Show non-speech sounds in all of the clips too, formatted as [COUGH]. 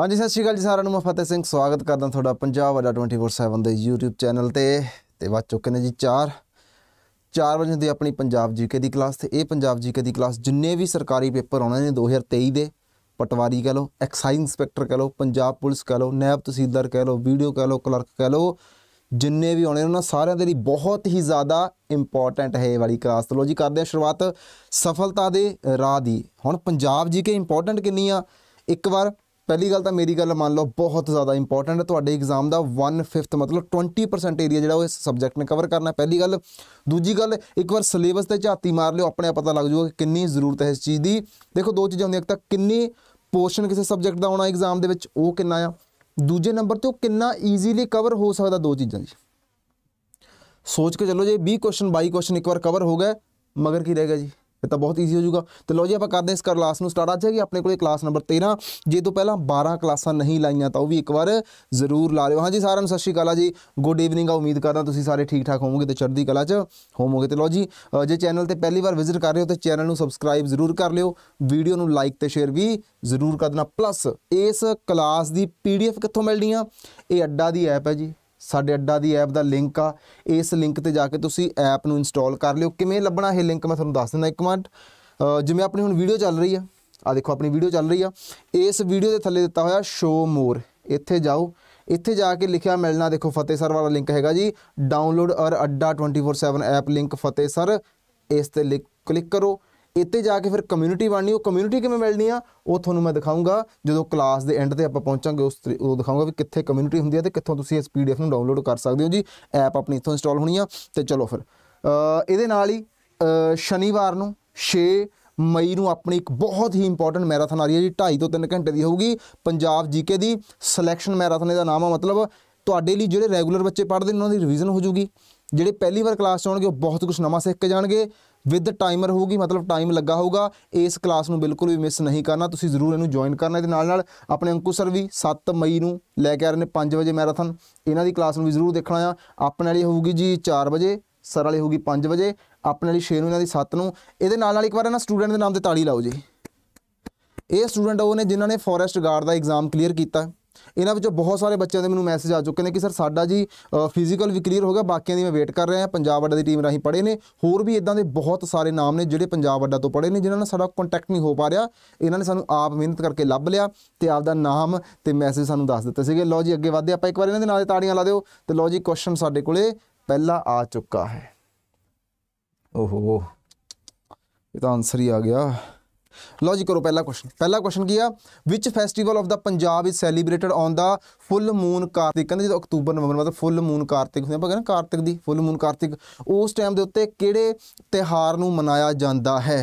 ਹਾਂਜੀ ਸਤਿ ਸ਼੍ਰੀ ਅਕਾਲ ਜੀ ਸਾਰਿਆਂ ਨੂੰ ਮੈਂ ਫਤਿਹ ਸਿੰਘ ਸਵਾਗਤ ਕਰਦਾ ਤੁਹਾਡਾ ਪੰਜਾਬ ਵਾਲਾ 24/7 ਦੇ YouTube ਚੈਨਲ ਤੇ ਤੇ ਵੱਜ ਚੁੱਕੇ ਨੇ ਜੀ 4 4 ਵਜੇ ਦੀ ਆਪਣੀ ਪੰਜਾਬ ਜੀਕੇ ਦੀ ਕਲਾਸ ਤੇ ਇਹ ਪੰਜਾਬ ਜੀਕੇ ਦੀ ਕਲਾਸ ਜਿੰਨੇ ਵੀ ਸਰਕਾਰੀ ਪੇਪਰ ਆਉਣੇ ਨੇ 2023 ਦੇ ਪਟਵਾਰੀ ਕਹ ਲੋ ਐਕਸਾਈਜ਼ ਇੰਸਪੈਕਟਰ ਕਹ ਲੋ ਪੰਜਾਬ ਪੁਲਿਸ ਕਹ ਲੋ ਨਾਇਬ ਤਹਿਸੀਲਦਾਰ ਕਹ ਲੋ ਵੀਡੀਓ ਕਹ ਲੋ ਕਲਰਕ ਕਹ ਲੋ ਜਿੰਨੇ ਵੀ ਆਉਣੇ ਉਹਨਾਂ ਸਾਰਿਆਂ ਦੇ ਲਈ ਬਹੁਤ ਹੀ ਜ਼ਿਆਦਾ ਇੰਪੋਰਟੈਂਟ ਹੈ ਇਹ ਵਾਲੀ ਕਲਾਸ ਤੋਂ ਲੋ ਜੀ ਕਰਦੇ ਆ ਸ਼ੁਰੂਆਤ ਸਫਲਤਾ ਦੇ ਰਾਹ ਦੀ ਹੁਣ ਪੰਜਾਬ ਜੀਕੇ ਇੰਪੋਰਟੈਂਟ ਕਿੰਨੀ ਆ ਇੱਕ ਵਾਰ ਪਹਿਲੀ ਗੱਲ ਤਾਂ ਮੇਰੀ ਗੱਲ ਮੰਨ ਲਓ ਬਹੁਤ ਜ਼ਿਆਦਾ ਇੰਪੋਰਟੈਂਟ ਹੈ ਤੁਹਾਡੇ ਐਗਜ਼ਾਮ ਦਾ 1/5 ਮਤਲਬ 20% ਏਰੀਆ ਜਿਹੜਾ ਉਹ ਇਸ ਸਬਜੈਕਟ ਨੇ ਕਵਰ ਕਰਨਾ ਪਹਿਲੀ ਗੱਲ ਦੂਜੀ ਗੱਲ ਇੱਕ ਵਾਰ ਸਿਲੇਬਸ ਤੇ ਝਾਤੀ ਮਾਰ ਲਿਓ ਆਪਣੇ ਆਪ ਪਤਾ ਲੱਗ ਜਾਊਗਾ ਕਿ ਕਿੰਨੀ ਜ਼ਰੂਰਤ ਹੈ ਇਸ ਚੀਜ਼ ਦੀ ਦੇਖੋ ਦੋ ਚੀਜ਼ਾਂ ਹੁੰਦੀਆਂ ਇੱਕ ਤਾਂ ਕਿੰਨੀ ਪੋਰਸ਼ਨ ਕਿਸੇ ਸਬਜੈਕਟ ਦਾ ਆਉਣਾ ਐਗਜ਼ਾਮ ਦੇ ਵਿੱਚ ਉਹ ਕਿੰਨਾ ਆ ਦੂਜੇ ਨੰਬਰ ਤੇ ਉਹ ਕਿੰਨਾ ਈਜ਼ੀਲੀ ਕਵਰ ਹੋ ਸਕਦਾ ਦੋ ਚੀਜ਼ਾਂ ਜੀ ਸੋਚ ਕੇ ਚੱਲੋ ਜੇ 20 ਕੁਐਸਚਨ 22 ਕੁਐਸਚਨ ਇੱਕ ਵਾਰ ਕਵਰ ਹੋ ਗਏ ਮਗਰ ਕੀ ਰਹਿ ਗਿਆ ਜੀ ਇਹ ਤਾਂ ਬਹੁਤ ਈਜ਼ੀ ਹੋ ਜਾਊਗਾ ਤੇ ਲੋ ਜੀ ਆਪਾਂ ਕਰਦੇ ਹਾਂ ਇਸ ਕਲਾਸ ਨੂੰ ਸਟਾਰਟ ਅੱਜ ਹੈਗੀ ਆਪਣੇ ਕੋਲੇ ਕਲਾਸ ਨੰਬਰ 13 ਜੇ ਤੋਂ ਪਹਿਲਾਂ 12 ਕਲਾਸਾਂ ਨਹੀਂ ਲਾਈਆਂ ਤਾਂ ਉਹ ਵੀ ਇੱਕ ਵਾਰ ਜ਼ਰੂਰ ਲਾ ਲਿਓ ਹਾਂਜੀ ਸਾਰਿਆਂ ਨੂੰ ਸਤਿ ਸ਼੍ਰੀ ਅਕਾਲ ਜੀ ਗੁੱਡ ਈਵਨਿੰਗ ਆ ਉਮੀਦ ਕਰਦਾ ਤੁਸੀਂ ਸਾਰੇ ਠੀਕ ਠਾਕ ਹੋਵੋਗੇ ਤੇ ਚੜ੍ਹਦੀ ਕਲਾ 'ਚ ਹੋਵੋਗੇ ਤੇ ਲੋ ਜੀ ਜੇ ਚੈਨਲ ਤੇ ਪਹਿਲੀ ਵਾਰ ਵਿਜ਼ਿਟ ਕਰ ਰਹੇ ਹੋ ਤੇ ਚੈਨਲ ਨੂੰ ਸਬਸਕ੍ਰਾਈਬ ਜ਼ਰੂਰ ਕਰ ਲਿਓ ਵੀਡੀਓ ਨੂੰ ਲਾਈਕ ਤੇ ਸ਼ੇਅਰ ਵੀ ਜ਼ਰੂਰ ਕਰ ਦੇਣਾ ਪਲੱਸ ਇਸ ਕਲਾਸ ਦੀ ਪੀਡੀਐਫ ਕਿੱਥੋਂ ਮਿਲਣੀ ਆ ਇਹ ਅੱਡਾ ਦੀ ਐਪ ਹੈ ਜੀ ਸਾਡੇ ਅੱਡਾ ਦੀ ਐਪ ਦਾ ਲਿੰਕ ਆ ਇਸ ਲਿੰਕ ਤੇ ਜਾ ਕੇ ਤੁਸੀਂ ਐਪ ਨੂੰ ਇੰਸਟਾਲ ਕਰ ਲਿਓ ਕਿਵੇਂ ਲੱਭਣਾ ਇਹ ਲਿੰਕ ਮੈਂ ਤੁਹਾਨੂੰ ਦੱਸ ਦਿੰਦਾ ਇੱਕ ਮਿੰਟ ਜਿਵੇਂ ਆਪਣੀ ਹੁਣ ਵੀਡੀਓ ਚੱਲ ਰਹੀ ਆ ਆ ਦੇਖੋ ਆਪਣੀ ਵੀਡੀਓ ਚੱਲ ਰਹੀ ਆ ਇਸ ਵੀਡੀਓ ਦੇ ਥੱਲੇ ਦਿੱਤਾ ਹੋਇਆ ਸ਼ੋ ਮੋਰ ਇੱਥੇ ਜਾਓ ਇੱਥੇ ਜਾ ਕੇ ਲਿਖਿਆ ਮਿਲਣਾ ਦੇਖੋ ਫਤਿਹ ਸਰ ਵਾਲਾ ਲਿੰਕ ਹੈਗਾ ਜੀ ਡਾਊਨਲੋਡ ਔਰ ਅੱਡਾ 24/7 ਐਪ ਲਿੰਕ ਫਤਿਹ ਸਰ ਇਸ ਤੇ ਕਲਿੱਕ ਕਰੋ ਇੱਥੇ ਜਾ ਕੇ ਫਿਰ ਕਮਿਊਨਿਟੀ ਬਣਨੀ ਉਹ ਕਮਿਊਨਿਟੀ ਕਿਵੇਂ ਮਿਲਣੀ ਆ ਉਹ ਤੁਹਾਨੂੰ ਮੈਂ ਦਿਖਾਉਂਗਾ ਜਦੋਂ ਕਲਾਸ ਦੇ ਐਂਡ ਤੇ ਆਪਾਂ ਪਹੁੰਚਾਂਗੇ ਉਸ ਉਹ ਦਿਖਾਉਂਗਾ ਵੀ ਕਿੱਥੇ ਕਮਿਊਨਿਟੀ ਹੁੰਦੀ ਹੈ ਤੇ ਕਿੱਥੋਂ ਤੁਸੀਂ ਇਸ ਪੀਡੀਐਫ ਨੂੰ ਡਾਊਨਲੋਡ ਕਰ ਸਕਦੇ ਹੋ ਜੀ ਐਪ ਆਪਣੀ ਇੱਥੋਂ ਇੰਸਟਾਲ ਹੋਣੀ ਆ ਤੇ ਚਲੋ ਫਿਰ ਇਹਦੇ ਨਾਲ ਹੀ ਸ਼ਨੀਵਾਰ ਨੂੰ 6 ਮਈ ਨੂੰ ਆਪਣੀ ਇੱਕ ਬਹੁਤ ਹੀ ਇੰਪੋਰਟੈਂਟ ਮੈਰਾਥਨ ਆ ਰਹੀ ਹੈ ਜੀ 2.5 ਤੋਂ 3 ਘੰਟੇ ਦੀ ਹੋਊਗੀ ਪੰਜਾਬ ਜੀਕੇ ਦੀ ਸਿਲੈਕਸ਼ਨ ਮੈਰਾਥਨ ਇਹਦਾ ਨਾਮ ਆ ਮਤਲਬ ਤੁਹਾਡੇ ਲਈ ਜਿਹੜੇ ਰੈਗੂਲਰ ਬੱਚੇ ਪੜ੍ਹਦੇ ਨੇ ਉਹਨਾਂ ਦੀ ਰਿਵੀਜ਼ਨ ਹੋ ਜਾਊਗੀ ਜਿਹੜੇ ਪਹਿਲੀ ਵਾਰ ਕਲਾਸ ਚ ਆਉਣਗੇ ਉਹ ਬਹੁਤ ਕੁਝ ਨਵਾਂ ਸਿੱਖ ਕੇ ਜਾਣਗੇ ਵਿਦ ਟਾਈਮਰ ਹੋਊਗੀ ਮਤਲਬ ਟਾਈਮ ਲੱਗਾ ਹੋਊਗਾ ਇਸ ਕਲਾਸ ਨੂੰ ਬਿਲਕੁਲ ਵੀ ਮਿਸ ਨਹੀਂ ਕਰਨਾ ਤੁਸੀਂ ਜ਼ਰੂਰ ਇਹਨੂੰ ਜੁਆਇਨ ਕਰਨਾ ਇਹਦੇ ਨਾਲ ਨਾਲ ਆਪਣੇ ਅੰਕੁਸ਼ ਸਰ ਵੀ 7 ਮਈ ਨੂੰ ਲੈ ਕੇ ਆ ਰਹੇ ਨੇ 5 ਵਜੇ ਮੈਰਾਥਨ ਇਹਨਾਂ ਦੀ ਕਲਾਸ ਨੂੰ ਵੀ ਜ਼ਰੂਰ ਦੇਖਣਾ ਆ ਆਪਣੇ ਵਾਲੀ ਹੋਊਗੀ ਜੀ 4 ਵਜੇ ਸਰ ਵਾਲੀ ਹੋਊਗੀ 5 ਵਜੇ ਆਪਣੇ ਵਾਲੀ 6 ਨੂੰ ਇਹਨਾਂ ਦੀ 7 ਨੂੰ ਇਹਦੇ ਨਾਲ ਨਾਲ ਇੱਕ ਵਾਰ ਇਹਨਾਂ ਸਟੂਡੈਂਟ ਦੇ ਨਾਮ ਤੇ ਤਾੜੀ ਲਾਓ ਜੀ ਇਹ ਸਟੂਡੈਂਟ ਉਹ ਨੇ ਜਿਨ੍ਹਾਂ ਨੇ ਫੋਰੈਸਟ ਗਾਰਡ ਦਾ ਐਗਜ਼ਾਮ ਕਲੀਅਰ ਕੀਤਾ ਇਹਨਾਂ ਵਿੱਚੋਂ ਬਹੁਤ ਸਾਰੇ ਬੱਚਿਆਂ ਦੇ ਮੈਨੂੰ ਮੈਸੇਜ ਆ ਚੁੱਕੇ ਨੇ ਕਿ ਸਰ ਸਾਡਾ ਜੀ ਫਿਜ਼ੀਕਲ ਵੀ ਕਲੀਅਰ ਹੋ ਗਿਆ ਬਾਕੀਆਂ ਦੀ ਮੈਂ ਵੇਟ ਕਰ ਰਿਹਾ ਪੰਜਾਬ ਵੱਡਾ ਦੀ ਟੀਮ ਰਾਹੀਂ ਪੜੇ ਨੇ ਹੋਰ ਵੀ ਇਦਾਂ ਦੇ ਬਹੁਤ ਸਾਰੇ ਨਾਮ ਨੇ ਜਿਹੜੇ ਪੰਜਾਬ ਵੱਡਾ ਤੋਂ ਪੜੇ ਨੇ ਜਿਨ੍ਹਾਂ ਨਾਲ ਸਾਡਾ ਕੰਟੈਕਟ ਨਹੀਂ ਹੋ ਪਾ ਰਿਹਾ ਇਹਨਾਂ ਨੇ ਸਾਨੂੰ ਆਪ ਮਿਹਨਤ ਕਰਕੇ ਲੱਭ ਲਿਆ ਤੇ ਆਪ ਦਾ ਨਾਮ ਤੇ ਮੈਸੇਜ ਸਾਨੂੰ ਦੱਸ ਦਿੱਤੇ ਸੀਗੇ ਲਓ ਜੀ ਅੱਗੇ ਵਧਦੇ ਆਪਾਂ ਇੱਕ ਵਾਰ ਇਹਨਾਂ ਦੇ ਨਾਲ ਤਾੜੀਆਂ ਲਾ ਦਿਓ ਤੇ ਲਓ ਜੀ ਕੁਐਸਚਨ ਸਾਡੇ ਕੋਲੇ ਪਹਿਲਾ ਆ ਚੁੱਕਾ ਹੈ ਓਹੋ ਇਹ ਤਾਂ ਆਨਸਰ ਹੀ ਆ ਗਿਆ ਲਓ ਜੀ ਕਰੋ ਪਹਿਲਾ ਕੁਐਸਚਨ ਪਹਿਲਾ ਕੁਐਸਚਨ ਕੀ ਆ which festival of the Punjab is celebrated on the full moon Kartik ਕਹਿੰਦੇ ਜਦੋਂ ਅਕਤੂਬਰ ਨਵੰਬਰ ਮਤਲਬ ਫੁੱਲ ਮੂਨ ਕਾਰਤਿਕ ਹੁੰਦੇ ਆਪਾਂ ਕਹਿੰਦੇ ਕਾਰਤਿਕ ਦੀ ਫੁੱਲ ਮੂਨ ਕਾਰਤਿਕ ਉਸ ਟਾਈਮ ਦੇ ਉੱਤੇ ਕਿਹੜੇ ਤਿਹਾਰ ਨੂੰ ਮਨਾਇਆ ਜਾਂਦਾ ਹੈ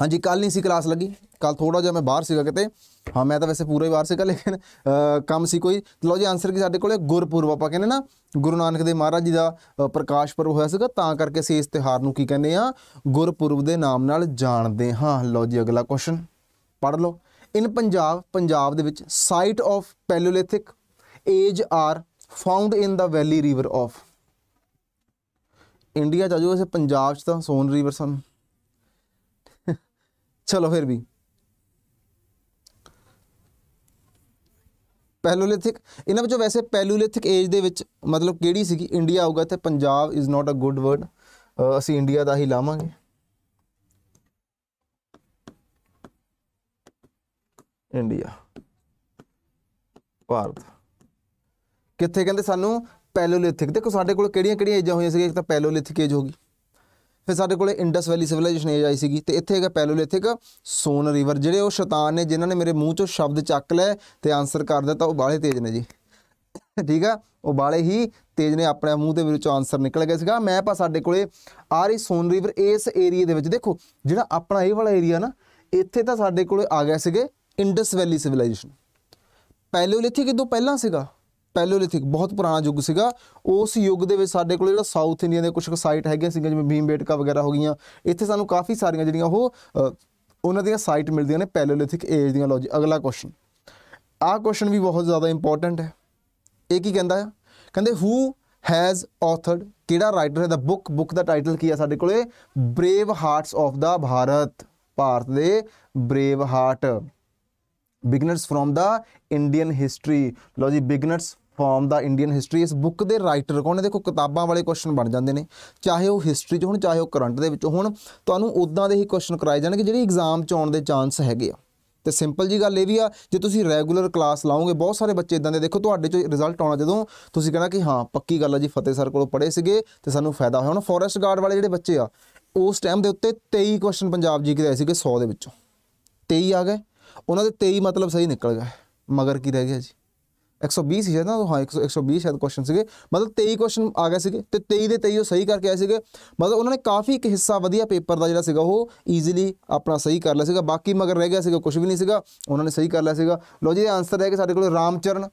ਹਾਂਜੀ ਕੱਲ ਨਹੀਂ ਸੀ ਕਲਾਸ ਲੱਗੀ ਕੱਲ ਥੋੜਾ ਜਿਹਾ ਮੈਂ ਬਾਹਰ ਸੀਗਾ ਕਿਤੇ ਹਾਂ ਮੈਂ ਤਾਂ ਵੈਸੇ ਪੂਰਾ ਹੀ ਵਾਰ ਸੀਗਾ ਲੇਕਿਨ ਕੰਮ ਸੀ ਕੋਈ ਲਓ ਜੀ ਆਨਸਰ ਕੀ ਸਾਡੇ ਕੋਲੇ ਗੁਰਪੁਰਬ ਆਪਾਂ ਕਹਿੰਦੇ ਨਾ ਗੁਰੂ ਨਾਨਕ ਦੇ ਮਹਾਰਾਜ ਜੀ ਦਾ ਪ੍ਰਕਾਸ਼ ਪੁਰਬ ਹੋਇਆ ਸੀਗਾ ਤਾਂ ਕਰਕੇ ਅਸੀਂ ਇਸ ਤਿਹਾਰ ਨੂੰ ਕੀ ਕਹਿੰਦੇ ਆ ਗੁਰਪੁਰਬ ਦੇ ਨਾਮ ਨਾਲ ਜਾਣਦੇ ਹਾਂ ਲਓ ਜੀ ਅਗਲਾ ਕੁਐਸਚਨ ਪੜ੍ਹ ਲਓ ਇਨ ਪੰਜਾਬ ਪੰਜਾਬ ਦੇ ਵਿੱਚ site of Palaeolithic age are found in the valley river of India ਚ ਆ ਜਾਓ ਪੰਜਾਬ ਚ ਤਾਂ ਸੋਨ ਰਿਵਰ ਸਨ ਚਲੋ ਫਿਰ ਵੀ ਪੈਲੋਲਿਥਿਕ ਇਹਨਾਂ ਵਿੱਚੋਂ ਵੈਸੇ ਪੈਲੋਲਿਥਿਕ ਏਜ ਦੇ ਵਿੱਚ ਮਤਲਬ ਕਿਹੜੀ ਸੀਗੀ ਇੰਡੀਆ ਆਊਗਾ ਤੇ Punjab is not a good word ਅਸੀਂ ਇੰਡੀਆ ਦਾ ਹੀ ਲਾਵਾਂਗੇ ਇੰਡੀਆ ਭਾਰਤ ਕਿੱਥੇ ਕਹਿੰਦੇ ਸਾਨੂੰ ਪੈਲੋਲਿਥਿਕ ਦੇਖੋ ਸਾਡੇ ਕੋਲ ਕਿਹੜੀਆਂ ਕਿਹੜੀਆਂ ਏਜਾਂ ਹੋਈਆਂ ਸੀਗੀਆਂ ਇੱਕ ਤਾਂ ਪੈਲੋਲਿਥਿਕ ਏਜ ਹੋ ਗਈ ਫਿਰ ਸਾਡੇ ਕੋਲੇ ਇੰਡਸ ਵੈਲੀ ਸਿਵਲਾਈਜੇਸ਼ਨ ਏਜ ਆਈ ਸੀਗੀ ਤੇ ਇੱਥੇ ਹੈਗਾ ਪੈਲੋਲਿਥਿਕ ਸੋਨ ਰਿਵਰ ਜਿਹੜੇ ਉਹ ਸ਼ੈਤਾਨ ਨੇ ਜਿਨ੍ਹਾਂ ਨੇ ਮੇਰੇ ਮੂੰਹ ਚੋਂ ਸ਼ਬਦ ਚੱਕ ਲਿਆ ਤੇ ਆਨਸਰ ਕਰ ਦਿੱਤਾ ਉਹ ਬਾਲੇ ਤੇਜ਼ ਨੇ ਜੀ ਠੀਕ ਆ ਉਹ ਬਾਲੇ ਹੀ ਤੇਜ ਨੇ ਆਪਣੇ ਮੂੰਹ ਦੇ ਵਿੱਚੋਂ ਆਨਸਰ ਨਿਕਲ ਗਿਆ ਸੀਗਾ ਮੈਂ ਪਾ ਸਾਡੇ ਕੋਲੇ ਆ ਰਹੀ ਸੋਨ ਰਿਵਰ ਇਸ ਏਰੀਆ ਦੇ ਵਿੱਚ ਦੇਖੋ ਜਿਹੜਾ ਆਪਣਾ ਇਹ ਵਾਲਾ ਏਰੀਆ ਨਾ ਇੱਥੇ ਤਾਂ ਸਾਡੇ ਕੋਲੇ ਆ ਗਿਆ ਸੀਗੇ ਇੰਡਸ ਵੈਲੀ ਸਿਵਲਾਈਜੇਸ਼ਨ ਪੈਲੋਲਿਥਿਕ ਤੋਂ ਪਹਿਲਾਂ ਸੀਗਾ ਪੈਲੀਓਲਿਥਿਕ ਬਹੁਤ ਪੁਰਾਣਾ ਯੁੱਗ ਸੀਗਾ ਉਸ ਯੁੱਗ ਦੇ ਵਿੱਚ ਸਾਡੇ ਕੋਲ ਜਿਹੜਾ ਸਾਊਥ ਇੰਡੀਆ ਦੇ ਕੁਝ ਸਾਈਟ ਹੈਗੇ ਸੀਗੇ ਜਿਵੇਂ ਭੀਮ ਬੇਟਕਾ ਵਗੈਰਾ ਹੋ ਗਈਆਂ ਇੱਥੇ ਸਾਨੂੰ ਕਾਫੀ ਸਾਰੀਆਂ ਜਿਹੜੀਆਂ ਉਹ ਉਹਨਾਂ ਦੀਆਂ ਸਾਈਟ ਮਿਲਦੀਆਂ ਨੇ ਪੈਲੀਓਲਿਥਿਕ ਏਜ ਦੀਆਂ ਲੋਜੀ ਅਗਲਾ ਕੁਐਸਚਨ ਆਹ ਕੁਐਸਚਨ ਵੀ ਬਹੁਤ ਜ਼ਿਆਦਾ ਇੰਪੋਰਟੈਂਟ ਹੈ ਇਹ ਕੀ ਕਹਿੰਦਾ ਹੈ ਕਹਿੰਦੇ ਹੂ ਹੈਜ਼ ਆਥਰਡ ਕਿਹੜਾ ਰਾਈਟਰ ਹੈ ਦਾ ਬੁੱਕ ਬੁੱਕ ਦਾ ਟਾਈਟਲ ਕੀ ਹੈ ਸਾਡੇ ਕੋਲੇ brave hearts of the Bharat Bharat ਦੇ brave heart beginners from the Indian history ਲੋ ਜੀ beginners from the Indian history ਇਸ ਬੁੱਕ ਦੇ ਰਾਈਟਰ ਕੋਣ ਨੇ ਦੇਖੋ ਕਿਤਾਬਾਂ ਵਾਲੇ ਕੁਐਸਚਨ ਬਣ ਜਾਂਦੇ ਨੇ ਚਾਹੇ ਉਹ ਹਿਸਟਰੀ 'ਚ ਹੋਣ ਚਾਹੇ ਉਹ ਕਰੰਟ ਦੇ ਵਿੱਚ ਹੋਣ ਤੁਹਾਨੂੰ ਉਦਾਂ ਦੇ ਹੀ ਕੁਐਸਚਨ ਕਰਾਏ ਜਾਣਗੇ ਜਿਹੜੇ ਐਗਜ਼ਾਮ 'ਚ ਆਉਣ ਦੇ ਚਾਂਸ ਹੈਗੇ ਆ ਤੇ ਸਿੰਪਲ ਜੀ ਗੱਲ ਇਹ ਵੀ ਆ ਜੇ ਤੁਸੀਂ ਰੈਗੂਲਰ ਕਲਾਸ ਲਾਓਗੇ ਬਹੁਤ ਸਾਰੇ ਬੱਚੇ ਇਦਾਂ ਦੇ ਦੇਖੋ ਤੁਹਾਡੇ 'ਚ ਰਿਜ਼ਲਟ ਆਉਣਾ ਜਦੋਂ ਤੁਸੀਂ ਕਹਣਾ ਕਿ ਹਾਂ ਪੱਕੀ ਗੱਲ ਆ ਜੀ ਫਤਿਹ ਸਰ ਕੋਲੋਂ ਪੜ੍ਹੇ ਸੀਗੇ ਤੇ ਸਾਨੂੰ ਫਾਇਦਾ ਹੋਇਆ ਹੁਣ ਫੋਰੈਸਟ ਗਾਰਡ ਵਾਲੇ ਜਿਹੜੇ ਬੱਚੇ ਆ ਉਸ ਟਾਈਮ ਦੇ ਉੱਤੇ 23 ਕੁਐਸਚਨ ਪੰਜਾਬ ਜੀ ਦੇ ਆਏ ਸੀਗੇ 100 ਦੇ ਵਿੱਚੋਂ 23 ਆ ਗਏ ਉਹਨਾਂ ਦੇ 23 ਮਤਲਬ ਸਹੀ ਨਿਕਲ ਗਏ ਮਗਰ ਕੀ ਰਹਿ ਗਿਆ ਜੀ 120 ਹੀ ਹੈ ਨਾ ਹਾਂ 120 ਸ਼ਾਇਦ ਕੁਐਸਚਨ ਸੀਗੇ ਮਤਲਬ 23 ਕੁਐਸਚਨ ਆ ਗਏ ਸੀਗੇ ਤੇ 23 ਦੇ 23 ਉਹ ਸਹੀ ਕਰਕੇ ਆਏ ਸੀਗੇ ਮਤਲਬ ਉਹਨਾਂ ਨੇ ਕਾਫੀ ਇੱਕ ਹਿੱਸਾ ਵਧੀਆ ਪੇਪਰ ਦਾ ਜਿਹੜਾ ਸੀਗਾ ਉਹ ਈਜ਼ੀਲੀ ਆਪਣਾ ਸਹੀ ਕਰ ਲਿਆ ਸੀਗਾ ਬਾਕੀ ਮਗਰ ਰਹਿ ਗਿਆ ਸੀਗਾ ਕੁਝ ਵੀ ਨਹੀਂ ਸੀਗਾ ਉਹਨਾਂ ਨੇ ਸਹੀ ਕਰ ਲਿਆ ਸੀਗਾ ਲੋ ਜੀ ਇਹ ਆਨਸਰ ਹੈ ਕਿ ਸਾਡੇ ਕੋਲ ਰਾਮਚਰਨ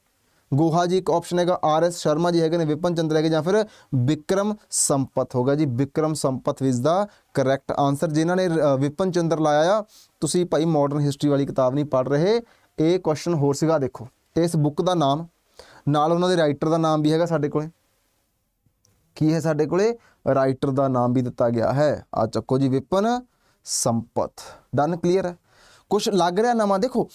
ਗੋਹਾ ਜੀ ਇੱਕ ਆਪਸ਼ਨ ਹੈਗਾ ਆਰ ਐਸ ਸ਼ਰਮਾ ਜੀ ਹੈਗੇ ਨੇ ਵਿਪਨ ਚੰਦਰ ਹੈਗੇ ਜਾਂ ਫਿਰ ਵਿਕਰਮ ਸੰਪਤ ਹੋਗਾ ਜੀ ਵਿਕਰਮ ਸੰਪਤ ਇਸ ਦਾ ਕਰੈਕਟ ਆਨਸਰ ਜਿਨ੍ਹਾਂ ਨੇ ਵਿਪਨ ਚੰਦਰ ਲਾਇਆ ਆ ਤੁਸੀਂ ਭਾਈ ਮਾਡਰਨ ਹਿਸਟਰੀ ਵਾਲੀ ਕਿਤਾਬ ਨਹੀਂ ਪੜ੍ਹ ਰਹੇ ਇਹ ਕੁਐਸਚਨ ਹੋਰ ਸੀਗਾ ਦੇਖੋ ਇਸ ਬੁੱਕ ਦਾ ਨਾਮ ਨਾਲ ਉਹਨਾਂ ਦੇ ਰਾਈਟਰ ਦਾ ਨਾਮ ਵੀ ਹੈਗਾ ਸਾਡੇ ਕੋਲੇ ਕੀ ਹੈ ਸਾਡੇ ਕੋਲੇ ਰਾਈਟਰ ਦਾ ਨਾਮ ਵੀ ਦਿੱਤਾ ਗਿਆ ਹੈ ਆ ਚੱਕੋ ਜੀ ਵਿਪਨ ਸੰਪਤ ਡਨ ਕਲੀਅਰ ਹੈ ਕੁਝ ਲੱਗ ਰਿਹਾ ਨਵਾਂ ਦੇਖੋ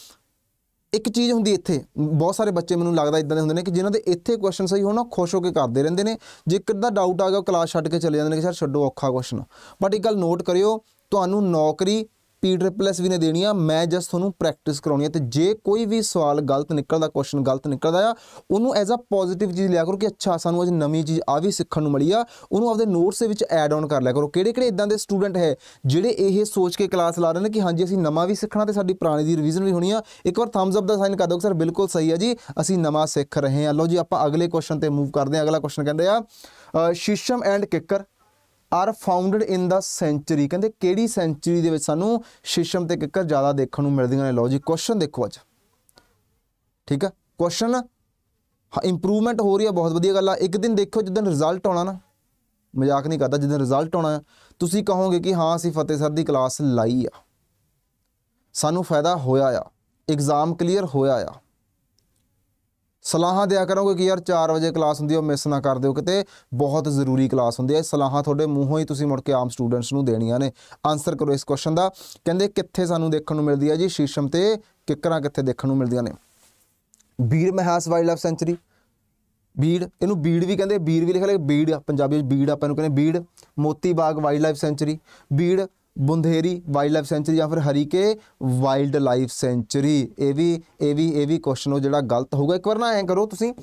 ਇੱਕ ਚੀਜ਼ ਹੁੰਦੀ ਇੱਥੇ ਬਹੁਤ ਸਾਰੇ ਬੱਚੇ ਮੈਨੂੰ ਲੱਗਦਾ ਇਦਾਂ ਦੇ ਹੁੰਦੇ ਨੇ ਕਿ ਜਿਨ੍ਹਾਂ ਦੇ ਇੱਥੇ ਕੁਐਸਚਨ ਸਹੀ ਹੋਣਾ ਖੁਸ਼ ਹੋ ਕੇ ਕਰਦੇ ਰਹਿੰਦੇ ਨੇ ਜੇ ਕਿੱਦਾਂ ਡਾਊਟ ਆ ਗਿਆ ਕਲਾਸ ਛੱਡ ਕੇ ਚਲੇ ਜਾਂਦੇ ਨੇ ਕਿ ਸਰ ਛੱਡੋ ਔਖਾ ਕੁਐਸਚਨ ਬਟ ਇੱਕ ਗੱਲ ਨੋਟ ਕਰਿਓ ਤੁਹਾਨੂੰ ਨੌਕਰੀ ਸਪੀਡ ਪਲੱਸ ਵੀ ਨੇ ਦੇਣੀ ਆ ਮੈਂ ਜਸ ਤੁਹਾਨੂੰ ਪ੍ਰੈਕਟਿਸ ਕਰਾਉਣੀ ਆ ਤੇ ਜੇ ਕੋਈ ਵੀ ਸਵਾਲ ਗਲਤ ਨਿਕਲਦਾ ਕੁਐਸਚਨ ਗਲਤ ਨਿਕਲਦਾ ਆ ਉਹਨੂੰ ਐਜ਼ ਅ ਪੋਜ਼ਿਟਿਵ ਚੀਜ਼ ਲਿਆ ਕਰੋ ਕਿ ਅੱਛਾ ਸਾਨੂੰ ਅੱਜ ਨਵੀਂ ਚੀਜ਼ ਆ ਵੀ ਸਿੱਖਣ ਨੂੰ ਮਿਲੀ ਆ ਉਹਨੂੰ ਆਪਦੇ ਨੋਟਸ ਦੇ ਵਿੱਚ ਐਡ ਆਨ ਕਰ ਲਿਆ ਕਰੋ ਕਿਹੜੇ ਕਿਹੜੇ ਇਦਾਂ ਦੇ ਸਟੂਡੈਂਟ ਹੈ ਜਿਹੜੇ ਇਹ ਸੋਚ ਕੇ ਕਲਾਸ ਲਾ ਰਹੇ ਨੇ ਕਿ ਹਾਂਜੀ ਅਸੀਂ ਨਵਾਂ ਵੀ ਸਿੱਖਣਾ ਤੇ ਸਾਡੀ ਪੁਰਾਣੀ ਦੀ ਰਿਵੀਜ਼ਨ ਵੀ ਹੋਣੀ ਆ ਇੱਕ ਵਾਰ ਥੰਬਸ ਅਪ ਦਾ ਸਾਈਨ ਕਰ ਦਿਓ ਸਰ ਬਿਲਕੁਲ ਸਹੀ ਆ ਜੀ ਅਸੀਂ ਨਵਾਂ ਸਿੱਖ ਰਹੇ ਹਾਂ ਲਓ ਜੀ ਆਪਾਂ ਅਗਲੇ ਕੁਐਸਚਨ ਤੇ ਮੂਵ ਕਰਦੇ ਹਾਂ ਅਗਲਾ ਕੁਐਸਚਨ ਕਹਿੰਦੇ ਆ shisham and kikar are founded in the sanctuary ਕਹਿੰਦੇ ਕਿਹੜੀ ਸੈਂਚਰੀ ਦੇ ਵਿੱਚ ਸਾਨੂੰ ਸ਼ਿਸ਼ਮ ਤੇ ਕਿੱਕਰ ਜ਼ਿਆਦਾ ਦੇਖਣ ਨੂੰ ਮਿਲਦੀਆਂ ਨੇ ਲਓ ਜੀ ਕੁਐਸਚਨ ਦੇਖੋ ਅੱਜ ਠੀਕ ਆ ਕੁਐਸਚਨ ਇੰਪਰੂਵਮੈਂਟ ਹੋ ਰਹੀ ਆ ਬਹੁਤ ਵਧੀਆ ਗੱਲ ਆ ਇੱਕ ਦਿਨ ਦੇਖੋ ਜਦੋਂ ਰਿਜ਼ਲਟ ਆਉਣਾ ਨਾ ਮਜ਼ਾਕ ਨਹੀਂ ਕਰਦਾ ਜਦੋਂ ਰਿਜ਼ਲਟ ਆਉਣਾ ਤੁਸੀਂ ਕਹੋਗੇ ਕਿ ਹਾਂ ਅਸੀਂ ਫਤਿਹ ਸਰ ਦੀ ਕਲਾਸ ਲਾਈ ਆ ਸਾਨੂੰ ਫਾਇਦਾ ਹੋਇਆ ਆ ਐਗਜ਼ਾਮ ਕਲੀਅਰ ਹੋਇਆ ਆ ਸਲਾਹਾਂ ਦਿਆ ਕਰੋਗੇ ਕਿ ਯਾਰ 4 ਵਜੇ ਕਲਾਸ ਹੁੰਦੀ ਹੈ ਉਹ ਮਿਸ ਨਾ ਕਰ ਦਿਓ ਕਿਤੇ ਬਹੁਤ ਜ਼ਰੂਰੀ ਕਲਾਸ ਹੁੰਦੀ ਹੈ ਸਲਾਹਾਂ ਤੁਹਾਡੇ ਮੂੰਹੋਂ ਹੀ ਤੁਸੀਂ ਮੁੜ ਕੇ ਆਮ ਸਟੂਡੈਂਟਸ ਨੂੰ ਦੇਣੀਆਂ ਨੇ ਆਨਸਰ ਕਰੋ ਇਸ ਕੁਐਸਚਨ ਦਾ ਕਹਿੰਦੇ ਕਿੱਥੇ ਸਾਨੂੰ ਦੇਖਣ ਨੂੰ ਮਿਲਦੀ ਹੈ ਜੀ ਸ਼ੀਸ਼ਮ ਤੇ ਕਿੱਕਰਾਂ ਕਿੱਥੇ ਦੇਖਣ ਨੂੰ ਮਿਲਦੀਆਂ ਨੇ Bir Mahas wildlife sanctuary Bir ਇਹਨੂੰ ਬੀੜ ਵੀ ਕਹਿੰਦੇ ਬੀੜ ਵੀ ਲਿਖ ਲੈ ਬੀੜ ਪੰਜਾਬੀ ਵਿੱਚ ਬੀੜ ਆਪਾਂ ਇਹਨੂੰ ਕਹਿੰਦੇ Bir Moti Bagh wildlife sanctuary Bir Bunerheri wildlife sanctuary ਜਾਂ ਫਿਰ ਹਰੀਕੇ ਵਾਈਲਡ ਲਾਈਫ ਸੈਂਚਰੀ ਇਹ ਵੀ ਇਹ ਵੀ ਇਹ ਵੀ ਕੁਐਸਚਨ ਉਹ ਜਿਹੜਾ ਗਲਤ ਹੋਊਗਾ ਇੱਕ ਵਾਰ ਨਾ ਐਂ ਕਰੋ ਤੁਸੀਂ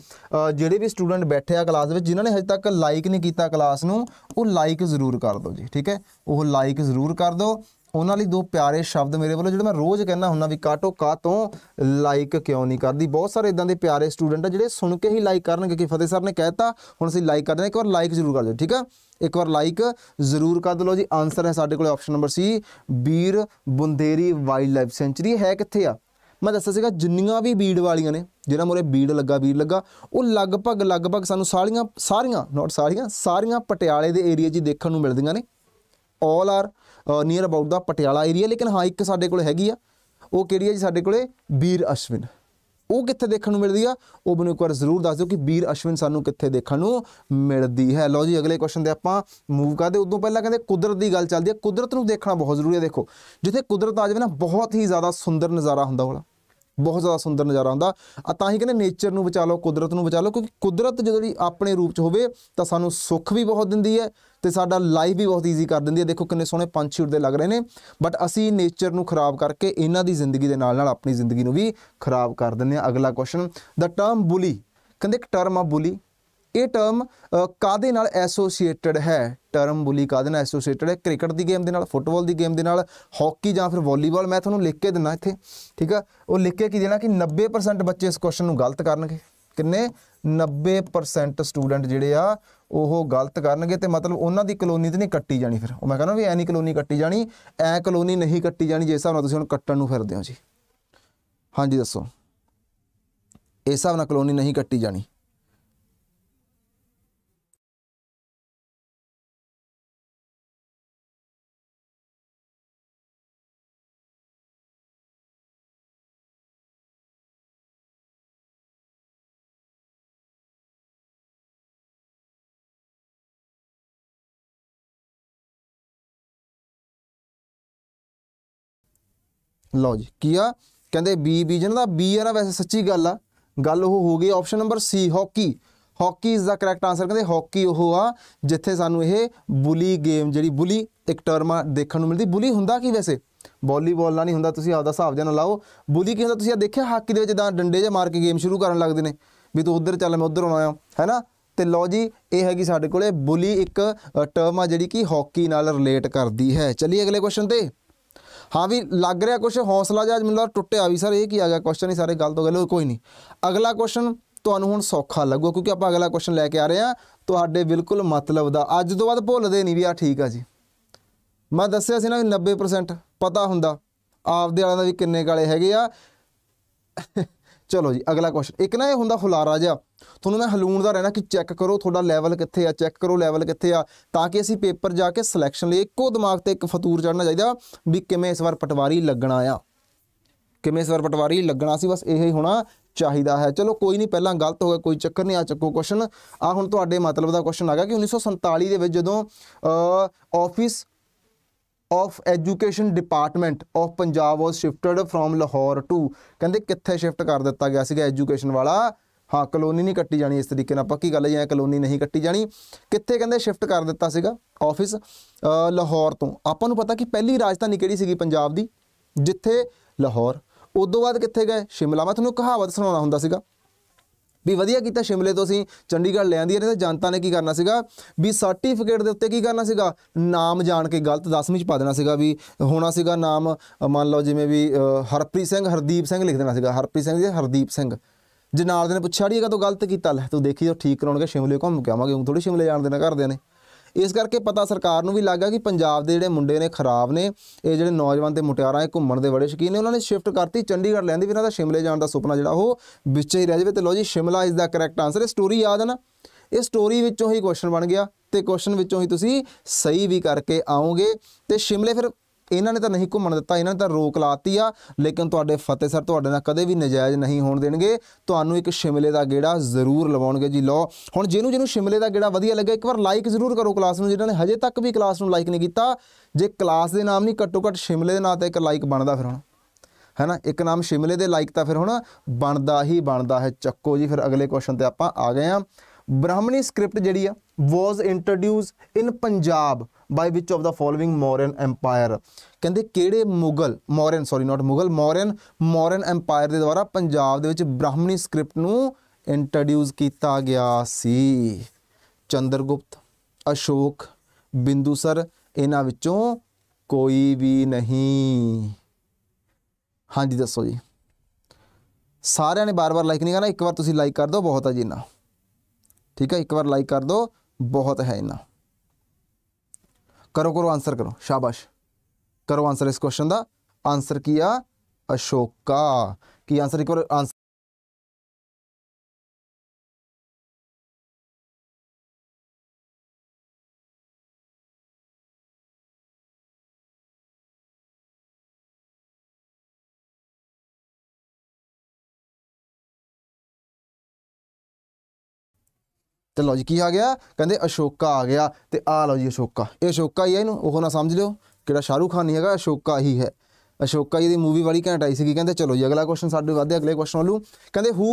ਜਿਹੜੇ ਵੀ ਸਟੂਡੈਂਟ ਬੈਠੇ ਆ ਕਲਾਸ ਵਿੱਚ ਜਿਨ੍ਹਾਂ ਨੇ ਹਜੇ ਤੱਕ ਲਾਈਕ ਨਹੀਂ ਕੀਤਾ ਕਲਾਸ ਨੂੰ ਉਹ ਲਾਈਕ ਜ਼ਰੂਰ ਕਰ ਦਿਓ ਜੀ ਠੀਕ ਹੈ ਉਹ ਲਾਈਕ ਜ਼ਰੂਰ ਕਰ ਦਿਓ ਉਹਨਾਂ ਲਈ ਦੋ ਪਿਆਰੇ ਸ਼ਬਦ ਮੇਰੇ ਵੱਲੋਂ ਜਿਹੜੇ ਮੈਂ ਰੋਜ਼ ਕਹਿਣਾ ਹੁੰਦਾ ਵੀ ਕਾਟੋ ਕਾ ਤੋਂ ਲਾਈਕ ਕਿਉਂ ਨਹੀਂ ਕਰਦੀ ਬਹੁਤ ਸਾਰੇ ਇਦਾਂ ਦੇ ਪਿਆਰੇ ਸਟੂਡੈਂਟ ਆ ਜਿਹੜੇ ਸੁਣ ਕੇ ਹੀ ਲਾਈਕ ਕਰਨਗੇ ਕਿ ਫਤਿਹ ਸਰ ਨੇ ਕਹਿਤਾ ਹੁਣ ਅਸੀਂ ਲਾਈਕ ਕਰਦੇ ਹਾਂ ਇੱਕ ਵਾਰ ਲਾਈਕ ਜ਼ਰੂਰ ਕਰ ਦਿਓ ਠੀਕ ਆ ਇੱਕ ਵਾਰ ਲਾਈਕ ਜ਼ਰੂਰ ਕਰ ਦਿਓ ਜੀ ਆਨਸਰ ਹੈ ਸਾਡੇ ਕੋਲ option number C Bir Bunerheri wildlife sanctuary ਹੈ ਕਿੱਥੇ ਆ ਮੈਂ ਦੱਸਿਆ ਸੀਗਾ ਜਿੰਨੀਆਂ ਵੀ ਬੀੜ ਵਾਲੀਆਂ ਨੇ ਜਿਹੜਾ ਮੋਰੇ ਬੀੜ ਲੱਗਾ ਬੀੜ ਲੱਗਾ ਉਹ ਲਗਭਗ ਲਗਭਗ ਸਾਨੂੰ ਸਾਰੀਆਂ ਸਾਰੀਆਂ ਨਾਟ ਸਾਰੀਆਂ ਸਾਰੀਆਂ ਪਟਿਆਲੇ ਦੇ ਏਰੀਆ 'ਚ ਦੇਖਣ ਨੂੰ ਮਿਲਦੀਆਂ ਨੇ all are near about the Patiala area ਲੇਕਿਨ ਹਾਂ ਇੱਕ ਸਾਡੇ ਕੋਲ ਹੈਗੀ ਆ ਉਹ ਕਿਹੜੀ ਹੈ ਜੀ ਸਾਡੇ ਕੋਲੇ ਵੀਰ ਅਸ਼ਵਿਨ ਉਹ ਕਿੱਥੇ ਦੇਖਣ ਨੂੰ ਮਿਲਦੀ ਆ ਉਹ ਬਨੂ ਇੱਕ ਵਾਰ ਜ਼ਰੂਰ ਦੱਸ ਦਿਓ ਕਿ ਵੀਰ ਅਸ਼ਵਿਨ ਸਾਨੂੰ ਕਿੱਥੇ ਦੇਖਣ ਨੂੰ ਮਿਲਦੀ ਹੈ ਲਓ ਜੀ ਅਗਲੇ ਕੁਐਸਚਨ ਤੇ ਆਪਾਂ ਮੂਵ ਕਰਦੇ ਉਦੋਂ ਪਹਿਲਾਂ ਕਹਿੰਦੇ ਕੁਦਰਤ ਦੀ ਗੱਲ ਚੱਲਦੀ ਆ ਕੁਦਰਤ ਨੂੰ ਦੇਖਣਾ ਬਹੁਤ ਜ਼ਰੂਰੀ ਹੈ ਦੇਖੋ ਜਿੱਥੇ ਕੁਦਰਤ ਆ ਜਾਵੇ ਨਾ ਬਹੁਤ ਹੀ ਜ਼ਿਆਦਾ ਸੁੰਦਰ ਨਜ਼ਾਰਾ ਹੁੰਦਾ ਹੋਣਾ ਬਹੁਤ ਜ਼ਿਆਦਾ ਸੁੰਦਰ ਨਜ਼ਾਰਾ ਹੁੰਦਾ ਆ ਤਾਂ ਹੀ ਕਹਿੰਦੇ ਨੇਚਰ ਨੂੰ ਬਚਾ ਲਓ ਕੁਦਰਤ ਨੂੰ ਬਚਾ ਲਓ ਕਿਉਂਕਿ ਕੁਦਰਤ ਜਦੋਂ ਆਪਣੇ ਰੂਪ 'ਚ ਹੋਵੇ ਤਾਂ ਸਾਨੂੰ ਸੁੱਖ ਵੀ ਬਹੁਤ ਦਿੰਦੀ ਹੈ ਤੇ ਸਾਡਾ ਲਾਈਫ ਵੀ ਬਹੁਤ ਈਜ਼ੀ ਕਰ ਦਿੰਦੀ ਹੈ ਦੇਖੋ ਕਿੰਨੇ ਸੋਹਣੇ ਪੰਛੀ ਉੱਡਦੇ ਲੱਗ ਰਹੇ ਨੇ ਬਟ ਅਸੀਂ ਨੇਚਰ ਨੂੰ ਖਰਾਬ ਕਰਕੇ ਇਹਨਾਂ ਦੀ ਜ਼ਿੰਦਗੀ ਦੇ ਨਾਲ ਨਾਲ ਆਪਣੀ ਜ਼ਿੰਦਗੀ ਨੂੰ ਵੀ ਖਰਾਬ ਕਰ ਦਿੰਦੇ ਆ ਅਗਲਾ ਕੁਐਸਚਨ ਦਾ ਟਰਮ ਬੁਲੀ ਕਹਿੰਦੇ ਇੱਕ ਟਰਮ ਆ ਬੁਲੀ ਇਹ ਟਰਮ ਕਾਦੇ ਨਾਲ ਐਸੋਸੀਏਟਡ ਹੈ ਟਰਮ ਬੁਲੀ ਕਾਦੇ ਨਾਲ ਐਸੋਸੀਏਟਡ ਹੈ ক্রিকেট ਦੀ ਗੇਮ ਦੇ ਨਾਲ ਫੁੱਟਬਾਲ ਦੀ ਗੇਮ ਦੇ ਨਾਲ ਹਾਕੀ ਜਾਂ ਫਿਰ ਵਾਲੀਬਾਲ ਮੈਂ ਤੁਹਾਨੂੰ ਲਿਖ ਕੇ ਦਿੰਦਾ ਇੱਥੇ ਠੀਕ ਆ ਉਹ ਲਿਖ ਕੇ ਕੀ ਦੇਣਾ ਕਿ 90% ਬੱਚੇ ਇਸ ਕੁਐਸਚਨ ਨੂੰ ਗਲਤ ਕਰਨਗੇ ਕਿੰਨੇ 90% ਸਟੂਡੈਂਟ ਜਿਹੜੇ ਆ ਉਹ ਗਲਤ ਕਰਨਗੇ ਤੇ ਮਤਲਬ ਉਹਨਾਂ ਦੀ ਕਲੋਨੀ ਤੇ ਨਹੀਂ ਕੱਟੀ ਜਾਣੀ ਫਿਰ ਉਹ ਮੈਂ ਕਹਿੰਦਾ ਵੀ ਐ ਨਹੀਂ ਕਲੋਨੀ ਕੱਟੀ ਜਾਣੀ ਐ ਕਲੋਨੀ ਨਹੀਂ ਕੱਟੀ ਜਾਣੀ ਜੇ ਹਿਸਾਬ ਨਾਲ ਤੁਸੀਂ ਹੁਣ ਕੱਟਣ ਨੂੰ ਫਿਰਦੇ ਹੋ ਜੀ ਹਾਂਜੀ ਦੱਸੋ ਇਸ ਹਿਸਾਬ ਨਾਲ ਕਲੋਨੀ ਨਹੀਂ ਕੱਟੀ ਜਾਣੀ ਲਓ ਜੀ ਕੀ ਆ ਕਹਿੰਦੇ ਬੀ ਬੀ ਜਨ ਦਾ ਬੀ ਆ ਨਾ ਵੈਸੇ ਸੱਚੀ ਗੱਲ ਆ ਗੱਲ ਉਹ ਹੋ ਗਈ option number C hockey hockey is the correct answer ਕਹਿੰਦੇ ਹਾਕੀ ਉਹ ਆ ਜਿੱਥੇ ਸਾਨੂੰ ਇਹ ਬੁਲੀ ਗੇਮ ਜਿਹੜੀ ਬੁਲੀ ਇੱਕ ਟਰਮ ਆ ਦੇਖਣ ਨੂੰ ਮਿਲਦੀ ਬੁਲੀ ਹੁੰਦਾ ਕੀ ਵੈਸੇ ਵਾਲੀਬਾਲ ਨਾਲ ਨਹੀਂ ਹੁੰਦਾ ਤੁਸੀਂ ਆਪਦਾ ਹਿਸਾਬ ਜਨ ਲਾਓ ਬੁਲੀ ਕੀ ਹੁੰਦਾ ਤੁਸੀਂ ਆ ਦੇਖਿਆ ਹਾਕੀ ਦੇ ਵਿੱਚ ਜਿੱਦਾਂ ਡੰਡੇ ਜੇ ਮਾਰ ਕੇ ਗੇਮ ਸ਼ੁਰੂ ਕਰਨ ਲੱਗਦੇ ਨੇ ਵੀ ਤੂੰ ਉਧਰ ਚੱਲ ਮੈਂ ਉਧਰ ਆਉਣਾ ਆ ਹੈਨਾ ਤੇ ਲਓ ਜੀ ਇਹ ਹੈਗੀ ਸਾਡੇ ਕੋਲੇ ਬੁਲੀ ਇੱਕ ਟਰਮ ਆ ਜਿਹੜੀ ਕਿ ਹਾਕੀ ਨਾਲ ਰਿਲੇਟ ਕਰਦੀ ਹੈ ਚਲਿਏ ਅਗਲੇ ਕੁਐਸਚਨ ਤੇ ਹਾਂ ਵੀ ਲੱਗ ਰਿਹਾ ਕੁਝ ਹੌਸਲਾ ਮੈਨੂੰ ਮਤਲਬ ਟੁੱਟਿਆ ਵੀ ਸਰ ਇਹ ਕੀ ਆ ਗਿਆ ਕੁਐਸਚਨ ਹੀ ਸਾਰੇ ਗਲਤ ਹੋ ਗਏ ਲੋ ਕੋਈ ਨਹੀਂ ਅਗਲਾ ਕੁਐਸਚਨ ਤੁਹਾਨੂੰ ਹੁਣ ਸੌਖਾ ਲੱਗੂ ਕਿਉਂਕਿ ਆਪਾਂ ਅਗਲਾ ਕੁਐਸਚਨ ਲੈ ਕੇ ਆ ਰਹੇ ਆ ਤੁਹਾਡੇ ਬਿਲਕੁਲ ਮਤਲਬ ਦਾ ਅੱਜ ਤੋਂ ਬਾਅਦ ਭੁੱਲਦੇ ਨਹੀਂ ਵੀ ਆ ਠੀਕ ਆ ਜੀ ਮੈਂ ਦੱਸਿਆ ਸੀ ਨਾ ਵੀ 90% ਪਤਾ ਹੁੰਦਾ ਆਪਦੇ ਵਾਲਿਆਂ ਦਾ ਵੀ ਕਿੰਨੇ ਕਾਲੇ ਹੈਗੇ ਆ ਚਲੋ ਜੀ ਅਗਲਾ ਕੁਐਸਚਨ ਇੱਕ ਨਾ ਇਹ ਹੁੰਦਾ ਹੁਲਾਰਾ ਜਿਹਾ ਤੁਹਾਨੂੰ ਮੈਂ ਹਲੂਣ ਦਾ ਰਹਿਣਾ ਕਿ ਚੈੱਕ ਕਰੋ ਤੁਹਾਡਾ ਲੈਵਲ ਕਿੱਥੇ ਆ ਚੈੱਕ ਕਰੋ ਲੈਵਲ ਕਿੱਥੇ ਆ ਤਾਂ ਕਿ ਅਸੀਂ ਪੇਪਰ ਜਾ ਕੇ ਸਿਲੈਕਸ਼ਨ ਲਈ ਇੱਕੋ ਦਿਮਾਗ ਤੇ ਇੱਕ ਫਤੂਰ ਚੜਨਾ ਚਾਹੀਦਾ ਵੀ ਕਿਵੇਂ ਇਸ ਵਾਰ ਪਟਵਾਰੀ ਲੱਗਣਾ ਆ ਕਿਵੇਂ ਇਸ ਵਾਰ ਪਟਵਾਰੀ ਲੱਗਣਾ ਸੀ ਬਸ ਇਹ ਹੀ ਹੋਣਾ ਚਾਹੀਦਾ ਹੈ ਚਲੋ ਕੋਈ ਨਹੀਂ ਪਹਿਲਾਂ ਗਲਤ ਹੋ ਗਿਆ ਕੋਈ ਚੱਕਰ ਨਹੀਂ ਆ ਚੱਕੋ ਕੁਐਸਚਨ ਆ ਹੁਣ ਤੁਹਾਡੇ ਮਤਲਬ ਦਾ ਕੁਐਸਚਨ ਆ ਗਿਆ ਕਿ 1947 ਦੇ ਵਿੱਚ ਜਦੋਂ office of education department of Punjab was shifted from Lahore to ਕਹਿੰਦੇ ਕਿੱਥੇ ਸ਼ਿਫਟ ਕਰ ਦਿੱਤਾ ਗਿਆ ਸੀਗਾ ਐਜੂਕੇਸ਼ਨ ਵਾਲਾ ਹਾਂ ਕਲੋਨੀ ਨਹੀਂ ਕੱਟੀ ਜਾਣੀ ਇਸ ਤਰੀਕੇ ਨਾਲ ਪੱਕੀ ਗੱਲ ਹੈ ਜਾਂ ਕਲੋਨੀ ਨਹੀਂ ਕੱਟੀ ਜਾਣੀ ਕਿੱਥੇ ਕਹਿੰਦੇ ਸ਼ਿਫਟ ਕਰ ਦਿੱਤਾ ਸੀਗਾ ਆਫਿਸ ਲਾਹੌਰ ਤੋਂ ਆਪਾਂ ਨੂੰ ਪਤਾ ਕਿ ਪਹਿਲੀ ਰਾਜਧਾਨੀ ਕਿਹੜੀ ਸੀਗੀ ਪੰਜਾਬ ਦੀ ਜਿੱਥੇ ਲਾਹੌਰ ਉਦੋਂ ਬਾਅਦ ਕਿੱਥੇ ਗਏ ਸ਼ਿਮਲਾ ਮੈਂ ਤੁਹਾਨੂੰ ਕਹਾਵਤ ਸੁਣਾਉਣਾ ਹੁੰਦਾ ਸੀਗਾ ਵੀ ਵਧੀਆ ਕੀਤਾ ਸ਼ਿਮਲੇ ਤੋਂ ਅਸੀਂ ਚੰਡੀਗੜ੍ਹ ਲੈ ਆਂਦੀ ਇਹਨੇ ਤਾਂ ਜਨਤਾ ਨੇ ਕੀ ਕਰਨਾ ਸੀਗਾ ਵੀ ਸਰਟੀਫਿਕੇਟ ਦੇ ਉੱਤੇ ਕੀ ਕਰਨਾ ਸੀਗਾ ਨਾਮ ਜਾਣ ਕੇ ਗਲਤ 10ਵੀਂ ਚ ਪਾ ਦੇਣਾ ਸੀਗਾ ਵੀ ਹੋਣਾ ਸੀਗਾ ਨਾਮ ਮੰਨ ਲਓ ਜਿਵੇਂ ਵੀ ਹਰਪ੍ਰੀਤ ਸਿੰਘ ਹਰਦੀਪ ਸਿੰਘ ਲਿਖ ਦੇਣਾ ਸੀਗਾ ਹਰਪ੍ਰੀਤ ਸਿੰਘ ਜੀ ਹਰਦੀਪ ਸਿੰਘ ਜੇ ਨਾਲ ਦੇ ਨੇ ਪੁੱਛਿਆ ਢੀਗਾ ਤੋਂ ਗਲਤ ਕੀਤਾ ਲੈ ਤੂੰ ਦੇਖੀ ਜੋ ਠੀਕ ਕਰਾਉਣਗੇ ਸ਼ਿਮਲੇ ਘੁੰਮ ਕੇ ਆਵਾਂਗੇ ਉਹ ਥੋੜੀ ਸ਼ਿਮਲੇ ਜਾਣ ਦੇਣਾ ਘਰਦਿਆਂ ਨੇ ਇਸ ਕਰਕੇ ਪਤਾ ਸਰਕਾਰ ਨੂੰ ਵੀ ਲੱਗਾ ਕਿ ਪੰਜਾਬ ਦੇ ਜਿਹੜੇ ਮੁੰਡੇ ਨੇ ਖਰਾਬ ਨੇ ਇਹ ਜਿਹੜੇ ਨੌਜਵਾਨ ਤੇ ਮੁਟਿਆਰਾਂ ਇਹ ਘੁੰਮਣ ਦੇ ਬੜੇ ਸ਼ਕੀਨ ਨੇ ਉਹਨਾਂ ਨੇ ਸ਼ਿਫਟ ਕਰਤੀ ਚੰਡੀਗੜ੍ਹ ਲੈਂਦੀ ਵੀ ਇਹਨਾਂ ਦਾ ਸ਼ਿਮਲੇ ਜਾਣ ਦਾ ਸੁਪਨਾ ਜਿਹੜਾ ਉਹ ਵਿੱਚ ਹੀ ਰਹਿ ਜਾਵੇ ਤੇ ਲੋ ਜੀ Shimla is the correct answer ਇਹ ਸਟੋਰੀ ਯਾਦ ਹੈ ਨਾ ਇਹ ਸਟੋਰੀ ਵਿੱਚੋਂ ਹੀ ਕੁਐਸਚਨ ਬਣ ਗਿਆ ਤੇ ਕੁਐਸਚਨ ਵਿੱਚੋਂ ਹੀ ਤੁਸੀਂ ਸਹੀ ਵੀ ਕਰਕੇ ਆਓਗੇ ਤੇ ਸ਼ਿਮਲੇ ਫਿਰ ਇਹਨਾਂ ਨੇ ਤਾਂ ਨਹੀਂ ਘੁੰਮਣ ਦਿੱਤਾ ਇਹਨਾਂ ਨੇ ਤਾਂ ਰੋਕ ਲਾਤੀ ਆ ਲੇਕਿਨ ਤੁਹਾਡੇ ਫਤਿਹ ਸਰ ਤੁਹਾਡੇ ਨਾਲ ਕਦੇ ਵੀ ਨਜਾਇਜ਼ ਨਹੀਂ ਹੋਣ ਦੇਣਗੇ ਤੁਹਾਨੂੰ ਇੱਕ ਸ਼ਿਮਲੇ ਦਾ ਗੇੜਾ ਜ਼ਰੂਰ ਲਵਾਉਣਗੇ ਜੀ ਲੋ ਹੁਣ ਜਿਹਨੂੰ ਜਿਹਨੂੰ ਸ਼ਿਮਲੇ ਦਾ ਗੇੜਾ ਵਧੀਆ ਲੱਗਾ ਇੱਕ ਵਾਰ ਲਾਈਕ ਜ਼ਰੂਰ ਕਰੋ ਕਲਾਸ ਨੂੰ ਜਿਨ੍ਹਾਂ ਨੇ ਹਜੇ ਤੱਕ ਵੀ ਕਲਾਸ ਨੂੰ ਲਾਈਕ ਨਹੀਂ ਕੀਤਾ ਜੇ ਕਲਾਸ ਦੇ ਨਾਮ ਨਹੀਂ ਘੱਟੋ ਘੱਟ ਸ਼ਿਮਲੇ ਦੇ ਨਾਂ ਤੇ ਇੱਕ ਲਾਈਕ ਬਣਦਾ ਫਿਰ ਹੁਣ ਹੈਨਾ ਇੱਕ ਨਾਮ ਸ਼ਿਮਲੇ ਦੇ ਲਾਈਕ ਤਾਂ ਫਿਰ ਹੁਣ ਬਣਦਾ ਹੀ ਬਣਦਾ ਹੈ ਚੱਕੋ ਜੀ ਫਿਰ ਅਗਲੇ ਕੁਐਸਚਨ ਤੇ ਆਪਾਂ ਆ ਗਏ ਆ ਬ੍ਰਾਹਮਣੀ ਸਕ੍ਰਿਪਟ ਜਿਹੜੀ ਆ was introduce in Punjab by which of the following Mauryan empire ਕਹਿੰਦੇ ਕਿਹੜੇ Mughal Mauryan sorry not Mughal Mauryan Mauryan empire ਦੇ ਦੁਆਰਾ ਪੰਜਾਬ ਦੇ ਵਿੱਚ ਬ੍ਰਾਹਮਣੀ ਸਕ੍ਰਿਪਟ ਨੂੰ ਇੰਟਰੋਡਿਊਸ ਕੀਤਾ ਗਿਆ ਸੀ ਚੰਦਰਗੁਪਤ ਅਸ਼ੋਕ ਬਿੰਦੂਸਰ ਇਹਨਾਂ ਵਿੱਚੋਂ ਕੋਈ ਵੀ ਨਹੀਂ ਹਾਂਜੀ ਦੱਸੋ ਜੀ ਸਾਰਿਆਂ ਨੇ ਬਾਰ-ਬਾਰ ਲਾਈਕ ਨਹੀਂ ਕਰਨਾ ਇੱਕ ਵਾਰ ਤੁਸੀਂ ਲਾਈਕ ਕਰ ਦਿਓ ਬਹੁਤ ਹੈ ਜੀ ਨਾ ਠੀਕ ਹੈ ਇੱਕ ਵਾਰ ਲਾਈਕ ਕਰ ਦਿਓ ਬਹੁਤ ਹੈ ਇਹਨਾਂ ਕਰੋ ਕਰੋ ਆਨਸਰ ਕਰੋ ਸ਼ਾਬਾਸ਼ ਕਰੋ ਆਨਸਰ ਇਸ ਕੁਐਸਚਨ ਦਾ ਆਨਸਰ ਕੀ ਆ ਅਸ਼ੋਕਾ ਕੀ ਆਨਸਰ ਇੱਕ ਵਾਰ ਆਨਸਰ ਤੇ ਲੋ ਜੀ ਕੀ ਆ ਗਿਆ ਕਹਿੰਦੇ ਅਸ਼ੋਕਾ ਆ ਗਿਆ ਤੇ ਆ ਲੋ ਜੀ ਅਸ਼ੋਕਾ ਇਹ ਅਸ਼ੋਕਾ ਹੀ ਹੈ ਇਹਨੂੰ ਉਹ ਨਾ ਸਮਝ ਲਿਓ ਕਿਹੜਾ ਸ਼ਾਹਰੂਖ ਖਾਨ ਨਹੀਂ ਹੈਗਾ ਅਸ਼ੋਕਾ ਹੀ ਹੈ ਅਸ਼ੋਕਾ ਜੀ ਦੀ ਮੂਵੀ ਵਾਲੀ ਘੈਂਟ ਆਈ ਸੀਗੀ ਕਹਿੰਦੇ ਚਲੋ ਜੀ ਅਗਲਾ ਕੁਐਸਚਨ ਸਾਡੇ ਵਾਧੇ ਅਗਲੇ ਕੁਐਸਚਨ ਵੱਲੋਂ ਕਹਿੰਦੇ ਹੂ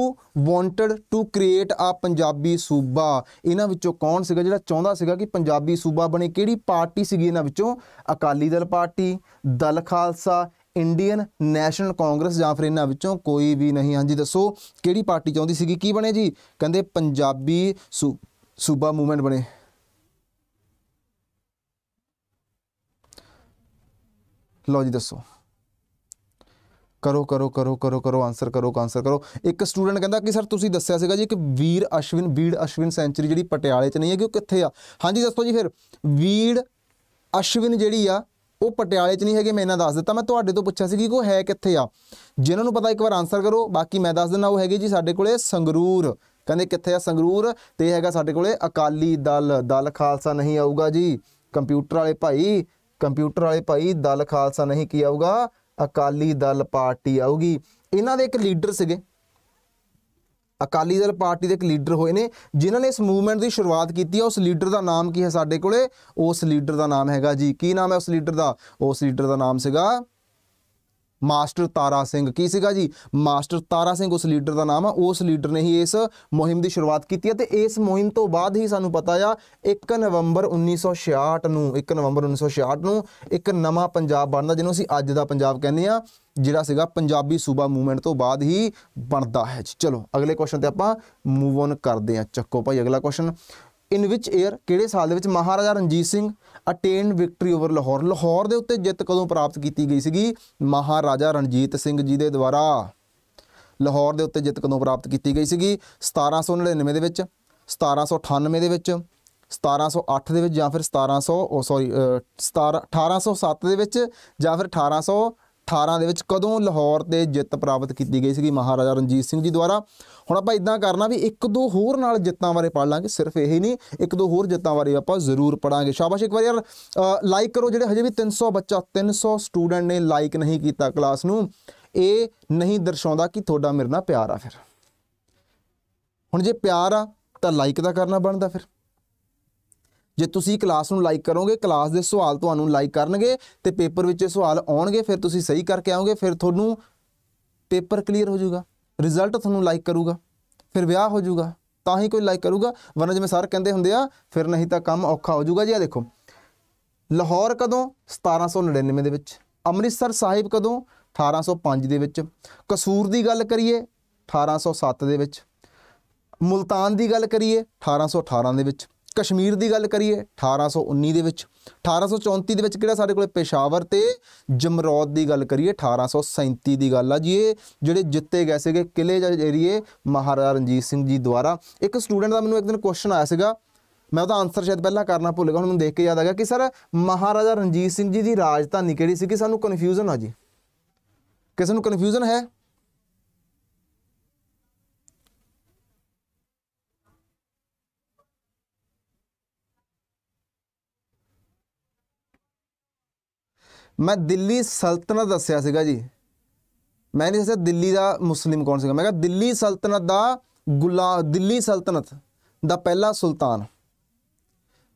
ਵਾਂਟਡ ਟੂ ਕ੍ਰੀਏਟ ਆ ਪੰਜਾਬੀ ਸੂਬਾ ਇਹਨਾਂ ਵਿੱਚੋਂ ਕੌਣ ਸੀਗਾ ਜਿਹੜਾ ਚਾਹੁੰਦਾ ਸੀਗਾ ਕਿ ਪੰਜਾਬੀ ਸੂਬਾ ਬਣੇ ਕਿਹੜੀ ਪਾਰਟੀ ਸੀਗੀ ਇਹਨਾਂ ਵਿੱਚੋਂ Akali Dal party Dal Khalsa Indian National Congress ਜਾਂ ਫਿਰ ਇਹਨਾਂ ਵਿੱਚੋਂ ਕੋਈ ਵੀ ਨਹੀਂ ਹਾਂਜੀ ਦੱਸੋ ਕਿਹੜੀ ਪਾਰਟੀ ਚਾਹੁੰਦੀ ਸੀਗੀ ਕੀ ਬਣੇ ਜੀ ਕਹਿੰਦੇ ਪੰਜਾਬੀ ਸੂਬਾ ਮੂਵਮੈਂਟ ਬਣੇ ਲਓ ਜੀ ਦੱਸੋ ਕਰੋ ਕਰੋ ਕਰੋ ਕਰੋ ਕਰੋ ਆਨਸਰ ਕਰੋ ਆਨਸਰ ਕਰੋ ਇੱਕ ਸਟੂਡੈਂਟ ਕਹਿੰਦਾ ਕਿ ਸਰ ਤੁਸੀਂ ਦੱਸਿਆ ਸੀਗਾ ਜੀ ਕਿ ਵੀਰ ਅਸ਼ਵਿਨ ਵੀੜ ਅਸ਼ਵਿਨ ਸੈਂਚਰੀ ਜਿਹੜੀ ਪਟਿਆਲੇ 'ਚ ਨਹੀਂ ਕਿ ਉਹ ਕਿੱਥੇ ਆ ਹਾਂਜੀ ਦੱਸੋ ਜੀ ਫਿਰ ਵੀੜ ਅਸ਼ਵਿਨ ਜਿਹੜੀ ਆ ਉਹ ਪਟਿਆਲੇ 'ਚ ਨਹੀਂ ਹੈਗੇ ਮੈਂ ਇਹਨਾਂ ਦੱਸ ਦਿੱਤਾ ਮੈਂ ਤੁਹਾਡੇ ਤੋਂ ਪੁੱਛਿਆ ਸੀ ਕਿ ਉਹ ਹੈ ਕਿੱਥੇ ਆ ਜਿਨ੍ਹਾਂ ਨੂੰ ਪਤਾ ਇੱਕ ਵਾਰ ਆਨਸਰ ਕਰੋ ਬਾਕੀ ਮੈਂ ਦੱਸ ਦਿੰਦਾ ਉਹ ਹੈਗੇ ਜੀ ਸਾਡੇ ਕੋਲੇ ਸੰਗਰੂਰ ਕਹਿੰਦੇ ਕਿੱਥੇ ਆ ਸੰਗਰੂਰ ਤੇ ਹੈਗਾ ਸਾਡੇ ਕੋਲੇ ਅਕਾਲੀ ਦਲ ਦਲ ਖਾਲਸਾ ਨਹੀਂ ਆਊਗਾ ਜੀ ਕੰਪਿਊਟਰ ਵਾਲੇ ਭਾਈ ਕੰਪਿਊਟਰ ਵਾਲੇ ਭਾਈ ਦਲ ਖਾਲਸਾ ਨਹੀਂ ਕੀ ਆਊਗਾ ਅਕਾਲੀ ਦਲ ਪਾਰਟੀ ਆਊਗੀ ਇਹਨਾਂ ਦੇ ਇੱਕ ਲੀਡਰ ਸੀਗੇ ਅਕਾਲੀ ਦਲ ਪਾਰਟੀ ਦੇ ਇੱਕ ਲੀਡਰ ਹੋਏ ਨੇ ਜਿਨ੍ਹਾਂ ਨੇ ਇਸ ਮੂਵਮੈਂਟ ਦੀ ਸ਼ੁਰੂਆਤ ਕੀਤੀ ਹੈ ਉਸ ਲੀਡਰ ਦਾ ਨਾਮ ਕੀ ਹੈ ਸਾਡੇ ਕੋਲੇ ਉਸ ਲੀਡਰ ਦਾ ਨਾਮ ਹੈਗਾ ਜੀ ਕੀ ਨਾਮ ਹੈ ਉਸ ਲੀਡਰ ਦਾ ਉਸ ਲੀਡਰ ਦਾ ਨਾਮ ਸੀਗਾ ਮਾਸਟਰ ਤਾਰਾ ਸਿੰਘ ਕੀ ਸੀਗਾ ਜੀ ਮਾਸਟਰ ਤਾਰਾ ਸਿੰਘ ਉਸ ਲੀਡਰ ਦਾ ਨਾਮ ਆ ਉਸ ਲੀਡਰ ਨੇ ਹੀ ਇਸ ਮੁਹਿੰਮ ਦੀ ਸ਼ੁਰੂਆਤ ਕੀਤੀ ਤੇ ਇਸ ਮੁਹਿੰਮ ਤੋਂ ਬਾਅਦ ਹੀ ਸਾਨੂੰ ਪਤਾ ਆ 1 ਨਵੰਬਰ 1966 ਨੂੰ 1 ਨਵੰਬਰ 1966 ਨੂੰ ਇੱਕ ਨਵਾਂ ਪੰਜਾਬ ਬਣਦਾ ਜਿਹਨੂੰ ਅਸੀਂ ਅੱਜ ਦਾ ਪੰਜਾਬ ਕਹਿੰਦੇ ਆ ਜਿਹੜਾ ਸੀਗਾ ਪੰਜਾਬੀ ਸੂਬਾ ਮੂਵਮੈਂਟ ਤੋਂ ਬਾਅਦ ਹੀ ਬਣਦਾ ਹੈ ਚਲੋ ਅਗਲੇ ਕੁਐਸਚਨ ਤੇ ਆਪਾਂ ਮੂਵ ਔਨ ਕਰਦੇ ਆ ਚੱਕੋ ਭਾਈ ਅਗਲਾ ਕੁਐਸਚਨ ਇਨ ਵਿਚ ਏਅਰ ਕਿਹੜੇ ਸਾਲ ਦੇ ਵਿੱਚ Maharaja Ranjit Singh attained victory over Lahore Lahore ਦੇ ਉੱਤੇ ਜਿੱਤ ਕਦੋਂ ਪ੍ਰਾਪਤ ਕੀਤੀ ਗਈ ਸੀਗੀ ਮਹਾਰਾਜਾ ਰਣਜੀਤ ਸਿੰਘ ਜੀ ਦੇ ਦੁਆਰਾ ਲਾਹੌਰ ਦੇ ਉੱਤੇ ਜਿੱਤ ਕਦੋਂ ਪ੍ਰਾਪਤ ਕੀਤੀ ਗਈ ਸੀਗੀ 1799 ਦੇ ਵਿੱਚ 1798 ਦੇ ਵਿੱਚ 1708 ਦੇ ਵਿੱਚ ਜਾਂ ਫਿਰ 1700 ਉਹ ਸੌਰੀ 1807 ਦੇ ਵਿੱਚ ਜਾਂ ਫਿਰ 1800 18 ਦੇ ਵਿੱਚ ਕਦੋਂ ਲਾਹੌਰ ਤੇ ਜਿੱਤ ਪ੍ਰਾਪਤ ਕੀਤੀ ਗਈ ਸੀਗੀ ਮਹਾਰਾਜਾ ਰਣਜੀਤ ਸਿੰਘ ਜੀ ਦੁਆਰਾ ਹੁਣ ਆਪਾਂ ਇਦਾਂ ਕਰਨਾ ਵੀ ਇੱਕ ਦੋ ਹੋਰ ਨਾਲ ਜਿੱਤਾਂ ਬਾਰੇ ਪੜ ਲਾਂਗੇ ਸਿਰਫ ਇਹ ਨਹੀਂ ਇੱਕ ਦੋ ਹੋਰ ਜਿੱਤਾਂ ਬਾਰੇ ਆਪਾਂ ਜ਼ਰੂਰ ਪੜਾਂਗੇ ਸ਼ਾਬਾਸ਼ ਇੱਕ ਵਾਰ ਯਾਰ ਲਾਈਕ ਕਰੋ ਜਿਹੜੇ ਹਜੇ ਵੀ 300 ਬੱਚਾ 300 ਸਟੂਡੈਂਟ ਨੇ ਲਾਈਕ ਨਹੀਂ ਕੀਤਾ ਕਲਾਸ ਨੂੰ ਇਹ ਨਹੀਂ ਦਰਸਾਉਂਦਾ ਕਿ ਤੁਹਾਡਾ ਮੇਰੇ ਨਾਲ ਪਿਆਰ ਆ ਫਿਰ ਹੁਣ ਜੇ ਪਿਆਰ ਆ ਤਾਂ ਲਾਈਕ ਦਾ ਕਰਨਾ ਬਣਦਾ ਫਿਰ ਜੇ ਤੁਸੀਂ ਕਲਾਸ ਨੂੰ ਲਾਈਕ ਕਰੋਗੇ ਕਲਾਸ ਦੇ ਸਵਾਲ ਤੁਹਾਨੂੰ ਲਾਈਕ ਕਰਨਗੇ ਤੇ ਪੇਪਰ ਵਿੱਚ ਸਵਾਲ ਆਉਣਗੇ ਫਿਰ ਤੁਸੀਂ ਸਹੀ ਕਰਕੇ ਆਓਗੇ ਫਿਰ ਤੁਹਾਨੂੰ ਪੇਪਰ ਕਲੀਅਰ ਹੋ ਜਾਊਗਾ ਰਿਜ਼ਲਟ ਤੁਹਾਨੂੰ ਲਾਈਕ ਕਰੂਗਾ ਫਿਰ ਵਿਆਹ ਹੋ ਜਾਊਗਾ ਤਾਂ ਹੀ ਕੋਈ ਲਾਈਕ ਕਰੂਗਾ ਵਰਨਾ ਜਿਵੇਂ ਸਰ ਕਹਿੰਦੇ ਹੁੰਦੇ ਆ ਫਿਰ ਨਹੀਂ ਤਾਂ ਕੰਮ ਔਖਾ ਹੋ ਜਾਊਗਾ ਜੀ ਆ ਦੇਖੋ ਲਾਹੌਰ ਕਦੋਂ 1799 ਦੇ ਵਿੱਚ ਅੰਮ੍ਰਿਤਸਰ ਸਾਹਿਬ ਕਦੋਂ 1805 ਦੇ ਵਿੱਚ ਕਸੂਰ ਦੀ ਗੱਲ ਕਰੀਏ 1807 ਦੇ ਵਿੱਚ ਮੁਲਤਾਨ ਦੀ ਗੱਲ ਕਰੀਏ 1818 ਦੇ ਵਿੱਚ ਕਸ਼ਮੀਰ ਦੀ ਗੱਲ ਕਰੀਏ 1819 ਦੇ ਵਿੱਚ 1834 ਦੇ ਵਿੱਚ ਕਿਹੜਾ ਸਾਡੇ ਕੋਲੇ ਪੇਸ਼ਾਵਰ ਤੇ ਜਮਰੌਦ ਦੀ ਗੱਲ ਕਰੀਏ 1837 ਦੀ ਗੱਲ ਆ ਜੀ ਇਹ ਜਿਹੜੇ ਜਿੱਤੇ ਗਏ ਸੀਗੇ ਕਿਲੇ ਜਾਂ ਏਰੀਏ ਮਹਾਰਾਜਾ ਰਣਜੀਤ ਸਿੰਘ ਜੀ ਦੁਆਰਾ ਇੱਕ ਸਟੂਡੈਂਟ ਦਾ ਮੈਨੂੰ ਇੱਕ ਦਿਨ ਕੁਐਸਚਨ ਆਇਆ ਸੀਗਾ ਮੈਂ ਉਹਦਾ ਆਨਸਰ ਸ਼ਾਇਦ ਪਹਿਲਾਂ ਕਰਨਾ ਭੁੱਲ ਗਿਆ ਹੁਣ ਮੈਨੂੰ ਦੇਖ ਕੇ ਯਾਦ ਆ ਗਿਆ ਕਿ ਸਰ ਮਹਾਰਾਜਾ ਰਣਜੀਤ ਸਿੰਘ ਜੀ ਦੀ ਰਾਜਧਾਨੀ ਕਿਹੜੀ ਸੀ ਕਿ ਸਾਨੂੰ ਕਨਫਿਊਜ਼ਨ ਆ ਜੀ ਕਿਸੇ ਨੂੰ ਕਨਫਿਊਜ਼ਨ ਹੈ ਮੈਂ ਦਿੱਲੀ ਸਲਤਨਤ ਦੱਸਿਆ ਸੀਗਾ ਜੀ ਮੈਂ ਨਹੀਂ ਦੱਸਿਆ ਦਿੱਲੀ ਦਾ ਮੁਸਲਿਮ ਕੌਣ ਸੀਗਾ ਮੈਂ ਕਿਹਾ ਦਿੱਲੀ ਸਲਤਨਤ ਦਾ ਗੁਲਾ ਦਿੱਲੀ ਸਲਤਨਤ ਦਾ ਪਹਿਲਾ ਸੁਲਤਾਨ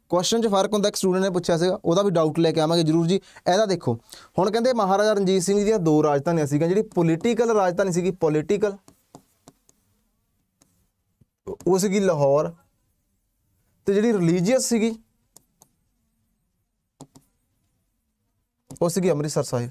ਕੁਐਸਚਨ 'ਚ ਫਰਕ ਹੁੰਦਾ ਇੱਕ ਸਟੂਡੈਂਟ ਨੇ ਪੁੱਛਿਆ ਸੀਗਾ ਉਹਦਾ ਵੀ ਡਾਊਟ ਲੈ ਕੇ ਆਵਾਂਗੇ ਜਰੂਰ ਜੀ ਇਹਦਾ ਦੇਖੋ ਹੁਣ ਕਹਿੰਦੇ ਮਹਾਰਾਜਾ ਰਣਜੀਤ ਸਿੰਘ ਜੀ ਦੀਆਂ ਦੋ ਰਾਜਧਾਨੀਆਂ ਸੀਗੀਆਂ ਜਿਹੜੀ ਪੋਲੀਟੀਕਲ ਰਾਜਧਾਨੀ ਸੀਗੀ ਪੋਲੀਟੀਕਲ ਉਹ ਸੀਗੀ ਲਾਹੌਰ ਤੇ ਜਿਹੜੀ ਰਿਲੀਜੀਅਸ ਸੀਗੀ ਉਹ ਸੀਗੀ ਅੰਮ੍ਰਿਤਸਰ ਸਾਹਿਬ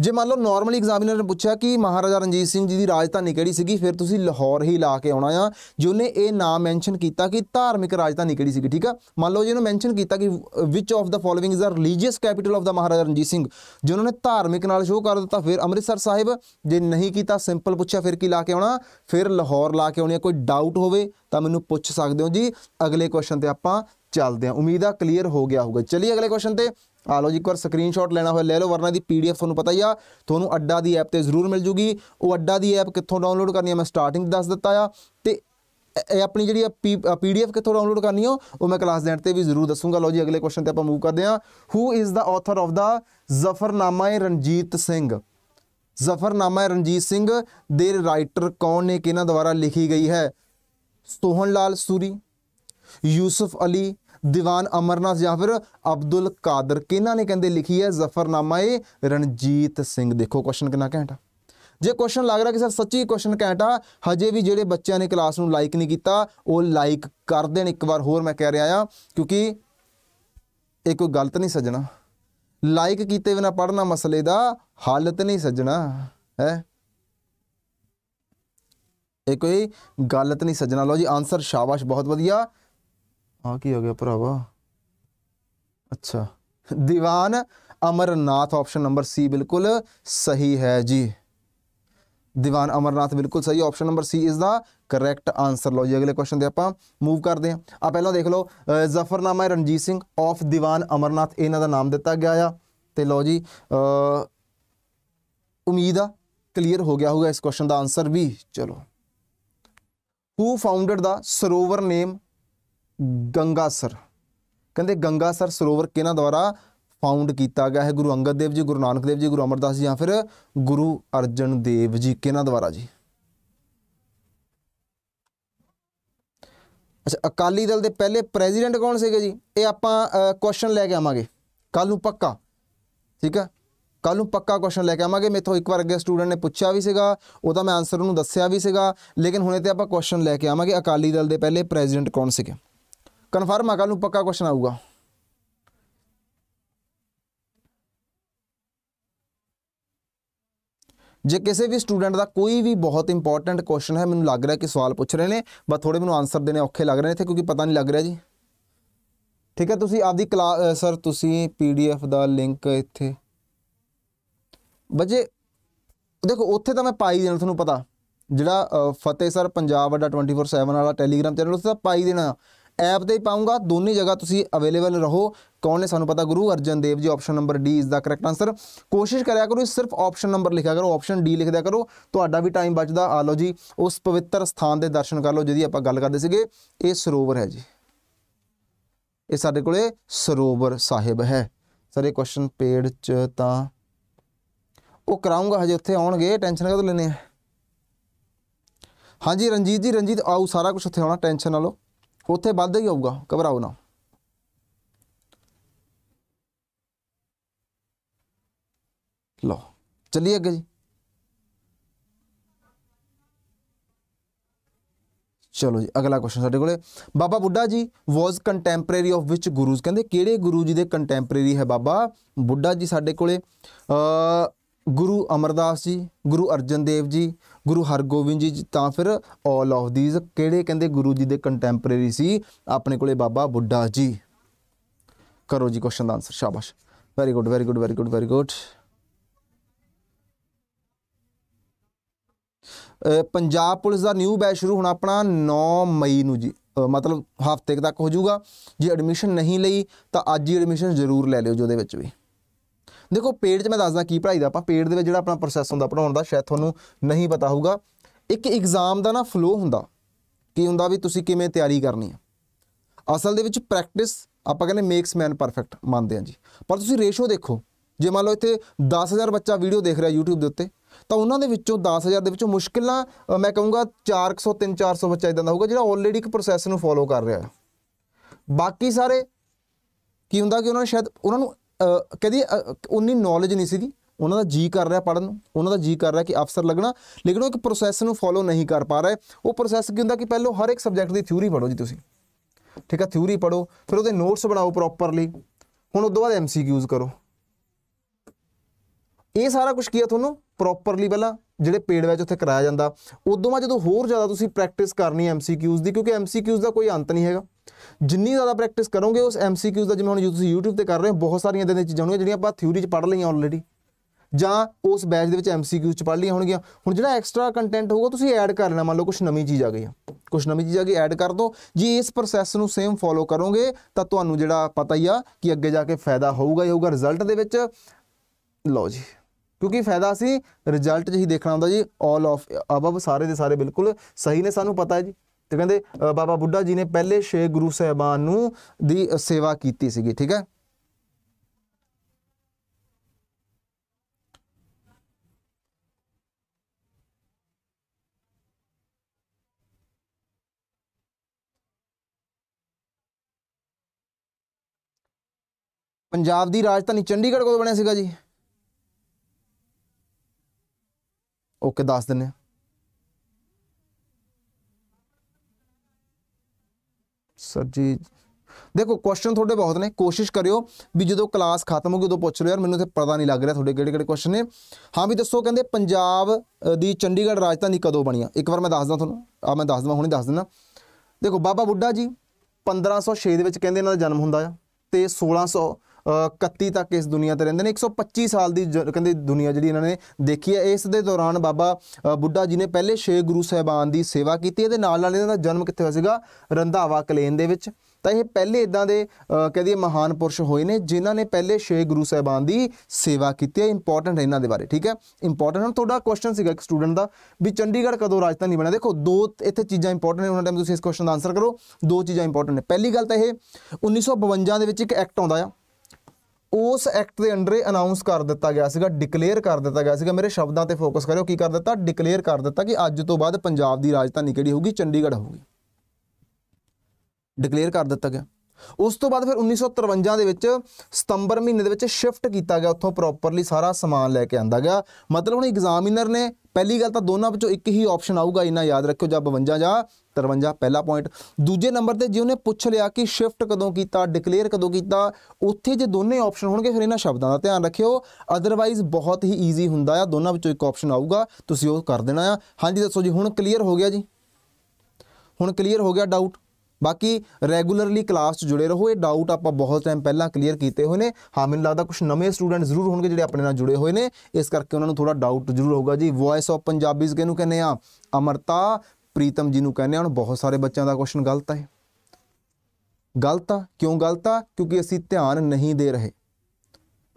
ਜੇ ਮੰਨ ਲਓ ਨਾਰਮਲੀ ਐਗਜ਼ਾਮੀਨਰ ਨੇ ਪੁੱਛਿਆ ਕਿ ਮਹਾਰਾਜਾ ਰਣਜੀਤ ਸਿੰਘ ਜੀ ਦੀ ਰਾਜਧਾਨੀ ਕਿਹੜੀ ਸੀਗੀ ਫਿਰ ਤੁਸੀਂ ਲਾਹੌਰ ਹੀ ਲਾ ਕੇ ਆਉਣਾ ਆ ਜੇ ਉਹਨੇ ਇਹ ਨਾਮ ਮੈਂਸ਼ਨ ਕੀਤਾ ਕਿ ਧਾਰਮਿਕ ਰਾਜਧਾਨੀ ਕਿਹੜੀ ਸੀਗੀ ਠੀਕ ਆ ਮੰਨ ਲਓ ਜੇ ਇਹਨੂੰ ਮੈਂਸ਼ਨ ਕੀਤਾ ਕਿ which of the following is a religious capital of the Maharaja Ranjit Singh ਜੇ ਉਹਨਾਂ ਨੇ ਧਾਰਮਿਕ ਨਾਲ ਸ਼ੋਅ ਕਰ ਦਿੱਤਾ ਫਿਰ ਅੰਮ੍ਰਿਤਸਰ ਸਾਹਿਬ ਜੇ ਨਹੀਂ ਕੀਤਾ ਸਿੰਪਲ ਪੁੱਛਿਆ ਫਿਰ ਕੀ ਲਾ ਕੇ ਆਉਣਾ ਫਿਰ ਲਾਹੌਰ ਲਾ ਕੇ ਆਉਣੀ ਕੋਈ ਡਾਊਟ ਹੋਵੇ ਤਾਂ ਮੈਨੂੰ ਪੁੱਛ ਸਕਦੇ ਹੋ ਜੀ ਅਗਲੇ ਕੁਐਸਚਨ ਤੇ ਆਪਾਂ ਚੱਲਦੇ ਹਾਂ ਉਮੀਦ ਆ ਕਲੀਅਰ ਹੋ ਗਿਆ ਹੋਊਗਾ ਚਲਿਏ ਅਗਲੇ ਕੁਐਸਚਨ ਤੇ ਆ ਲਓ ਜੀ ਇੱਕ ਵਾਰ ਸਕਰੀਨਸ਼ਾਟ ਲੈਣਾ ਹੋਇਆ ਲੈ ਲਓ ਵਰਨਾ ਦੀ ਪੀਡੀਐਫ ਤੁਹਾਨੂੰ ਪਤਾ ਹੀ ਆ ਤੁਹਾਨੂੰ ਅੱਡਾ ਦੀ ਐਪ ਤੇ ਜ਼ਰੂਰ ਮਿਲ ਜੂਗੀ ਉਹ ਅੱਡਾ ਦੀ ਐਪ ਕਿੱਥੋਂ ਡਾਊਨਲੋਡ ਕਰਨੀ ਆ ਮੈਂ ਸਟਾਰਟਿੰਗ ਦੱਸ ਦਿੱਤਾ ਆ ਤੇ ਇਹ ਆਪਣੀ ਜਿਹੜੀ ਪੀਡੀਐਫ ਕਿੱਥੋਂ ਡਾਊਨਲੋਡ ਕਰਨੀ ਹੋ ਉਹ ਮੈਂ ਕਲਾਸ ਦੇਣ ਤੇ ਵੀ ਜ਼ਰੂਰ ਦੱਸੂਗਾ ਲਓ ਜੀ ਅਗਲੇ ਕੁਐਸਚਨ ਤੇ ਆਪਾਂ ਮੂਵ ਕਰਦੇ ਹਾਂ who is the author of the Zafarnama Ranjit Singh Zafarnama Ranjit Singh ਦੇ ਰਾਈਟਰ ਕੌਣ ਨੇ ਕਿਹਨਾਂ ਦੁਆਰਾ ਲਿਖੀ ਗਈ ਹੈ ਸੋਹਣ ਲਾਲ ਸੂਰੀ ਯੂਸਫ ਅਲੀ ਦੀਵਾਨ ਅਮਰਨਾਥ ਜਾਂ ਫਿਰ ਅਬਦੁਲ ਕਾਦਰ ਕਿਹਨਾਂ ਨੇ ਕਹਿੰਦੇ ਲਿਖੀ ਹੈ ਜ਼ਫਰਨਾਮਾ ਏ ਰਣਜੀਤ ਸਿੰਘ ਦੇਖੋ ਕੁਐਸਚਨ ਕਿੰਨਾ ਘੈਂਟਾ ਜੇ ਕੁਐਸਚਨ ਲੱਗ ਰਿਹਾ ਕਿ ਸਰ ਸੱਚੀ ਕੁਐਸਚਨ ਘੈਂਟਾ ਹਜੇ ਵੀ ਜਿਹੜੇ ਬੱਚਿਆਂ ਨੇ ਕਲਾਸ ਨੂੰ ਲਾਈਕ ਨਹੀਂ ਕੀਤਾ ਉਹ ਲਾਈਕ ਕਰ ਦੇਣ ਇੱਕ ਵਾਰ ਹੋਰ ਮੈਂ ਕਹਿ ਰਿਹਾ ਆ ਕਿਉਂਕਿ ਇਹ ਕੋਈ ਗਲਤ ਨਹੀਂ ਸੱਜਣਾ ਲਾਈਕ ਕੀਤੇ ਬਿਨਾ ਪੜਨਾ ਮਸਲੇ ਦਾ ਤੇ ਨਹੀਂ ਸੱਜਣਾ ਹੈ ਇਹ ਕੋਈ ਗਲਤ ਨਹੀਂ ਸੱਜਣਾ ਲਓ ਜੀ ਆਨਸਰ ਸ਼ਾਬਾਸ਼ ਬਹੁਤ ਵਧੀਆ ਆ ਕੀ ਹੋ ਗਿਆ ਭਰਾਵਾ ਅੱਛਾ Diwan Amarnath option number C ਬਿਲਕੁਲ ਸਹੀ ਹੈ ਜੀ ਦੀਵਾਨ ਅਮਰਨਾਥ ਬਿਲਕੁਲ ਸਹੀ ਆਪਸ਼ਨ ਨੰਬਰ ਸੀ ਇਸ ਦਾ ਕਰੈਕਟ ਆਨਸਰ ਲਓ ਜੀ ਅਗਲੇ ਕੁਐਸਚਨ ਤੇ ਆਪਾਂ ਮੂਵ ਕਰਦੇ ਹਾਂ ਆ ਪਹਿਲਾਂ ਦੇਖ ਲਓ ਜ਼ਫਰਨਾਮਾ ਰਣਜੀਤ ਸਿੰਘ ਆਫ ਦੀਵਾਨ ਅਮਰਨਾਥ ਇਹਨਾਂ ਦਾ ਨਾਮ ਦਿੱਤਾ ਗਿਆ ਆ ਤੇ ਲਓ ਜੀ ਉਮੀਦ ਆ ਕਲੀਅਰ ਹੋ ਗਿਆ ਹੋਊਗਾ ਇਸ ਕੁਐਸਚਨ ਦਾ ਆਨਸਰ ਵੀ ਚਲੋ ਹੂ ਫਾਊਂਡਡ ਦਾ ਸਰੋਵਰ ਨੇਮ ਗੰਗਾਸਰ ਕਹਿੰਦੇ ਗੰਗਾਸਰ ਸਰੋਵਰ ਕਿਹਨਾਂ ਦੁਆਰਾ ਫਾਊਂਡ ਕੀਤਾ ਗਿਆ ਹੈ ਗੁਰੂ ਅੰਗਦ ਦੇਵ ਜੀ ਗੁਰੂ ਨਾਨਕ ਦੇਵ ਜੀ ਗੁਰੂ ਅਮਰਦਾਸ ਜੀ ਜਾਂ ਫਿਰ ਗੁਰੂ ਅਰਜਨ ਦੇਵ ਜੀ ਕਿਹਨਾਂ ਦੁਆਰਾ ਜੀ ਅੱਛਾ ਅਕਾਲੀ ਦਲ ਦੇ ਪਹਿਲੇ ਪ੍ਰੈਜ਼ੀਡੈਂਟ ਕੌਣ ਸੀਗੇ ਜੀ ਇਹ ਆਪਾਂ ਕੁਐਸਚਨ ਲੈ ਕੇ ਆਵਾਂਗੇ ਕੱਲ ਨੂੰ ਪੱਕਾ ਠੀਕ ਹੈ ਕੱਲ ਨੂੰ ਪੱਕਾ ਕੁਐਸਚਨ ਲੈ ਕੇ ਆਵਾਂਗੇ ਮੇਥੋਂ ਇੱਕ ਵਾਰ ਅੱਗੇ ਸਟੂਡੈਂਟ ਨੇ ਪੁੱਛਿਆ ਵੀ ਸੀਗਾ ਉਹਦਾ ਮੈਂ ਆਨਸਰ ਉਹਨੂੰ ਦੱਸਿਆ ਵੀ ਸੀਗਾ ਲੇਕਿਨ ਹੁਣੇ ਤੇ ਆਪਾਂ ਕੁਐਸਚਨ ਲੈ ਕੇ ਆਵਾਂਗੇ ਅਕਾਲੀ ਦਲ ਦੇ ਪਹਿਲੇ ਪ੍ਰੈਜ਼ੀਡੈਂਟ ਕੌਣ ਸੀਗੇ ਕਨਫਰਮ ਆ ਕੱਲ ਨੂੰ ਪੱਕਾ ਕੁਐਸਚਨ ਆਊਗਾ ਜੇ ਕਿਸੇ ਵੀ ਸਟੂਡੈਂਟ ਦਾ ਕੋਈ ਵੀ ਬਹੁਤ ਇੰਪੋਰਟੈਂਟ ਕੁਐਸਚਨ ਹੈ ਮੈਨੂੰ ਲੱਗ ਰਿਹਾ ਕਿ ਸਵਾਲ ਪੁੱਛ ਰਹੇ ਨੇ ਬਸ ਥੋੜੇ ਮੈਨੂੰ ਆਨਸਰ ਦੇਣੇ ਔਖੇ ਲੱਗ ਰਹੇ ਨੇ ਇੱਥੇ ਕਿਉਂਕਿ ਪਤਾ ਨਹੀਂ ਲੱਗ ਰਿਹਾ ਜੀ ਠੀਕ ਹੈ ਤੁਸੀਂ ਆਪਦੀ ਕਲਾਸ ਸਰ ਤੁਸੀਂ ਪੀਡੀਐਫ ਦਾ ਲਿੰਕ ਇੱਥੇ ਬਜੇ ਦੇਖੋ ਉੱਥੇ ਤਾਂ ਮੈਂ ਪਾਈ ਦੇਣਾ ਤੁਹਾਨੂੰ ਪਤਾ ਜਿਹੜਾ ਫਤਿਹ ਸਰ ਪੰਜਾਬ ਦਾ 24/7 ਵਾਲਾ ਟੈਲੀਗ੍ਰam ਚੈਨਲ ਉੱਥੇ ਤਾਂ ਪਾਈ ਦੇਣਾ ਐਪ ਤੇ ਹੀ ਪਾਉਂਗਾ ਦੋਨੇ ਜਗ੍ਹਾ ਤੁਸੀਂ ਅਵੇਲੇਬਲ ਰਹੋ ਕੌਣ ਨੇ ਸਾਨੂੰ ਪਤਾ ਗੁਰੂ Arjan Dev ji option number D is the correct answer ਕੋਸ਼ਿਸ਼ ਕਰਿਆ ਕਰੋ ਸਿਰਫ ਆਪਸ਼ਨ ਨੰਬਰ ਲਿਖਿਆ ਕਰੋ ਆਪਸ਼ਨ ਡੀ ਲਿਖ ਦਿਆ ਕਰੋ ਤੁਹਾਡਾ ਵੀ ਟਾਈਮ ਬਚਦਾ ਆ ਲਓ ਜੀ ਉਸ ਪਵਿੱਤਰ ਸਥਾਨ ਦੇ ਦਰਸ਼ਨ ਕਰ ਲਓ ਜਿਹਦੀ ਆਪਾਂ ਗੱਲ ਕਰਦੇ ਸੀਗੇ ਇਹ ਸਰੋਵਰ ਹੈ ਜੀ ਇਹ ਸਾਡੇ ਕੋਲੇ ਸਰੋਵਰ ਸਾਹਿਬ ਹੈ ਸਰ ਇਹ ਕੁਐਸਚਨ ਪੇਡ ਚ ਤਾਂ ਉਹ ਕਰਾਉਂਗਾ ਹਜੇ ਉੱਥੇ ਆਉਣਗੇ ਟੈਨਸ਼ਨ ਕਦੋਂ ਲੈਣੇ ਆ ਹਾਂਜੀ ਰਣਜੀਤ ਜੀ ਰਣਜੀਤ ਆਉ ਸਾਰਾ ਕੁਝ ਉੱਥੇ ਆਉਣਾ ਟੈਨਸ਼ਨ ਨਾ ਲਓ ਉੱਥੇ ਵੱਧ ਹੀ ਆਊਗਾ ਘਬਰਾਓ ਨਾ ਲਓ ਚੱਲੀਏ ਅੱਗੇ ਜੀ ਚਲੋ ਜੀ ਅਗਲਾ ਕੁਐਸਚਨ ਸਾਡੇ ਕੋਲੇ ਬਾਬਾ ਬੁੱਢਾ ਜੀ ਵਾਸ ਕੰਟੈਂਪਰੇਰੀ ਆਫ ਵਿਚ ਗੁਰੂਜ਼ ਕਹਿੰਦੇ ਕਿਹੜੇ ਗੁਰੂ ਜੀ ਦੇ ਕੰਟੈਂਪਰੇਰੀ ਹੈ ਬਾਬਾ ਬੁੱਢਾ ਜੀ ਸਾਡੇ ਕੋਲੇ ਅ ਗੁਰੂ ਅਮਰਦਾਸ ਜੀ ਗੁਰੂ ਅਰਜਨ ਦੇਵ ਜੀ ਗੁਰੂ ਹਰਗੋਬਿੰਦ ਜੀ ਤਾਂ ਫਿਰ ਆਲ ਆਫ ਥੀਸ ਕਿਹੜੇ ਕਹਿੰਦੇ ਗੁਰੂ ਜੀ ਦੇ ਕੰਟੈਂਪਰੇਰੀ ਸੀ ਆਪਣੇ ਕੋਲੇ ਬਾਬਾ ਬੁੱਢਾ ਜੀ ਕਰੋ ਜੀ ਕੁਐਸਚਨ ਦਾ ਆਨਸਰ ਸ਼ਾਬਾਸ਼ very good very good very good very good Punjab police ਦਾ ਨਿਊ ਬੈਚ ਸ਼ੁਰੂ ਹੋਣਾ ਆਪਣਾ 9 ਮਈ ਨੂੰ ਜੀ ਮਤਲਬ ਹਫ਼ਤੇ ਤੱਕ ਹੋ ਜਾਊਗਾ ਜੇ ਐਡਮਿਸ਼ਨ ਨਹੀਂ ਲਈ ਤਾਂ ਅੱਜ ਹੀ ਐਡਮਿਸ਼ਨ ਜ਼ਰੂਰ ਲੈ ਲਿਓ ਜੋ ਦੇ ਵਿੱਚ ਵੀ ਦੇਖੋ ਪੇੜ 'ਚ ਮੈਂ ਦੱਸਦਾ ਕੀ ਪੜਾਈਦਾ ਆਪਾਂ ਪੇੜ ਦੇ ਵਿੱਚ ਜਿਹੜਾ ਆਪਣਾ ਪ੍ਰੋਸੈਸ ਹੁੰਦਾ ਪੜਾਉਣ ਦਾ ਸ਼ਾਇਦ ਤੁਹਾਨੂੰ ਨਹੀਂ ਪਤਾ ਹੋਊਗਾ ਇੱਕ ਐਗਜ਼ਾਮ ਦਾ ਨਾ ਫਲੋ ਹੁੰਦਾ ਕੀ ਹੁੰਦਾ ਵੀ ਤੁਸੀਂ ਕਿਵੇਂ ਤਿਆਰੀ ਕਰਨੀ ਆ ਅਸਲ ਦੇ ਵਿੱਚ ਪ੍ਰੈਕਟਿਸ ਆਪਾਂ ਕਹਿੰਦੇ ਮੇਕਸ ਮੈਨ ਪਰਫੈਕਟ ਮੰਨਦੇ ਆ ਜੀ ਪਰ ਤੁਸੀਂ ਰੇਸ਼ੋ ਦੇਖੋ ਜੇ ਮੰਨ ਲਓ ਇੱਥੇ 10000 ਬੱਚਾ ਵੀਡੀਓ ਦੇਖ ਰਿਹਾ YouTube ਦੇ ਉੱਤੇ ਤਾਂ ਉਹਨਾਂ ਦੇ ਵਿੱਚੋਂ 10000 ਦੇ ਵਿੱਚੋਂ ਮੁਸ਼ਕਿਲਾਂ ਮੈਂ ਕਹੂੰਗਾ 400 3-400 ਬੱਚਾ ਇਦਾਂ ਦਾ ਹੋਊਗਾ ਜਿਹੜਾ ਆਲਰੇਡੀ ਇੱਕ ਪ੍ਰੋਸੈਸ ਨੂੰ ਫੋਲੋ ਕਰ ਰਿਹਾ ਹੈ ਬਾਕੀ ਸਾਰੇ ਕੀ ਹੁੰਦਾ ਕਿ ਉਹਨਾਂ ਨੇ ਸ਼ਾਇਦ ਉਹਨਾਂ ਨੂੰ ਕਹਦੀ ਉਨੀ ਨੌਲੇਜ ਨਹੀਂ ਸੀ ਦੀ ਉਹਨਾਂ ਦਾ ਜੀ ਕਰ ਰਿਹਾ ਪੜਨ ਉਹਨਾਂ ਦਾ ਜੀ ਕਰ ਰਿਹਾ ਕਿ ਅਫਸਰ ਲੱਗਣਾ ਲੇਕਿਨ ਉਹ ਇੱਕ ਪ੍ਰੋਸੈਸ ਨੂੰ ਫੋਲੋ ਨਹੀਂ ਕਰ ਪਾ ਰਿਹਾ ਉਹ ਪ੍ਰੋਸੈਸ ਕੀ ਹੁੰਦਾ ਕਿ ਪਹਿਲਾਂ ਹਰ ਇੱਕ ਸਬਜੈਕਟ ਦੀ ਥਿਊਰੀ ਪੜੋ ਜੀ ਤੁਸੀਂ ਠੀਕ ਹੈ ਥਿਊਰੀ ਪੜੋ ਫਿਰ ਉਹਦੇ ਨੋਟਸ ਬਣਾਓ ਪ੍ਰੋਪਰਲੀ ਹੁਣ ਉਦੋਂ ਬਾਅਦ ਐਮਸੀਕਿਊਜ਼ ਕਰੋ ਇਹ ਸਾਰਾ ਕੁਝ ਕੀਆ ਤੁਹਾਨੂੰ ਪ੍ਰੋਪਰਲੀ ਪਹਿਲਾਂ ਜਿਹੜੇ ਪੇੜ ਵਿੱਚ ਉੱਥੇ ਕਰਾਇਆ ਜਾਂਦਾ ਉਦੋਂ ਬਾਅਦ ਜਦੋਂ ਹੋਰ ਜ਼ਿਆਦਾ ਤੁਸੀਂ ਪ੍ਰੈਕਟਿਸ ਕਰਨੀ ਐਮਸੀਕਿਊਜ਼ ਦੀ ਕਿਉਂਕਿ ਐਮਸੀਕਿਊਜ਼ ਦਾ ਕੋਈ ਅੰਤ ਨਹੀਂ ਹੈਗਾ ਜਿੰਨੀ ਜ਼ਿਆਦਾ ਪ੍ਰੈਕਟਿਸ ਕਰੋਗੇ ਉਸ ਐਮਸੀਕਿਊਜ਼ ਦਾ ਜਿਵੇਂ ਹੁਣ ਤੁਸੀਂ YouTube ਤੇ ਕਰ ਰਹੇ ਹੋ ਬਹੁਤ ਸਾਰੀਆਂ ਦੇ ਦੇ ਚੀਜ਼ਾਂ ਹੋਣਗੀਆਂ ਜਿਹੜੀਆਂ ਆਪਾਂ ਥਿਊਰੀ 'ਚ ਪੜ੍ਹ ਲਈਆਂ ਆਲਰੇਡੀ ਜਾਂ ਉਸ ਬੈਚ ਦੇ ਵਿੱਚ ਐਮਸੀਕਿਊਜ਼ 'ਚ ਪੜ੍ਹ ਲਈਆਂ ਹੋਣਗੀਆਂ ਹੁਣ ਜਿਹੜਾ ਐਕਸਟਰਾ ਕੰਟੈਂਟ ਹੋਊਗਾ ਤੁਸੀਂ ਐਡ ਕਰ ਲੈਣਾ ਮੰਨ ਲਓ ਕੁਝ ਨਵੀਂ ਚੀਜ਼ ਆ ਗਈ ਆ ਕੁਝ ਨਵੀਂ ਚੀਜ਼ ਆ ਗਈ ਐਡ ਕਰ ਦੋ ਜੇ ਇਸ ਪ੍ਰੋਸੈਸ ਨੂੰ ਸੇਮ ਫੋਲੋ ਕਰੋਗੇ ਤਾਂ ਤੁਹਾਨੂੰ ਜਿਹੜਾ ਪਤਾ ਹੀ ਆ ਕਿ ਅੱਗੇ ਜਾ ਕੇ ਫਾਇਦਾ ਹੋਊਗਾ ਹੀ ਹੋਊਗਾ ਰਿਜ਼ਲਟ ਦੇ ਵਿੱਚ ਲਓ ਜੀ ਕਿਉਂਕਿ ਫਾਇਦਾ ਸੀ ਰਿਜ਼ਲਟ 'ਚ ਹੀ ਦੇਖਣਾ ਹੁੰਦਾ ਜੀ ਆਲ ਆਫ ਅਬਵ ਸਾਰੇ ਦੇ ਸਾਰੇ ਬਿਲਕੁਲ ਸਹੀ ਨੇ ਸਾਨੂੰ ਪਤਾ ਹੈ ਜੀ ਤੇ ਕਹਿੰਦੇ ਬਾਬਾ ਬੁੱਢਾ ਜੀ ਨੇ ਪਹਿਲੇ ਛੇ ਗੁਰੂ ਸਹਿਬਾਨ ਨੂੰ ਦੀ ਸੇਵਾ ਕੀਤੀ ਸੀਗੀ ਠੀਕ ਹੈ ਪੰਜਾਬ ਦੀ ਰਾਜਧਾਨੀ ਚੰਡੀਗੜ੍ਹ ਕੋਲ ਬਣਿਆ ਸੀਗਾ ਜੀ ਓਕੇ ਦੱਸ ਦਿੰਨੇ ਆ ਸਰ ਜੀ ਦੇਖੋ ਕੁਐਸਚਨ ਤੁਹਾਡੇ ਬਹੁਤ ਨੇ ਕੋਸ਼ਿਸ਼ ਕਰਿਓ ਵੀ ਜਦੋਂ ਕਲਾਸ ਖਤਮ ਹੋਗੀ ਉਦੋਂ ਪੁੱਛ ਲਿਓ ਯਾਰ ਮੈਨੂੰ ਤੇ ਪਤਾ ਨਹੀਂ ਲੱਗ ਰਿਹਾ ਤੁਹਾਡੇ ਕਿਹੜੇ ਕਿਹੜੇ ਕੁਐਸਚਨ ਨੇ ਹਾਂ ਵੀ ਦੱਸੋ ਕਹਿੰਦੇ ਪੰਜਾਬ ਦੀ ਚੰਡੀਗੜ੍ਹ ਰਾਜਧਾਨੀ ਕਦੋਂ ਬਣੀ ਆ ਇੱਕ ਵਾਰ ਮੈਂ ਦੱਸਦਾ ਤੁਹਾਨੂੰ ਆ ਮੈਂ ਦੱਸ ਦਵਾਂ ਹੁਣੇ ਦੱਸ ਦਿੰਦਾ ਦੇਖੋ ਬਾਬਾ ਬੁੱਢਾ ਜੀ 1506 ਦੇ ਵਿੱਚ ਕਹਿੰਦੇ ਇਹਨਾਂ ਦਾ ਜਨਮ ਹੁੰਦਾ ਆ ਤੇ 1600 31 ਤੱਕ ਇਸ ਦੁਨੀਆ ਤੇ ਰਹਿੰਦੇ ਨੇ 125 ਸਾਲ ਦੀ ਕਹਿੰਦੇ ਦੁਨੀਆ ਜਿਹੜੀ ਇਹਨਾਂ ਨੇ ਦੇਖੀ ਹੈ ਇਸ ਦੇ ਦੌਰਾਨ ਬਾਬਾ ਬੁੱਢਾ ਜੀ ਨੇ ਪਹਿਲੇ ਛੇ ਗੁਰੂ ਸਾਹਿਬਾਨ ਦੀ ਸੇਵਾ ਕੀਤੀ ਇਹਦੇ ਨਾਲ ਨਾਲ ਇਹਨਾਂ ਦਾ ਜਨਮ ਕਿੱਥੇ ਹੋਇਆ ਸੀਗਾ ਰੰਧਾਵਾ ਕਲੇਨ ਦੇ ਵਿੱਚ ਤਾਂ ਇਹ ਪਹਿਲੇ ਇਦਾਂ ਦੇ ਕਹਦੇ ਮਹਾਨ ਪੁਰਸ਼ ਹੋਏ ਨੇ ਜਿਨ੍ਹਾਂ ਨੇ ਪਹਿਲੇ ਛੇ ਗੁਰੂ ਸਾਹਿਬਾਨ ਦੀ ਸੇਵਾ ਕੀਤੀ ਹੈ ਇੰਪੋਰਟੈਂਟ ਇਹਨਾਂ ਦੇ ਬਾਰੇ ਠੀਕ ਹੈ ਇੰਪੋਰਟੈਂਟ ਹੁਣ ਤੁਹਾਡਾ ਕੁਐਸਚਨ ਸੀਗਾ ਇੱਕ ਸਟੂਡੈਂਟ ਦਾ ਵੀ ਚੰਡੀਗੜ੍ਹ ਕਦੋਂ ਰਾਜਧਾਨੀ ਬਣਿਆ ਦੇਖੋ ਦੋ ਇੱਥੇ ਚੀਜ਼ਾਂ ਇੰਪੋਰਟੈਂਟ ਨੇ ਉਹਨਾਂ ਟਾਈਮ ਤੁਸੀਂ ਇਸ ਕੁਐਸਚਨ ਦਾ ਆਨਸਰ ਕਰੋ ਦੋ ਚੀਜ਼ਾਂ ਇੰਪੋਰਟੈਂਟ ਨੇ ਪਹਿਲੀ ਗੱਲ ਤਾਂ ਇਹ 1952 ਦੇ ਵਿੱਚ ਇੱਕ ਐਕਟ ਆਉਂਦਾ ਆ ਉਸ ਐਕਟ ਦੇ ਅੰਡਰ ਅਨਾਉਂਸ ਕਰ ਦਿੱਤਾ ਗਿਆ ਸੀਗਾ ਡਿਕਲੇਅਰ ਕਰ ਦਿੱਤਾ ਗਿਆ ਸੀਗਾ ਮੇਰੇ ਸ਼ਬਦਾਂ ਤੇ ਫੋਕਸ ਕਰਿਓ ਕੀ ਕਰ ਦਿੱਤਾ ਡਿਕਲੇਅਰ ਕਰ ਦਿੱਤਾ ਕਿ ਅੱਜ ਤੋਂ ਬਾਅਦ ਪੰਜਾਬ ਦੀ ਰਾਜਧਾਨੀ ਕਿਹੜੀ ਹੋਊਗੀ ਚੰਡੀਗੜ੍ਹ ਹੋਊਗੀ ਡਿਕਲੇਅਰ ਕਰ ਦਿੱਤਾ ਗਿਆ ਉਸ ਤੋਂ ਬਾਅਦ ਫਿਰ 1953 ਦੇ ਵਿੱਚ ਸਤੰਬਰ ਮਹੀਨੇ ਦੇ ਵਿੱਚ ਸ਼ਿਫਟ ਕੀਤਾ ਗਿਆ ਉੱਥੋਂ ਪ੍ਰੋਪਰਲੀ ਸਾਰਾ ਸਮਾਨ ਲੈ ਕੇ ਆਂਦਾ ਗਿਆ ਮਤਲਬ ਹੁਣ ਐਗਜ਼ਾਮੀਨਰ ਨੇ ਪਹਿਲੀ ਗੱਲ ਤਾਂ ਦੋਨਾਂ ਵਿੱਚੋਂ ਇੱਕ ਹੀ ਆਪਸ਼ਨ ਆਊਗਾ ਇਹਨਾਂ ਯਾਦ ਰੱਖਿਓ ਜਾਂ 52 ਜਾਂ 53 ਪਹਿਲਾ ਪੁਆਇੰਟ ਦੂਜੇ ਨੰਬਰ ਤੇ ਜੇ ਉਹਨੇ ਪੁੱਛ ਲਿਆ ਕਿ ਸ਼ਿਫਟ ਕਦੋਂ ਕੀਤਾ ਡਿਕਲੇਅਰ ਕਦੋਂ ਕੀਤਾ ਉੱਥੇ ਜੇ ਦੋਨੇ ਆਪਸ਼ਨ ਹੋਣਗੇ ਫਿਰ ਇਹਨਾਂ ਸ਼ਬਦਾਂ ਦਾ ਧਿਆਨ ਰੱਖਿਓ ਅਦਰਵਾਈਜ਼ ਬਹੁਤ ਹੀ ਈਜ਼ੀ ਹੁੰਦਾ ਆ ਦੋਨਾਂ ਵਿੱਚੋਂ ਇੱਕ ਆਪਸ਼ਨ ਆਊਗਾ ਤੁਸੀਂ ਉਹ ਕਰ ਦੇਣਾ ਆ ਹਾਂਜੀ ਦੱਸੋ ਜੀ ਹੁਣ ਕਲੀਅਰ ਹੋ ਗਿਆ ਜੀ ਹੁਣ ਕਲੀਅਰ ਹੋ ਗਿਆ ਡਾਊਟ ਬਾਕੀ ਰੈਗੂਲਰਲੀ ਕਲਾਸ 'ਚ ਜੁੜੇ ਰਹੋ ਇਹ ਡਾਊਟ ਆਪਾਂ ਬਹੁਤ ਟਾਈਮ ਪਹਿਲਾਂ ਕਲੀਅਰ ਕੀਤੇ ਹੋਏ ਨੇ ਹਾਂ ਮੈਨੂੰ ਲੱਗਦਾ ਕੁਝ ਨਵੇਂ ਸਟੂਡੈਂਟ ਜ਼ਰੂਰ ਹੋਣਗੇ ਜਿਹੜੇ ਆਪਣੇ ਨਾਲ ਜੁੜੇ ਹੋਏ ਨੇ ਇਸ ਕਰਕੇ ਉਹਨਾਂ ਨੂੰ ਥੋੜਾ ਡਾਊਟ ਜ਼ਰੂਰ ਹੋਊਗਾ ਜੀ ਵੌਇਸ ਆਫ ਪੰਜਾਬੀਜ਼ ਕਿਹਨੂੰ ਕਹਿੰਦੇ ਆ ਅਮਰਤਾ ਪ੍ਰੀਤਮ ਜੀ ਨੂੰ ਕਹਿੰਦੇ ਹੁਣ ਬਹੁਤ ਸਾਰੇ ਬੱਚਿਆਂ ਦਾ ਕੁਐਸਚਨ ਗਲਤ ਹੈ ਗਲਤ ਆ ਕਿਉਂ ਗਲਤ ਆ ਕਿਉਂਕਿ ਅਸੀਂ ਧਿਆਨ ਨਹੀਂ ਦੇ ਰਹੇ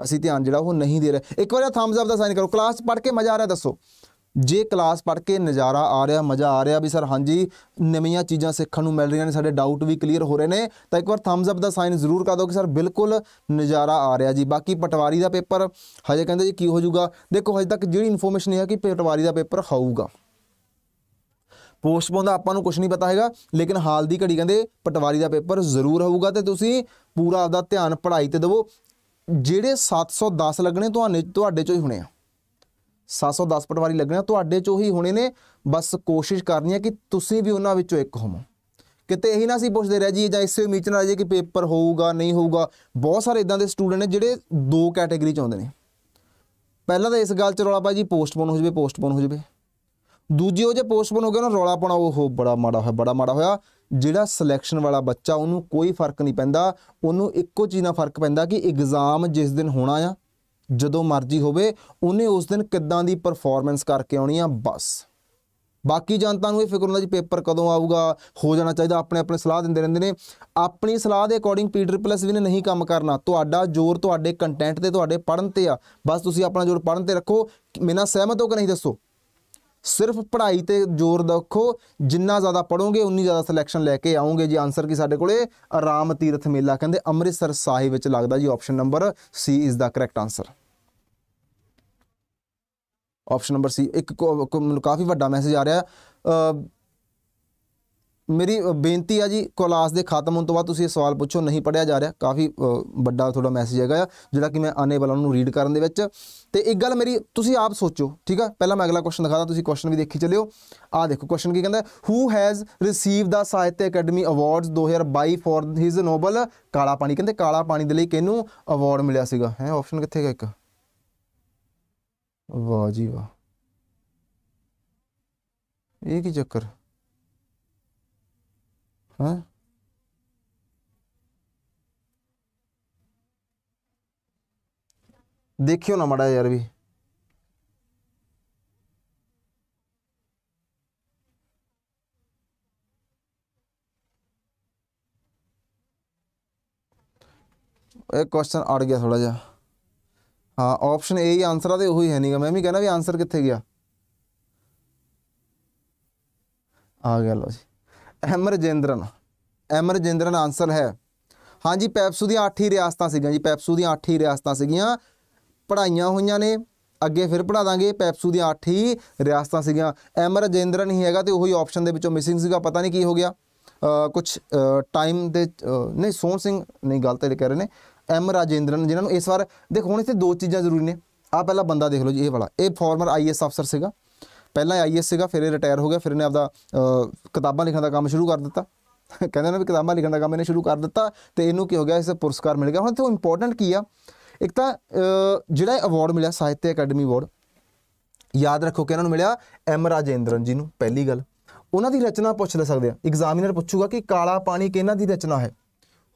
ਅਸੀਂ ਧਿਆਨ ਜਿਹੜਾ ਉਹ ਨਹੀਂ ਦੇ ਰਹੇ ਇੱਕ ਵਾਰ ਥੰਬਸ ਅਪ ਦਾ ਸਾਈਨ ਕਰੋ ਕਲਾਸ ਪੜ੍ਹ ਕੇ ਮਜ਼ਾ ਆ ਰਿਹਾ ਦੱਸੋ ਜੇ ਕਲਾਸ ਪੜ੍ਹ ਕੇ ਨਜ਼ਾਰਾ ਆ ਰਿਹਾ ਮਜ਼ਾ ਆ ਰਿਹਾ ਵੀ ਸਰ ਹਾਂਜੀ ਨਵੀਆਂ ਚੀਜ਼ਾਂ ਸਿੱਖਣ ਨੂੰ ਮਿਲ ਰਹੀਆਂ ਨੇ ਸਾਡੇ ਡਾਊਟ ਵੀ ਕਲੀਅਰ ਹੋ ਰਹੇ ਨੇ ਤਾਂ ਇੱਕ ਵਾਰ ਥੰਬਸ ਅਪ ਦਾ ਸਾਈਨ ਜ਼ਰੂਰ ਕਰ ਦਿਓ ਕਿ ਸਰ ਬਿਲਕੁਲ ਨਜ਼ਾਰਾ ਆ ਰਿਹਾ ਜੀ ਬਾਕੀ ਪਟਵਾਰੀ ਦਾ ਪੇਪਰ ਹਜੇ ਕਹਿੰਦੇ ਜੀ ਕੀ ਹੋ ਜਾਊਗਾ ਦੇਖੋ ਹਜੇ ਤੱਕ ਜਿਹੜੀ ਇਨਫੋਰਮੇਸ਼ਨ ਹੈ ਕਿ ਪਟਵਾਰੀ ਦਾ ਪੇਪਰ ਹੋਊਗਾ ਪੋਸਟਪੋਨ ਦਾ ਆਪਾਂ ਨੂੰ ਕੁਝ ਨਹੀਂ ਪਤਾ ਹੈਗਾ ਲੇਕਿਨ ਹਾਲ ਦੀ ਘੜੀ ਕਹਿੰਦੇ ਪਟਵਾਰੀ ਦਾ ਪੇਪਰ ਜ਼ਰੂਰ ਹੋਊਗਾ ਤੇ ਤੁਸੀਂ ਪੂਰਾ ਆਪਦਾ ਧਿਆਨ ਪੜ੍ਹਾਈ ਤੇ ਦਿਵੋ ਜਿਹੜੇ 710 ਲੱਗਣੇ ਤੁਹਾਨੂੰ ਤੁਹਾਡੇ ਚੋਂ ਹੀ ਹੋਣੇ ਆ 710 ਪਟਵਾਰੀ ਲੱਗਣੇ ਤੁਹਾਡੇ ਚੋਂ ਹੀ ਹੋਣੇ ਨੇ ਬਸ ਕੋਸ਼ਿਸ਼ ਕਰਨੀ ਹੈ ਕਿ ਤੁਸੀਂ ਵੀ ਉਹਨਾਂ ਵਿੱਚੋਂ ਇੱਕ ਹੋਵੋ ਕਿਤੇ ਇਹੀ ਨਾ ਸੀ ਪੁੱਛਦੇ ਰਹਿ ਜੀ ਜਾਂ ਇਸੇ ਉਮੀਦ ਨਾਲ ਜੇ ਕਿ ਪੇਪਰ ਹੋਊਗਾ ਨਹੀਂ ਹੋਊਗਾ ਬਹੁਤ ਸਾਰੇ ਇਦਾਂ ਦੇ ਸਟੂਡੈਂਟ ਨੇ ਜਿਹੜੇ ਦੋ ਕੈਟਾਗਰੀ ਚ ਆਉਂਦੇ ਨੇ ਪਹਿਲਾਂ ਤਾਂ ਇਸ ਗੱਲ ਚ ਰੌਲਾ ਪਾ ਜੀ ਪੋਸਟਪੋਨ ਹੋ ਜਵੇ ਪੋਸਟਪੋਨ ਹੋ ਜਵੇ ਦੂਜੀ ਉਹ ਜੇ ਪੋਸਟਪੋਨ ਹੋ ਗਿਆ ਨਾ ਰੋਲਾ ਪਣਾ ਉਹ ਬੜਾ ਮਾੜਾ ਹੋਇਆ ਬੜਾ ਮਾੜਾ ਹੋਇਆ ਜਿਹੜਾ ਸਿਲੈਕਸ਼ਨ ਵਾਲਾ ਬੱਚਾ ਉਹਨੂੰ ਕੋਈ ਫਰਕ ਨਹੀਂ ਪੈਂਦਾ ਉਹਨੂੰ ਇੱਕੋ ਚੀਜ਼ ਨਾਲ ਫਰਕ ਪੈਂਦਾ ਕਿ ਐਗਜ਼ਾਮ ਜਿਸ ਦਿਨ ਹੋਣਾ ਆ ਜਦੋਂ ਮਰਜ਼ੀ ਹੋਵੇ ਉਹਨੇ ਉਸ ਦਿਨ ਕਿੱਦਾਂ ਦੀ ਪਰਫਾਰਮੈਂਸ ਕਰਕੇ ਆਉਣੀ ਆ ਬਸ ਬਾਕੀ ਜਨਤਾ ਨੂੰ ਇਹ ਫਿਕਰ ਹੁੰਦਾ ਜੀ ਪੇਪਰ ਕਦੋਂ ਆਊਗਾ ਹੋ ਜਾਣਾ ਚਾਹੀਦਾ ਆਪਣੇ ਆਪਣੇ ਸਲਾਹ ਦਿੰਦੇ ਰਹਿੰਦੇ ਨੇ ਆਪਣੀ ਸਲਾਹ ਦੇ ਅਕੋਰਡਿੰਗ ਪੀਟਰ ਪਲੱਸ ਵੀ ਨੇ ਨਹੀਂ ਕੰਮ ਕਰਨਾ ਤੁਹਾਡਾ ਜ਼ੋਰ ਤੁਹਾਡੇ ਕੰਟੈਂਟ ਤੇ ਤੁਹਾਡੇ ਪੜਨ ਤੇ ਆ ਬਸ ਤੁਸੀਂ ਆਪਣਾ ਜ਼ੋਰ ਪੜਨ ਤੇ ਰੱਖੋ ਮੇਨਾ ਸਹਿਮਤ ਹੋ ਕਿ ਨਹੀਂ ਦੱਸੋ ਸਿਰਫ ਪੜ੍ਹਾਈ ਤੇ ਜ਼ੋਰ ਦੇਖੋ ਜਿੰਨਾ ਜ਼ਿਆਦਾ ਪੜੋਗੇ ਉਨੀ ਜ਼ਿਆਦਾ ਸਿਲੈਕਸ਼ਨ ਲੈ ਕੇ ਆਉਂਗੇ ਜੀ ਆਨਸਰ ਕੀ ਸਾਡੇ ਕੋਲੇ ਆਰਾਮ ਤੀਰਥ ਮੇਲਾ ਕਹਿੰਦੇ ਅੰਮ੍ਰਿਤਸਰ ਸਾਹਿਬ ਵਿੱਚ ਲੱਗਦਾ ਜੀ option number C is the correct answer option number C ਇੱਕ ਮੈਨੂੰ ਕਾਫੀ ਵੱਡਾ ਮੈਸੇਜ ਆ ਰਿਹਾ ਮੇਰੀ ਬੇਨਤੀ ਆ ਜੀ ਕਲਾਸ ਦੇ ਖਤਮ ਹੋਣ ਤੋਂ ਬਾਅਦ ਤੁਸੀਂ ਇਹ ਸਵਾਲ ਪੁੱਛੋ ਨਹੀਂ ਪੜਿਆ ਜਾ ਰਿਹਾ ਕਾਫੀ ਵੱਡਾ ਤੁਹਾਡਾ ਮੈਸੇਜ ਹੈਗਾ ਆ ਜਿਹੜਾ ਕਿ ਮੈਂ ਅਨੇਬਲ ਉਹਨੂੰ ਰੀਡ ਕਰਨ ਦੇ ਵਿੱਚ ਤੇ ਇੱਕ ਗੱਲ ਮੇਰੀ ਤੁਸੀਂ ਆਪ ਸੋਚੋ ਠੀਕ ਆ ਪਹਿਲਾਂ ਮੈਂ ਅਗਲਾ ਕੁਐਸਚਨ ਦਿਖਾਦਾ ਤੁਸੀਂ ਕੁਐਸਚਨ ਵੀ ਦੇਖੀ ਚੱਲਿਓ ਆ ਦੇਖੋ ਕੁਐਸਚਨ ਕੀ ਕਹਿੰਦਾ who has received the Sahitya Akademi awards 2022 for his novel Kala Pani ਕਹਿੰਦੇ ਕਾਲਾ ਪਾਣੀ ਦੇ ਲਈ ਕਿਹਨੂੰ ਅਵਾਰਡ ਮਿਲਿਆ ਸੀਗਾ ਹੈ ਆਪਸ਼ਨ ਕਿੱਥੇ ਹੈ ਇੱਕ ਵਾਹ ਜੀ ਵਾਹ ਇਹ ਕੀ ਚੱਕਰ Huh? ਦੇਖਿਓ ਨਾ ਮੜਾ ਯਾਰ ਵੀ ਇਹ ਕੁਐਸਚਨ ਅੜ ਗਿਆ ਥੋੜਾ ਜਿਹਾ ਹਾਂ ਆਪਸ਼ਨ ਏ ਹੀ ਆਨਸਰ ਆ ਤੇ ਉਹੀ ਹੈ ਨਹੀਂਗਾ ਮੈਂ ਵੀ ਕਹਿੰਦਾ ਵੀ ਆਨਸਰ ਕਿੱਥੇ ਗਿਆ ਆ ਗਿਆ ਲੋ ਜੀ ਅਹਿਮ ਰਜਿੰਦਰਨ ਆਨਸਰ ਹੈ ਹਾਂਜੀ ਪੈਪਸੂ ਦੀਆਂ 8 ਹੀ ਰਿਆਸਤਾਂ ਸੀਗੀਆਂ ਜੀ ਪੈਪਸੂ ਦੀਆਂ 8 ਹੀ ਰਿਆਸਤਾਂ ਸੀਗੀਆਂ ਪੜਾਈਆਂ ਹੋਈਆਂ ਨੇ ਅੱਗੇ ਫਿਰ ਪੜਾ ਦਾਂਗੇ ਪੈਪਸੂ ਦੀਆਂ 8 ਹੀ ਰਿਆਸਤਾਂ ਸੀਗੀਆਂ ਅਹਿਮ ਹੀ ਹੈਗਾ ਤੇ ਉਹੀ ਆਪਸ਼ਨ ਦੇ ਵਿੱਚੋਂ ਮਿਸਿੰਗ ਸੀਗਾ ਪਤਾ ਨਹੀਂ ਕੀ ਹੋ ਗਿਆ ਕੁਝ ਟਾਈਮ ਦੇ ਨਹੀਂ ਸੋਹਣ ਸਿੰਘ ਨਹੀਂ ਗਲਤ ਇਹ ਕਹਿ ਰਹੇ ਨੇ ਐਮ ਰਾਜੇਂਦਰਨ ਜਿਨ੍ਹਾਂ ਨੂੰ ਇਸ ਵਾਰ ਦੇਖੋ ਹੁਣ ਇੱਥੇ ਦੋ ਚੀਜ਼ਾਂ ਜ਼ਰੂਰੀ ਨੇ ਆ ਪਹਿਲਾ ਬੰਦਾ ਦੇਖ ਲਓ ਜੀ ਇਹ ਵਾਲਾ ਇਹ ਫਾਰਮਰ ਆਈਐਸ ਅਫਸਰ ਸੀਗਾ ਪਹਿਲਾਂ ਆਈਐਸ ਸੀਗਾ ਫਿਰ ਇਹ ਰਿਟਾਇਰ ਹੋ ਗਿਆ ਫਿਰ ਇਹਨੇ ਆਪਦਾ ਕਿਤਾਬਾਂ ਲਿਖਣ ਦਾ ਕੰਮ ਸ਼ੁਰੂ ਕਰ ਦਿੱਤਾ [LAUGHS] ਕਹਿੰਦੇ ਨਾ ਵੀ ਕਿਤਾਬਾਂ ਲਿਖਣ ਦਾ ਕੰਮ ਇਹਨੇ ਸ਼ੁਰੂ ਕਰ ਦਿੱਤਾ ਤੇ ਇਹਨੂੰ ਕੀ ਹੋ ਗਿਆ ਇਸ ਪੁਰਸਕਾਰ ਮਿਲ ਗਿਆ ਹੁਣ ਇੱਥੇ ਇੰਪੋਰਟੈਂਟ ਕੀ ਆ ਇੱਕ ਤਾਂ ਜਿਹੜਾ ਅਵਾਰਡ ਮਿਲਿਆ ਸਾਹਿਤ ਅਕੈਡਮੀ ਅਵਾਰਡ ਯਾਦ ਰੱਖੋ ਕਿ ਇਹਨਾਂ ਨੂੰ ਮਿਲਿਆ ਐਮ ਰਾਜੇਂਦਰਨ ਜੀ ਨੂੰ ਪਹਿਲੀ ਗੱਲ ਉਹਨਾਂ ਦੀ ਰਚਨਾ ਪੁੱਛ ਲੈ ਸਕਦੇ ਆ ਐਗਜ਼ਾਮੀਨਰ ਪੁੱਛੂਗਾ ਕਿ ਕਾਲਾ ਪਾਣੀ ਕਿਹਨਾਂ ਦੀ ਰਚਨਾ ਹੈ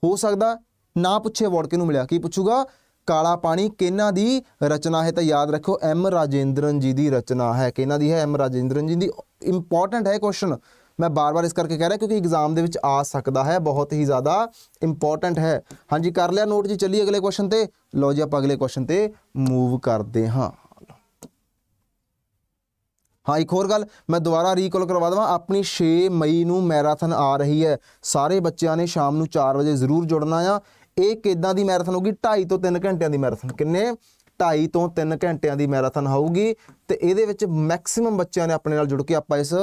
ਹੋ ਸਕਦਾ ਨਾ ਪੁੱਛੇ ਅਵਾਰਡ ਕਿਹਨੂੰ ਮਿਲਿਆ ਕੀ ਪੁੱਛੂਗਾ ਕਾਲਾ ਪਾਣੀ ਕਿਹਨਾਂ ਦੀ ਰਚਨਾ ਹੈ ਤਾਂ ਯਾਦ ਰੱਖੋ ਐਮ ਰਾਜੇਂਦਰਨ ਜੀ ਦੀ ਰਚਨਾ ਹੈ ਕਿਹਨਾਂ ਦੀ ਹੈ ਐਮ ਰਾਜੇਂਦਰਨ ਜੀ ਦੀ ਇੰਪੋਰਟੈਂਟ ਹੈ ਕੁਐਸਚਨ ਮੈਂ ਬਾਰ-ਬਾਰ ਇਸ ਕਰਕੇ ਕਹਿ ਰਿਹਾ ਕਿਉਂਕਿ ਐਗਜ਼ਾਮ ਦੇ ਵਿੱਚ ਆ ਸਕਦਾ ਹੈ ਬਹੁਤ ਹੀ ਜ਼ਿਆਦਾ ਇੰਪੋਰਟੈਂਟ ਹੈ ਹਾਂਜੀ ਕਰ ਲਿਆ ਨੋਟ ਜੀ ਚੱਲੀ ਅਗਲੇ ਕੁਐਸਚਨ ਤੇ ਲਓ ਜੀ ਆਪਾਂ ਅਗਲੇ ਕੁਐਸਚਨ ਤੇ ਮੂਵ ਕਰਦੇ ਹਾਂ ਹਾਂ ਇੱਕ ਹੋਰ ਗੱਲ ਮੈਂ ਦੁਬਾਰਾ ਰੀਕਾਲ ਕਰਵਾ ਦਵਾਂ ਆਪਣੀ 6 ਮਈ ਨੂੰ ਮੈਰਾਥਨ ਆ ਰਹੀ ਹੈ ਸਾਰੇ ਬੱਚਿਆਂ ਨੇ ਸ਼ਾਮ ਨੂੰ 4 ਵਜੇ ਜ਼ਰੂਰ ਜੁੜਨਾ ਆ ਇਹ ਕਿਦਾਂ ਦੀ ਮੈਰਾਥਨ ਹੋਊਗੀ 2.5 ਤੋਂ 3 ਘੰਟਿਆਂ ਦੀ ਮੈਰਾਥਨ ਕਿੰਨੇ 2.5 ਤੋਂ 3 ਘੰਟਿਆਂ ਦੀ ਮੈਰਾਥਨ ਹੋਊਗੀ ਤੇ ਇਹਦੇ ਵਿੱਚ ਮੈਕਸਿਮਮ ਬੱਚਿਆਂ ਨੇ ਆਪਣੇ ਨਾਲ ਜੁੜ ਕੇ ਆਪਾਂ ਇਸ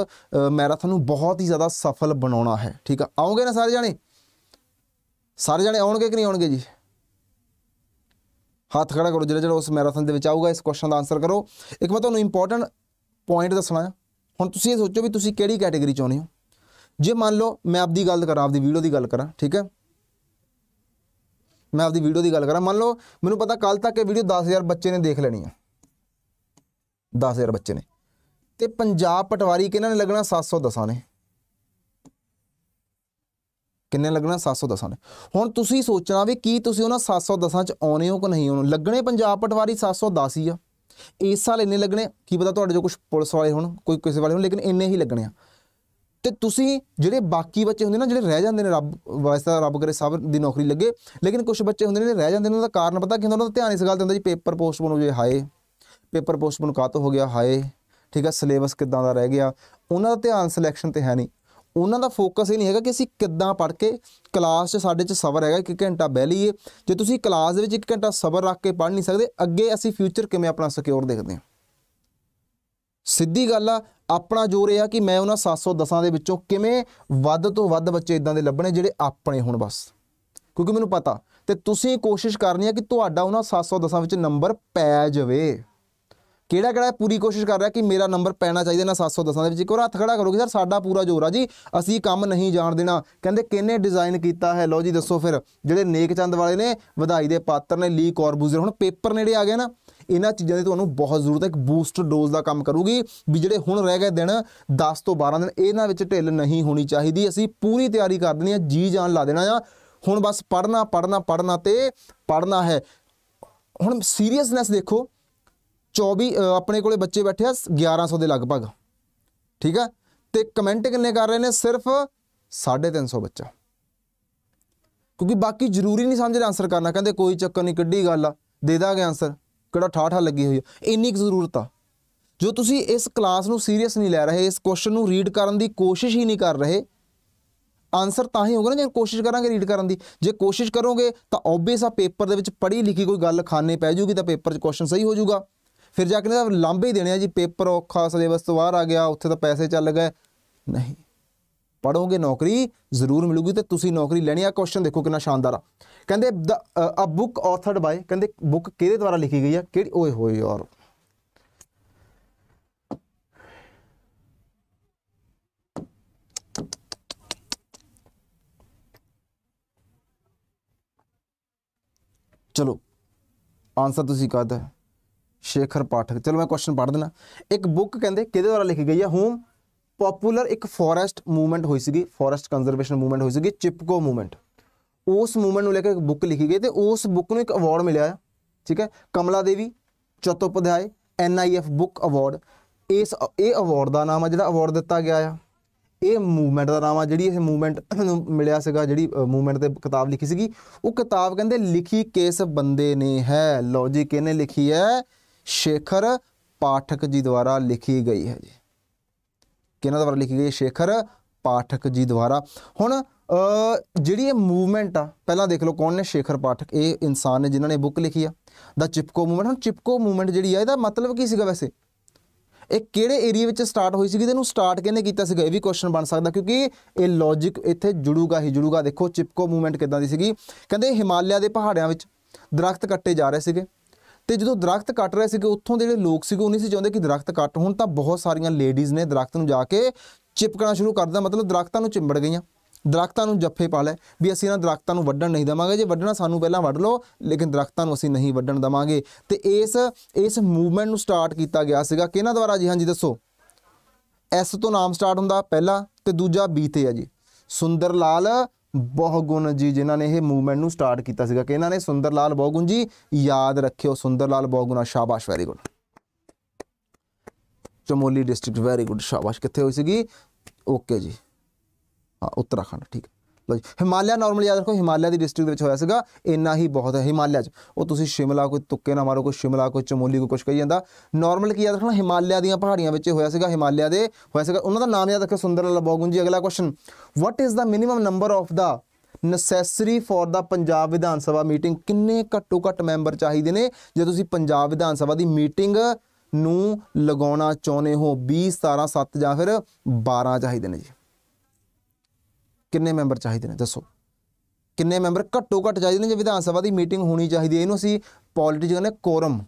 ਮੈਰਾਥਨ ਨੂੰ ਬਹੁਤ ਹੀ ਜ਼ਿਆਦਾ ਸਫਲ ਬਣਾਉਣਾ ਹੈ ਠੀਕ ਆ ਆਉਂਗੇ ਨਾ ਸਾਰੇ ਜਾਣੇ ਸਾਰੇ ਜਾਣੇ ਆਉਣਗੇ ਕਿ ਨਹੀਂ ਆਉਣਗੇ ਜੀ ਹੱਥ ਖੜਾ ਕਰੋ ਜਿਹੜਾ ਜਿਹੜਾ ਉਸ ਮੈਰਾਥਨ ਦੇ ਵਿੱਚ ਆਊਗਾ ਇਸ ਕੁਐਸਚਨ ਦਾ ਆਨਸਰ ਕਰੋ ਇੱਕ ਮੈਂ ਤੁਹਾਨੂੰ ਇੰਪੋਰਟੈਂਟ ਪੁਆਇੰਟ ਦੱਸਣਾ ਹੈ ਹੁਣ ਤੁਸੀਂ ਇਹ ਸੋਚੋ ਵੀ ਤੁਸੀਂ ਕਿਹੜੀ ਕੈਟਾਗਰੀ ਚ ਆਉਣੇ ਹੋ ਜੇ ਮੰਨ ਲਓ ਮੈਂ ਆਪਦੀ ਗੱਲ ਕਰਾਂ ਆਪਦੀ ਵੀਡੀਓ ਦੀ ਗੱਲ ਕਰਾਂ ਠੀਕ ਹੈ ਮੈਂ ਆਪਦੀ ਵੀਡੀਓ ਦੀ ਗੱਲ ਕਰਾਂ ਮੰਨ ਲਓ ਮੈਨੂੰ ਪਤਾ ਕੱਲ ਤੱਕ ਇਹ ਵੀਡੀਓ 10000 ਬੱਚੇ ਨੇ ਦੇਖ ਲੈਣੀ ਆ 10000 ਬੱਚੇ ਨੇ ਤੇ ਪੰਜਾਬ ਪਟਵਾਰੀ ਕਿਹਨਾਂ ਨੇ ਲੱਗਣਾ 710 ਨੇ ਕਿੰਨੇ ਲੱਗਣਾ 710 ਨੇ ਹੁਣ ਤੁਸੀਂ ਸੋਚਣਾ ਵੀ ਕੀ ਤੁਸੀਂ ਉਹਨਾਂ ਦਸਾਂ ਚ ਆਉਣੇ ਹੋ ਕਿ ਨਹੀਂ ਆਉਣੇ ਲੱਗਣੇ ਪੰਜਾਬ ਪਟਵਾਰੀ 710 ਹੀ ਆ ਇਸ ਸਾਲ ਇੰਨੇ ਲੱਗਣੇ ਕੀ ਪਤਾ ਤੁਹਾਡੇ ਜੋ ਕੁਝ ਪੁਲਿਸ ਵਾਲੇ ਹੋਣ ਕੋਈ ਕਿਸੇ ਵਾਲੇ ਹੋਣ ਲੇਕਿਨ ਇੰਨੇ ਹੀ ਲੱਗਣੇ ਆ ਤੇ ਤੁਸੀਂ ਜਿਹੜੇ ਬਾਕੀ ਬੱਚੇ ਹੁੰਦੇ ਨਾ ਜਿਹੜੇ ਰਹਿ ਜਾਂਦੇ ਨੇ ਰੱਬ ਵਾਸਤਾ ਰੱਬ ਕਰੇ ਸਭ ਦੀ ਨੌਕਰੀ ਲੱਗੇ ਲੇਕਿਨ ਕੁਝ ਬੱਚੇ ਹੁੰਦੇ ਨੇ ਰਹਿ ਜਾਂਦੇ ਨੇ ਉਹਨਾਂ ਦਾ ਕਾਰਨ ਪਤਾ ਕਿ ਹੁੰਦਾ ਉਹਨਾਂ ਦਾ ਧਿਆਨ ਇਸ ਗੱਲ ਤੇ ਹੁੰਦਾ ਜੀ ਪੇਪਰ ਪੋਸਟਪੋਨ ਹੋ ਜੇ ਹਾਏ ਪੇਪਰ ਪੋਸਟਪੋਨ ਕਾਤ ਹੋ ਗਿਆ ਹਾਏ ਠੀਕ ਆ ਸਿਲੇਬਸ ਕਿਦਾਂ ਦਾ ਰਹਿ ਗਿਆ ਉਹਨਾਂ ਦਾ ਧਿਆਨ ਸਿਲੈਕਸ਼ਨ ਤੇ ਹੈ ਨਹੀਂ ਉਹਨਾਂ ਦਾ ਫੋਕਸ ਹੀ ਨਹੀਂ ਹੈਗਾ ਕਿ ਅਸੀਂ ਕਿੱਦਾਂ ਪੜ ਕੇ ਕਲਾਸ 'ਚ ਸਾਡੇ 'ਚ ਸਬਰ ਹੈਗਾ ਕਿ ਘੰਟਾ ਬਹਿ ਲਈਏ ਜੇ ਤੁਸੀਂ ਕਲਾਸ ਦੇ ਵਿੱਚ ਇੱਕ ਘੰਟਾ ਸਬਰ ਰੱਖ ਕੇ ਪੜ ਨਹੀਂ ਸਕਦੇ ਅੱਗੇ ਅਸੀਂ ਫਿਊਚਰ ਕਿਵੇਂ ਆਪਣਾ ਸਿਕਿਉਰ ਦੇਖਦੇ ਹਾਂ ਸਿੱਧੀ ਗੱਲ ਆ ਆਪਣਾ ਜੋਰ ਇਹ ਆ ਕਿ ਮੈਂ ਉਹਨਾਂ 710 ਦੇ ਵਿੱਚੋਂ ਕਿਵੇਂ ਵੱਧ ਤੋਂ ਵੱਧ ਬੱਚੇ ਇਦਾਂ ਦੇ ਲੱਭਣੇ ਜਿਹੜੇ ਆਪਣੇ ਹੋਣ ਬਸ ਕਿਉਂਕਿ ਮੈਨੂੰ ਪਤਾ ਤੇ ਤੁਸੀਂ ਕੋਸ਼ਿਸ਼ ਕਰਨੀ ਆ ਕਿ ਤੁਹਾਡਾ ਉਹਨਾਂ 710 ਵਿੱਚ ਨੰਬਰ ਪੈ ਜਾਵੇ ਕਿਹੜਾ ਕਿਹੜਾ ਪੂਰੀ ਕੋਸ਼ਿਸ਼ ਕਰ ਰਿਹਾ ਕਿ ਮੇਰਾ ਨੰਬਰ ਪੈਣਾ ਚਾਹੀਦਾ ਨਾ 710 ਦੇ ਵਿੱਚ ਇੱਕ ਵਾਰ ਹੱਥ ਖੜਾ ਕਰੋਗੇ ਸਰ ਸਾਡਾ ਪੂਰਾ ਜੋਰ ਆ ਜੀ ਅਸੀਂ ਕੰਮ ਨਹੀਂ ਜਾਣ ਦੇਣਾ ਕਹਿੰਦੇ ਕਿੰਨੇ ਡਿਜ਼ਾਈਨ ਕੀਤਾ ਹੈ ਲੋ ਜੀ ਦੱਸੋ ਫਿਰ ਜਿਹੜੇ ਨੇਕ ਚੰਦ ਵਾਲੇ ਨੇ ਵਧਾਈ ਦੇ ਪਾਤਰ ਨੇ ਲੀ ਕੋਰਬੂਜ਼ਰ ਹੁਣ ਪੇਪਰ ਨੇੜੇ ਆ ਗਿਆ ਨਾ ਇਹਨਾਂ ਚੀਜ਼ਾਂ ਦੀ ਤੁਹਾਨੂੰ ਬਹੁਤ ਜ਼ਰੂਰਤ ਹੈ ਇੱਕ ਬੂਸਟਰ ਡੋਜ਼ ਦਾ ਕੰਮ ਕਰੂਗੀ ਵੀ ਜਿਹੜੇ ਹੁਣ ਰਹਿ ਗਏ ਦਿਨ 10 ਤੋਂ 12 ਦਿਨ ਇਹਨਾਂ ਵਿੱਚ ਢਿੱਲ ਨਹੀਂ ਹੋਣੀ ਚਾਹੀਦੀ ਅਸੀਂ ਪੂਰੀ ਤਿਆਰੀ ਕਰ ਦੇਣੀ ਹੈ ਜੀ ਜਾਨ ਲਾ ਦੇਣਾ ਆ ਹੁਣ ਬਸ ਪੜਨਾ ਪੜਨਾ ਪੜਨਾ ਤੇ ਪੜਨਾ ਹੈ ਹੁਣ ਸੀਰੀਅਸਨੈਸ ਦੇਖੋ 24 ਆਪਣੇ ਕੋਲੇ ਬੱਚੇ ਬੈਠੇ ਆ 1100 ਦੇ ਲਗਭਗ ਠੀਕ ਆ ਤੇ ਕਮੈਂਟ ਕਿੰਨੇ ਕਰ ਰਹੇ ਨੇ ਸਿਰਫ 350 ਬੱਚਾ ਕਿਉਂਕਿ ਬਾਕੀ ਜ਼ਰੂਰੀ ਨਹੀਂ ਸਮਝਦੇ ਆਨਸਰ ਕਰਨਾ ਕਹਿੰਦੇ ਕੋਈ ਚੱਕਰ ਨਹੀਂ ਕੱਢੀ ਗੱਲ ਆ ਦੇ ਦਾਂਗੇ ਆਨਸਰ ਕਿਹੜਾ ਠਾਠਾ ਲੱਗੀ ਹੋਈ ਹੈ ਇੰਨੀ ਕੁ ਜ਼ਰੂਰਤ ਆ ਜੋ ਤੁਸੀਂ ਇਸ ਕਲਾਸ ਨੂੰ ਸੀਰੀਅਸ ਨਹੀਂ ਲੈ ਰਹੇ ਇਸ ਕੁਐਸਚਨ ਨੂੰ ਰੀਡ ਕਰਨ ਦੀ ਕੋਸ਼ਿਸ਼ ਹੀ ਨਹੀਂ ਕਰ ਰਹੇ ਆਨਸਰ ਤਾਂ ਹੀ ਹੋਊਗਾ ਨਾ ਜੇ ਕੋਸ਼ਿਸ਼ ਕਰਾਂਗੇ ਰੀਡ ਕਰਨ ਦੀ ਜੇ ਕੋਸ਼ਿਸ਼ ਕਰੋਗੇ ਤਾਂ ਆਬਵੀਅਸ ਆ ਪੇਪਰ ਦੇ ਵਿੱਚ ਪੜ੍ਹੀ ਲਿਖੀ ਕੋਈ ਗੱਲ ਖਾਨੇ ਪੈ ਜੂਗੀ ਤਾਂ ਪੇਪਰ 'ਚ ਕੁਐਸਚਨ ਸਹੀ ਹੋ ਜਾਊਗਾ ਫਿਰ ਜਾ ਕੇ ਨਾ ਲਾਂਬੇ ਹੀ ਦੇਣੇ ਆ ਜੀ ਪੇਪਰ ਔਖਾ ਸਿਲੇਬਸ ਤੋਂ ਬਾਹਰ ਆ ਗਿਆ ਉੱਥੇ ਤਾਂ ਪੈਸੇ ਚੱਲ ਗਏ ਨਹੀਂ ਪੜੋਗੇ ਨੌਕਰੀ ਜ਼ਰੂਰ ਮਿਲੂਗੀ ਤੇ ਤੁਸੀਂ ਨੌਕਰੀ ਲੈਣੀ ਆ ਕੁਐਸਚਨ ਦੇਖੋ ਕਿੰਨਾ ਸ਼ਾਨਦਾਰ ਆ ਕਹਿੰਦੇ ਅ ਬੁੱਕ ਆਥਰਡ ਬਾਈ ਕਹਿੰਦੇ ਬੁੱਕ ਕਿਹਦੇ ਦੁਆਰਾ ਲਿਖੀ ਗਈ ਆ ਕਿਹੜੀ ਓਏ ਹੋਏ ਯਾਰ ਚਲੋ ਆਨਸਰ ਤੁਸੀਂ ਕਹਦਾ ਸ਼ੇਖਰ ਪਾਠਕ ਚਲੋ ਮੈਂ ਕੁਐਸਚਨ ਪੜ੍ਹ ਦੇਣਾ ਇੱਕ ਬੁੱਕ ਕਹਿੰਦੇ ਕਿਹਦੇ ਦੁਆਰਾ ਲਿਖੀ ਗਈ ਆ ਹੂਮ ਪਪੂਲਰ ਇੱਕ ਫੋਰੈਸਟ ਮੂਵਮੈਂਟ ਹੋਈ ਸੀਗੀ ਫੋਰੈਸਟ ਕੰਜ਼ਰਵੇਸ਼ਨ ਮੂਵਮੈਂਟ ਹੋਈ ਸੀਗੀ ਚਿਪਕੋ ਮੂਵਮੈਂਟ ਉਸ ਮੂਵਮੈਂਟ ਨੂੰ ਲੈ ਕੇ ਇੱਕ ਬੁੱਕ ਲਿਖੀ ਗਈ ਤੇ ਉਸ ਬੁੱਕ ਨੂੰ ਇੱਕ ਅਵਾਰਡ ਮਿਲਿਆ ਠੀਕ ਹੈ ਕਮਲਾ ਦੇਵੀ ਆਈ ਐਨਆਈਐਫ ਬੁੱਕ ਅਵਾਰਡ ਇਸ ਇਹ ਅਵਾਰਡ ਦਾ ਨਾਮ ਆ ਜਿਹੜਾ ਅਵਾਰਡ ਦਿੱਤਾ ਗਿਆ ਆ ਇਹ ਮੂਵਮੈਂਟ ਦਾ ਨਾਮ ਆ ਜਿਹੜੀ ਇਹ ਮੂਵਮੈਂਟ ਨੂੰ ਮਿਲਿਆ ਸੀਗਾ ਜਿਹੜੀ ਮੂਵਮੈਂਟ ਤੇ ਕਿਤਾਬ ਲਿਖੀ ਸੀਗੀ ਉਹ ਕਿਤਾਬ ਕਹਿੰਦੇ ਲਿਖੀ ਕਿਸ ਬੰਦੇ ਨੇ ਹੈ ਲੋ ਜੀ ਕਿਹਨੇ ਲਿਖੀ ਹੈ ਸ਼ੇਖਰ ਪਾਠਕ ਜੀ ਦੁਆਰਾ ਲਿਖੀ ਗਈ ਹੈ ਜੀ ਕਿਹਨਾਂ ਦੁਆਰਾ ਲਿਖੀ ਗਈ ਹੈ ਸ਼ੇਖਰ ਪਾਠਕ ਜੀ ਦੁਆਰਾ ਹੁਣ ਜਿਹੜੀ ਇਹ ਮੂਵਮੈਂਟ ਆ ਪਹਿਲਾਂ ਦੇਖ ਲਓ ਕੌਣ ਨੇ ਸ਼ੇਖਰ ਪਾਠਕ ਇਹ ਇਨਸਾਨ ਨੇ ਜਿਨ੍ਹਾਂ ਨੇ ਬੁੱਕ ਲਿਖੀ ਆ ਦਾ ਚਿਪਕੋ ਮੂਵਮੈਂਟ ਹੁਣ ਚਿਪਕੋ ਮੂਵਮੈਂਟ ਜਿਹੜੀ ਆ ਇਹਦਾ ਮਤਲਬ ਕੀ ਸੀਗਾ ਵੈਸੇ ਇਹ ਕਿਹੜੇ ਏਰੀਆ ਵਿੱਚ ਸਟਾਰਟ ਹੋਈ ਸੀਗੀ ਤੇ ਇਹਨੂੰ ਸਟਾਰਟ ਕਿਹਨੇ ਕੀਤਾ ਸੀਗਾ ਇਹ ਵੀ ਕੁਐਸਚਨ ਬਣ ਸਕਦਾ ਕਿਉਂਕਿ ਇਹ ਲੌਜੀਕ ਇੱਥੇ ਜੁੜੂਗਾ ਹੀ ਜੁੜੂਗਾ ਦੇਖੋ ਚਿਪਕੋ ਮੂਵਮੈਂਟ ਕਿਦਾਂ ਦੀ ਸੀਗੀ ਕਹਿੰਦੇ ਹਿਮਾਲਿਆ ਦੇ ਪਹਾੜਿਆਂ ਵਿੱਚ ਦਰਖਤ ਕੱਟੇ ਜਾ ਰਹੇ ਸੀਗੇ ਤੇ ਜਦੋਂ ਦਰਖਤ ਕੱਟ ਰਹੇ ਸੀਗੇ ਉੱਥੋਂ ਦੇ ਜਿਹੜੇ ਲੋਕ ਸੀਗੇ ਉਹ ਨਹੀਂ ਸੀ ਚਾਹੁੰਦੇ ਕਿ ਦਰਖਤ ਕੱਟ ਹੋਣ ਤਾਂ ਬਹੁਤ ਸਾਰੀਆਂ ਲੇਡੀਜ਼ ਨੇ ਦਰਖਤ ਨੂੰ ਜਾ ਕੇ ਚਿਪਕਣਾ ਸ਼ੁਰੂ ਕਰ ਦਿੱਤਾ ਮਤਲਬ ਦਰਖਤਾਂ ਨੂੰ ਚਿੰਬੜ ਗਈਆਂ ਦਰਖਤਾਂ ਨੂੰ ਜੱਫੇ ਪਾ ਲੈ ਵੀ ਅਸੀਂ ਇਹਨਾਂ ਦਰਖਤਾਂ ਨੂੰ ਵੱਢਣ ਨਹੀਂ ਦਵਾਂਗੇ ਜੇ ਵੱਢਣਾ ਸਾਨੂੰ ਪਹਿਲਾਂ ਵੱਢ ਲਓ ਲੇਕਿਨ ਦਰਖਤਾਂ ਨੂੰ ਅਸੀਂ ਨਹੀਂ ਵੱਢਣ ਦਵਾਂਗੇ ਤੇ ਇਸ ਇਸ ਮੂਵਮੈਂਟ ਨੂੰ ਸਟਾਰਟ ਕੀਤਾ ਗਿਆ ਸੀਗਾ ਕਿਹਨਾਂ ਦੁਆਰਾ ਜੀ ਹਾਂਜੀ ਦੱਸੋ ਐਸ ਤੋਂ ਨਾਮ ਸਟਾਰਟ ਹੁੰਦਾ ਪਹਿਲਾ ਤੇ ਦੂਜਾ ਬੀ ਤੇ ਆ ਜੀ ਸੁੰਦਰ ਲਾਲ ਬਹੁਗੁਣ ਜੀ ਜਿਨ੍ਹਾਂ ਨੇ ਇਹ ਮੂਵਮੈਂਟ ਨੂੰ ਸਟਾਰਟ ਕੀਤਾ ਸੀਗਾ ਕਿ ਇਹਨਾਂ ਨੇ ਸੁੰਦਰ ਲਾਲ ਬਹੁਗੁਣ ਜੀ ਯਾਦ ਰੱਖਿਓ ਸੁੰਦਰ ਲਾਲ ਬਹੁਗੁਣਾ ਸ਼ਾਬਾਸ਼ very good Chamoli district very good ਸ਼ਾਬਾਸ਼ ਕਿੱਥੇ ਹੋਈ ਸੀਗੀ ਓਕੇ ਜੀ ਹਾਂ ਉੱਤਰਾਖੰਡ ਠੀਕ ਲੋ ਜੀ ਹਿਮਾਲਿਆ ਨਾਰਮਲੀ ਯਾਦ ਰੱਖੋ ਹਿਮਾਲਿਆ ਦੀ ਡਿਸਟ੍ਰਿਕਟ ਵਿੱਚ ਹੋਇਆ ਸੀਗਾ ਇੰਨਾ ਹੀ ਬਹੁਤ ਹੈ ਹਿਮਾਲਿਆ 'ਚ ਉਹ ਤੁਸੀਂ ਸ਼ਿਮਲਾ ਕੋਈ ਤੁੱਕੇ ਨਾ ਮਾਰੋ ਕੋਈ ਸ਼ਿਮਲਾ ਕੋਈ ਚਮੋਲੀ ਕੋਈ ਕੁਝ ਕਹੀ ਜਾਂਦਾ ਨਾਰਮਲ ਕੀ ਯਾਦ ਰੱਖਣਾ ਹਿਮਾਲਿਆ ਦੀਆਂ ਪਹਾੜੀਆਂ ਵਿੱਚ ਹੋਇਆ ਸੀਗਾ ਹਿਮਾਲਿਆ ਦੇ ਹੋਇਆ ਸੀਗਾ ਉਹਨਾਂ ਦਾ ਨਾਮ ਯਾਦ ਰੱਖੋ ਸੁੰਦਰਲਾਲ ਬੋਗੁਨ ਜੀ ਅਗਲਾ question what is the minimum number of the necessary for the Punjab Vidhan Sabha meeting ਕਿੰਨੇ ਘੱਟੋ ਘੱਟ ਮੈਂਬਰ ਚਾਹੀਦੇ ਨੇ ਜੇ ਤੁਸੀਂ ਪੰਜਾਬ ਵਿਧਾਨ ਸਭਾ ਦੀ ਮੀਟਿੰਗ ਨੂੰ ਲਗਾਉਣਾ ਚਾਹੁੰਦੇ ਹੋ 20 17 7 ਜਾਂ ਫਿਰ 12 ਚਾਹੀਦੇ ਨੇ ਜੀ ਕਿੰਨੇ ਮੈਂਬਰ ਚਾਹੀਦੇ ਨੇ ਦੱਸੋ ਕਿੰਨੇ ਮੈਂਬਰ ਘੱਟੋ ਘੱਟ ਚਾਹੀਦੇ ਨੇ ਜੇ ਵਿਧਾਨ ਸਭਾ ਦੀ ਮੀਟਿੰਗ ਹੋਣੀ ਚਾਹੀਦੀ ਹੈ ਇਹਨੂੰ ਅਸੀਂ ਪੋਲਿਟਿਕਸ ਕਹਿੰਦੇ ਕੋਰਮ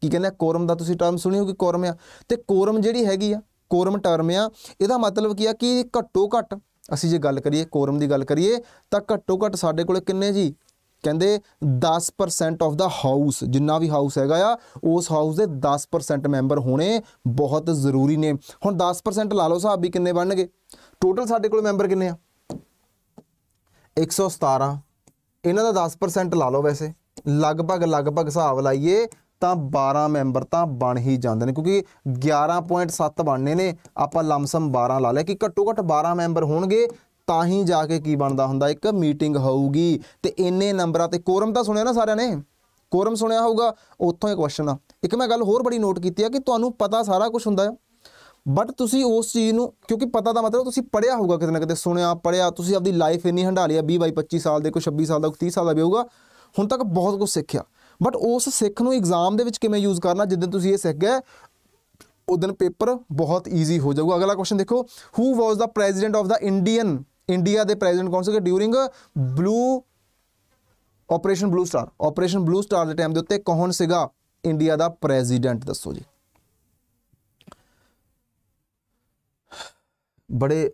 ਕੀ ਕਹਿੰਦੇ ਕੋਰਮ ਦਾ ਤੁਸੀਂ ਟਰਮ ਸੁਣੀ ਹੋਊਗੀ ਕੋਰਮ ਆ ਤੇ ਕੋਰਮ ਜਿਹੜੀ ਹੈਗੀ ਆ ਕੋਰਮ ਟਰਮ ਆ ਇਹਦਾ ਮਤਲਬ ਕੀ ਆ ਕਿ ਘੱਟੋ ਘੱਟ ਅਸੀਂ ਜੇ ਗੱਲ ਕਰੀਏ ਕੋਰਮ ਦੀ ਗੱਲ ਕਰੀਏ ਤਾਂ ਘੱਟੋ ਘੱਟ ਸਾਡੇ ਕੋਲੇ ਕਿੰਨੇ ਜੀ ਕਹਿੰਦੇ 10% ਆਫ ਦਾ ਹਾਊਸ ਜਿੰਨਾ ਵੀ ਹਾਊਸ ਹੈਗਾ ਆ ਉਸ ਹਾਊਸ ਦੇ 10% ਮੈਂਬਰ ਹੋਣੇ ਬਹੁਤ ਜ਼ਰੂਰੀ ਨੇ ਹੁਣ 10% ਲਾ ਲਓ ਹਿਸਾਬ ਵੀ ਕਿੰਨੇ ਬਣਨਗੇ ਟੋਟਲ ਸਾਡੇ ਕੋਲ ਮੈਂਬਰ ਕਿੰਨੇ ਆ 117 ਇਹਨਾਂ ਦਾ 10% ਲਾ ਲਓ ਵੈਸੇ ਲਗਭਗ ਲਗਭਗ ਹਿਸਾਬ ਲਾਈਏ ਤਾਂ 12 ਮੈਂਬਰ ਤਾਂ ਬਣ ਹੀ ਜਾਂਦੇ ਨੇ ਕਿਉਂਕਿ 11.7 ਬਣਨੇ ਨੇ ਆਪਾਂ ਲਮਸਮ 12 ਲਾ ਲਿਆ ਕਿ ਘੱਟੋ ਘੱਟ 12 ਮੈਂਬਰ ਹੋਣਗੇ ਤਾਂ ਹੀ ਜਾ ਕੇ ਕੀ ਬਣਦਾ ਹੁੰਦਾ ਇੱਕ ਮੀਟਿੰਗ ਹੋਊਗੀ ਤੇ ਇੰਨੇ ਨੰਬਰਾਂ ਤੇ ਕੋਰਮ ਤਾਂ ਸੁਣਿਆ ਨਾ ਸਾਰਿਆਂ ਨੇ ਕੋਰਮ ਸੁਣਿਆ ਹੋਊਗਾ ਉੱਥੋਂ ਇੱਕ ਕੁਐਸਚਨ ਆ ਇੱਕ ਮੈਂ ਗੱਲ ਹੋਰ ਬੜੀ ਨੋਟ ਕੀਤੀ ਆ ਕਿ ਤੁਹਾਨੂੰ ਪਤਾ ਸਾਰਾ ਕੁਝ ਹੁੰਦਾ ਹੈ ਬਟ ਤੁਸੀਂ ਉਸ ਚੀਜ਼ ਨੂੰ ਕਿਉਂਕਿ ਪਤਾ ਦਾ ਮਤਲਬ ਤੁਸੀਂ ਪੜਿਆ ਹੋਊਗਾ ਕਿਤੇ ਨਾ ਕਿਤੇ ਸੁਣਿਆ ਪੜਿਆ ਤੁਸੀਂ ਆਪਣੀ ਲਾਈਫ ਇੰਨੀ ਹੰਡਾ ਲਿਆ 20 ਬਾਈ 25 ਸਾਲ ਦੇ ਕੋ 26 ਸਾਲ ਦਾ ਕੋ 30 ਸਾਲ ਦਾ ਵੀ ਹੋਊਗਾ ਹੁਣ ਤੱਕ ਬਹੁਤ ਕੁਝ ਸਿੱਖਿਆ ਬਟ ਉਸ ਸਿੱਖ ਨੂੰ ਐਗਜ਼ਾਮ ਦੇ ਵਿੱਚ ਕਿਵੇਂ ਯੂਜ਼ ਕਰਨਾ ਜਿੱਦਨ ਤੁਸੀਂ ਇਹ ਸਿੱਖ ਗਏ ਉਸ ਦਿਨ ਪੇਪਰ ਬਹੁਤ ਈਜ਼ੀ ਹੋ ਜਾਊਗਾ ਅਗਲਾ ਕੁਐਸਚਨ ਦੇਖੋ who was the president of the Indian India ਦੇ ਪ੍ਰੈਜ਼ੀਡੈਂਟ ਕੌਣ ਸੀਗਾ during Blue Operation Blue Star Operation Blue Star ਦੇ ਟਾਈਮ ਦੇ ਉੱਤੇ ਕੌਣ ਸੀਗਾ ਇੰਡੀਆ ਦਾ ਪ੍ਰੈਜ਼ੀਡੈਂਟ ਦੱਸੋ ਜੀ ਬੜੇ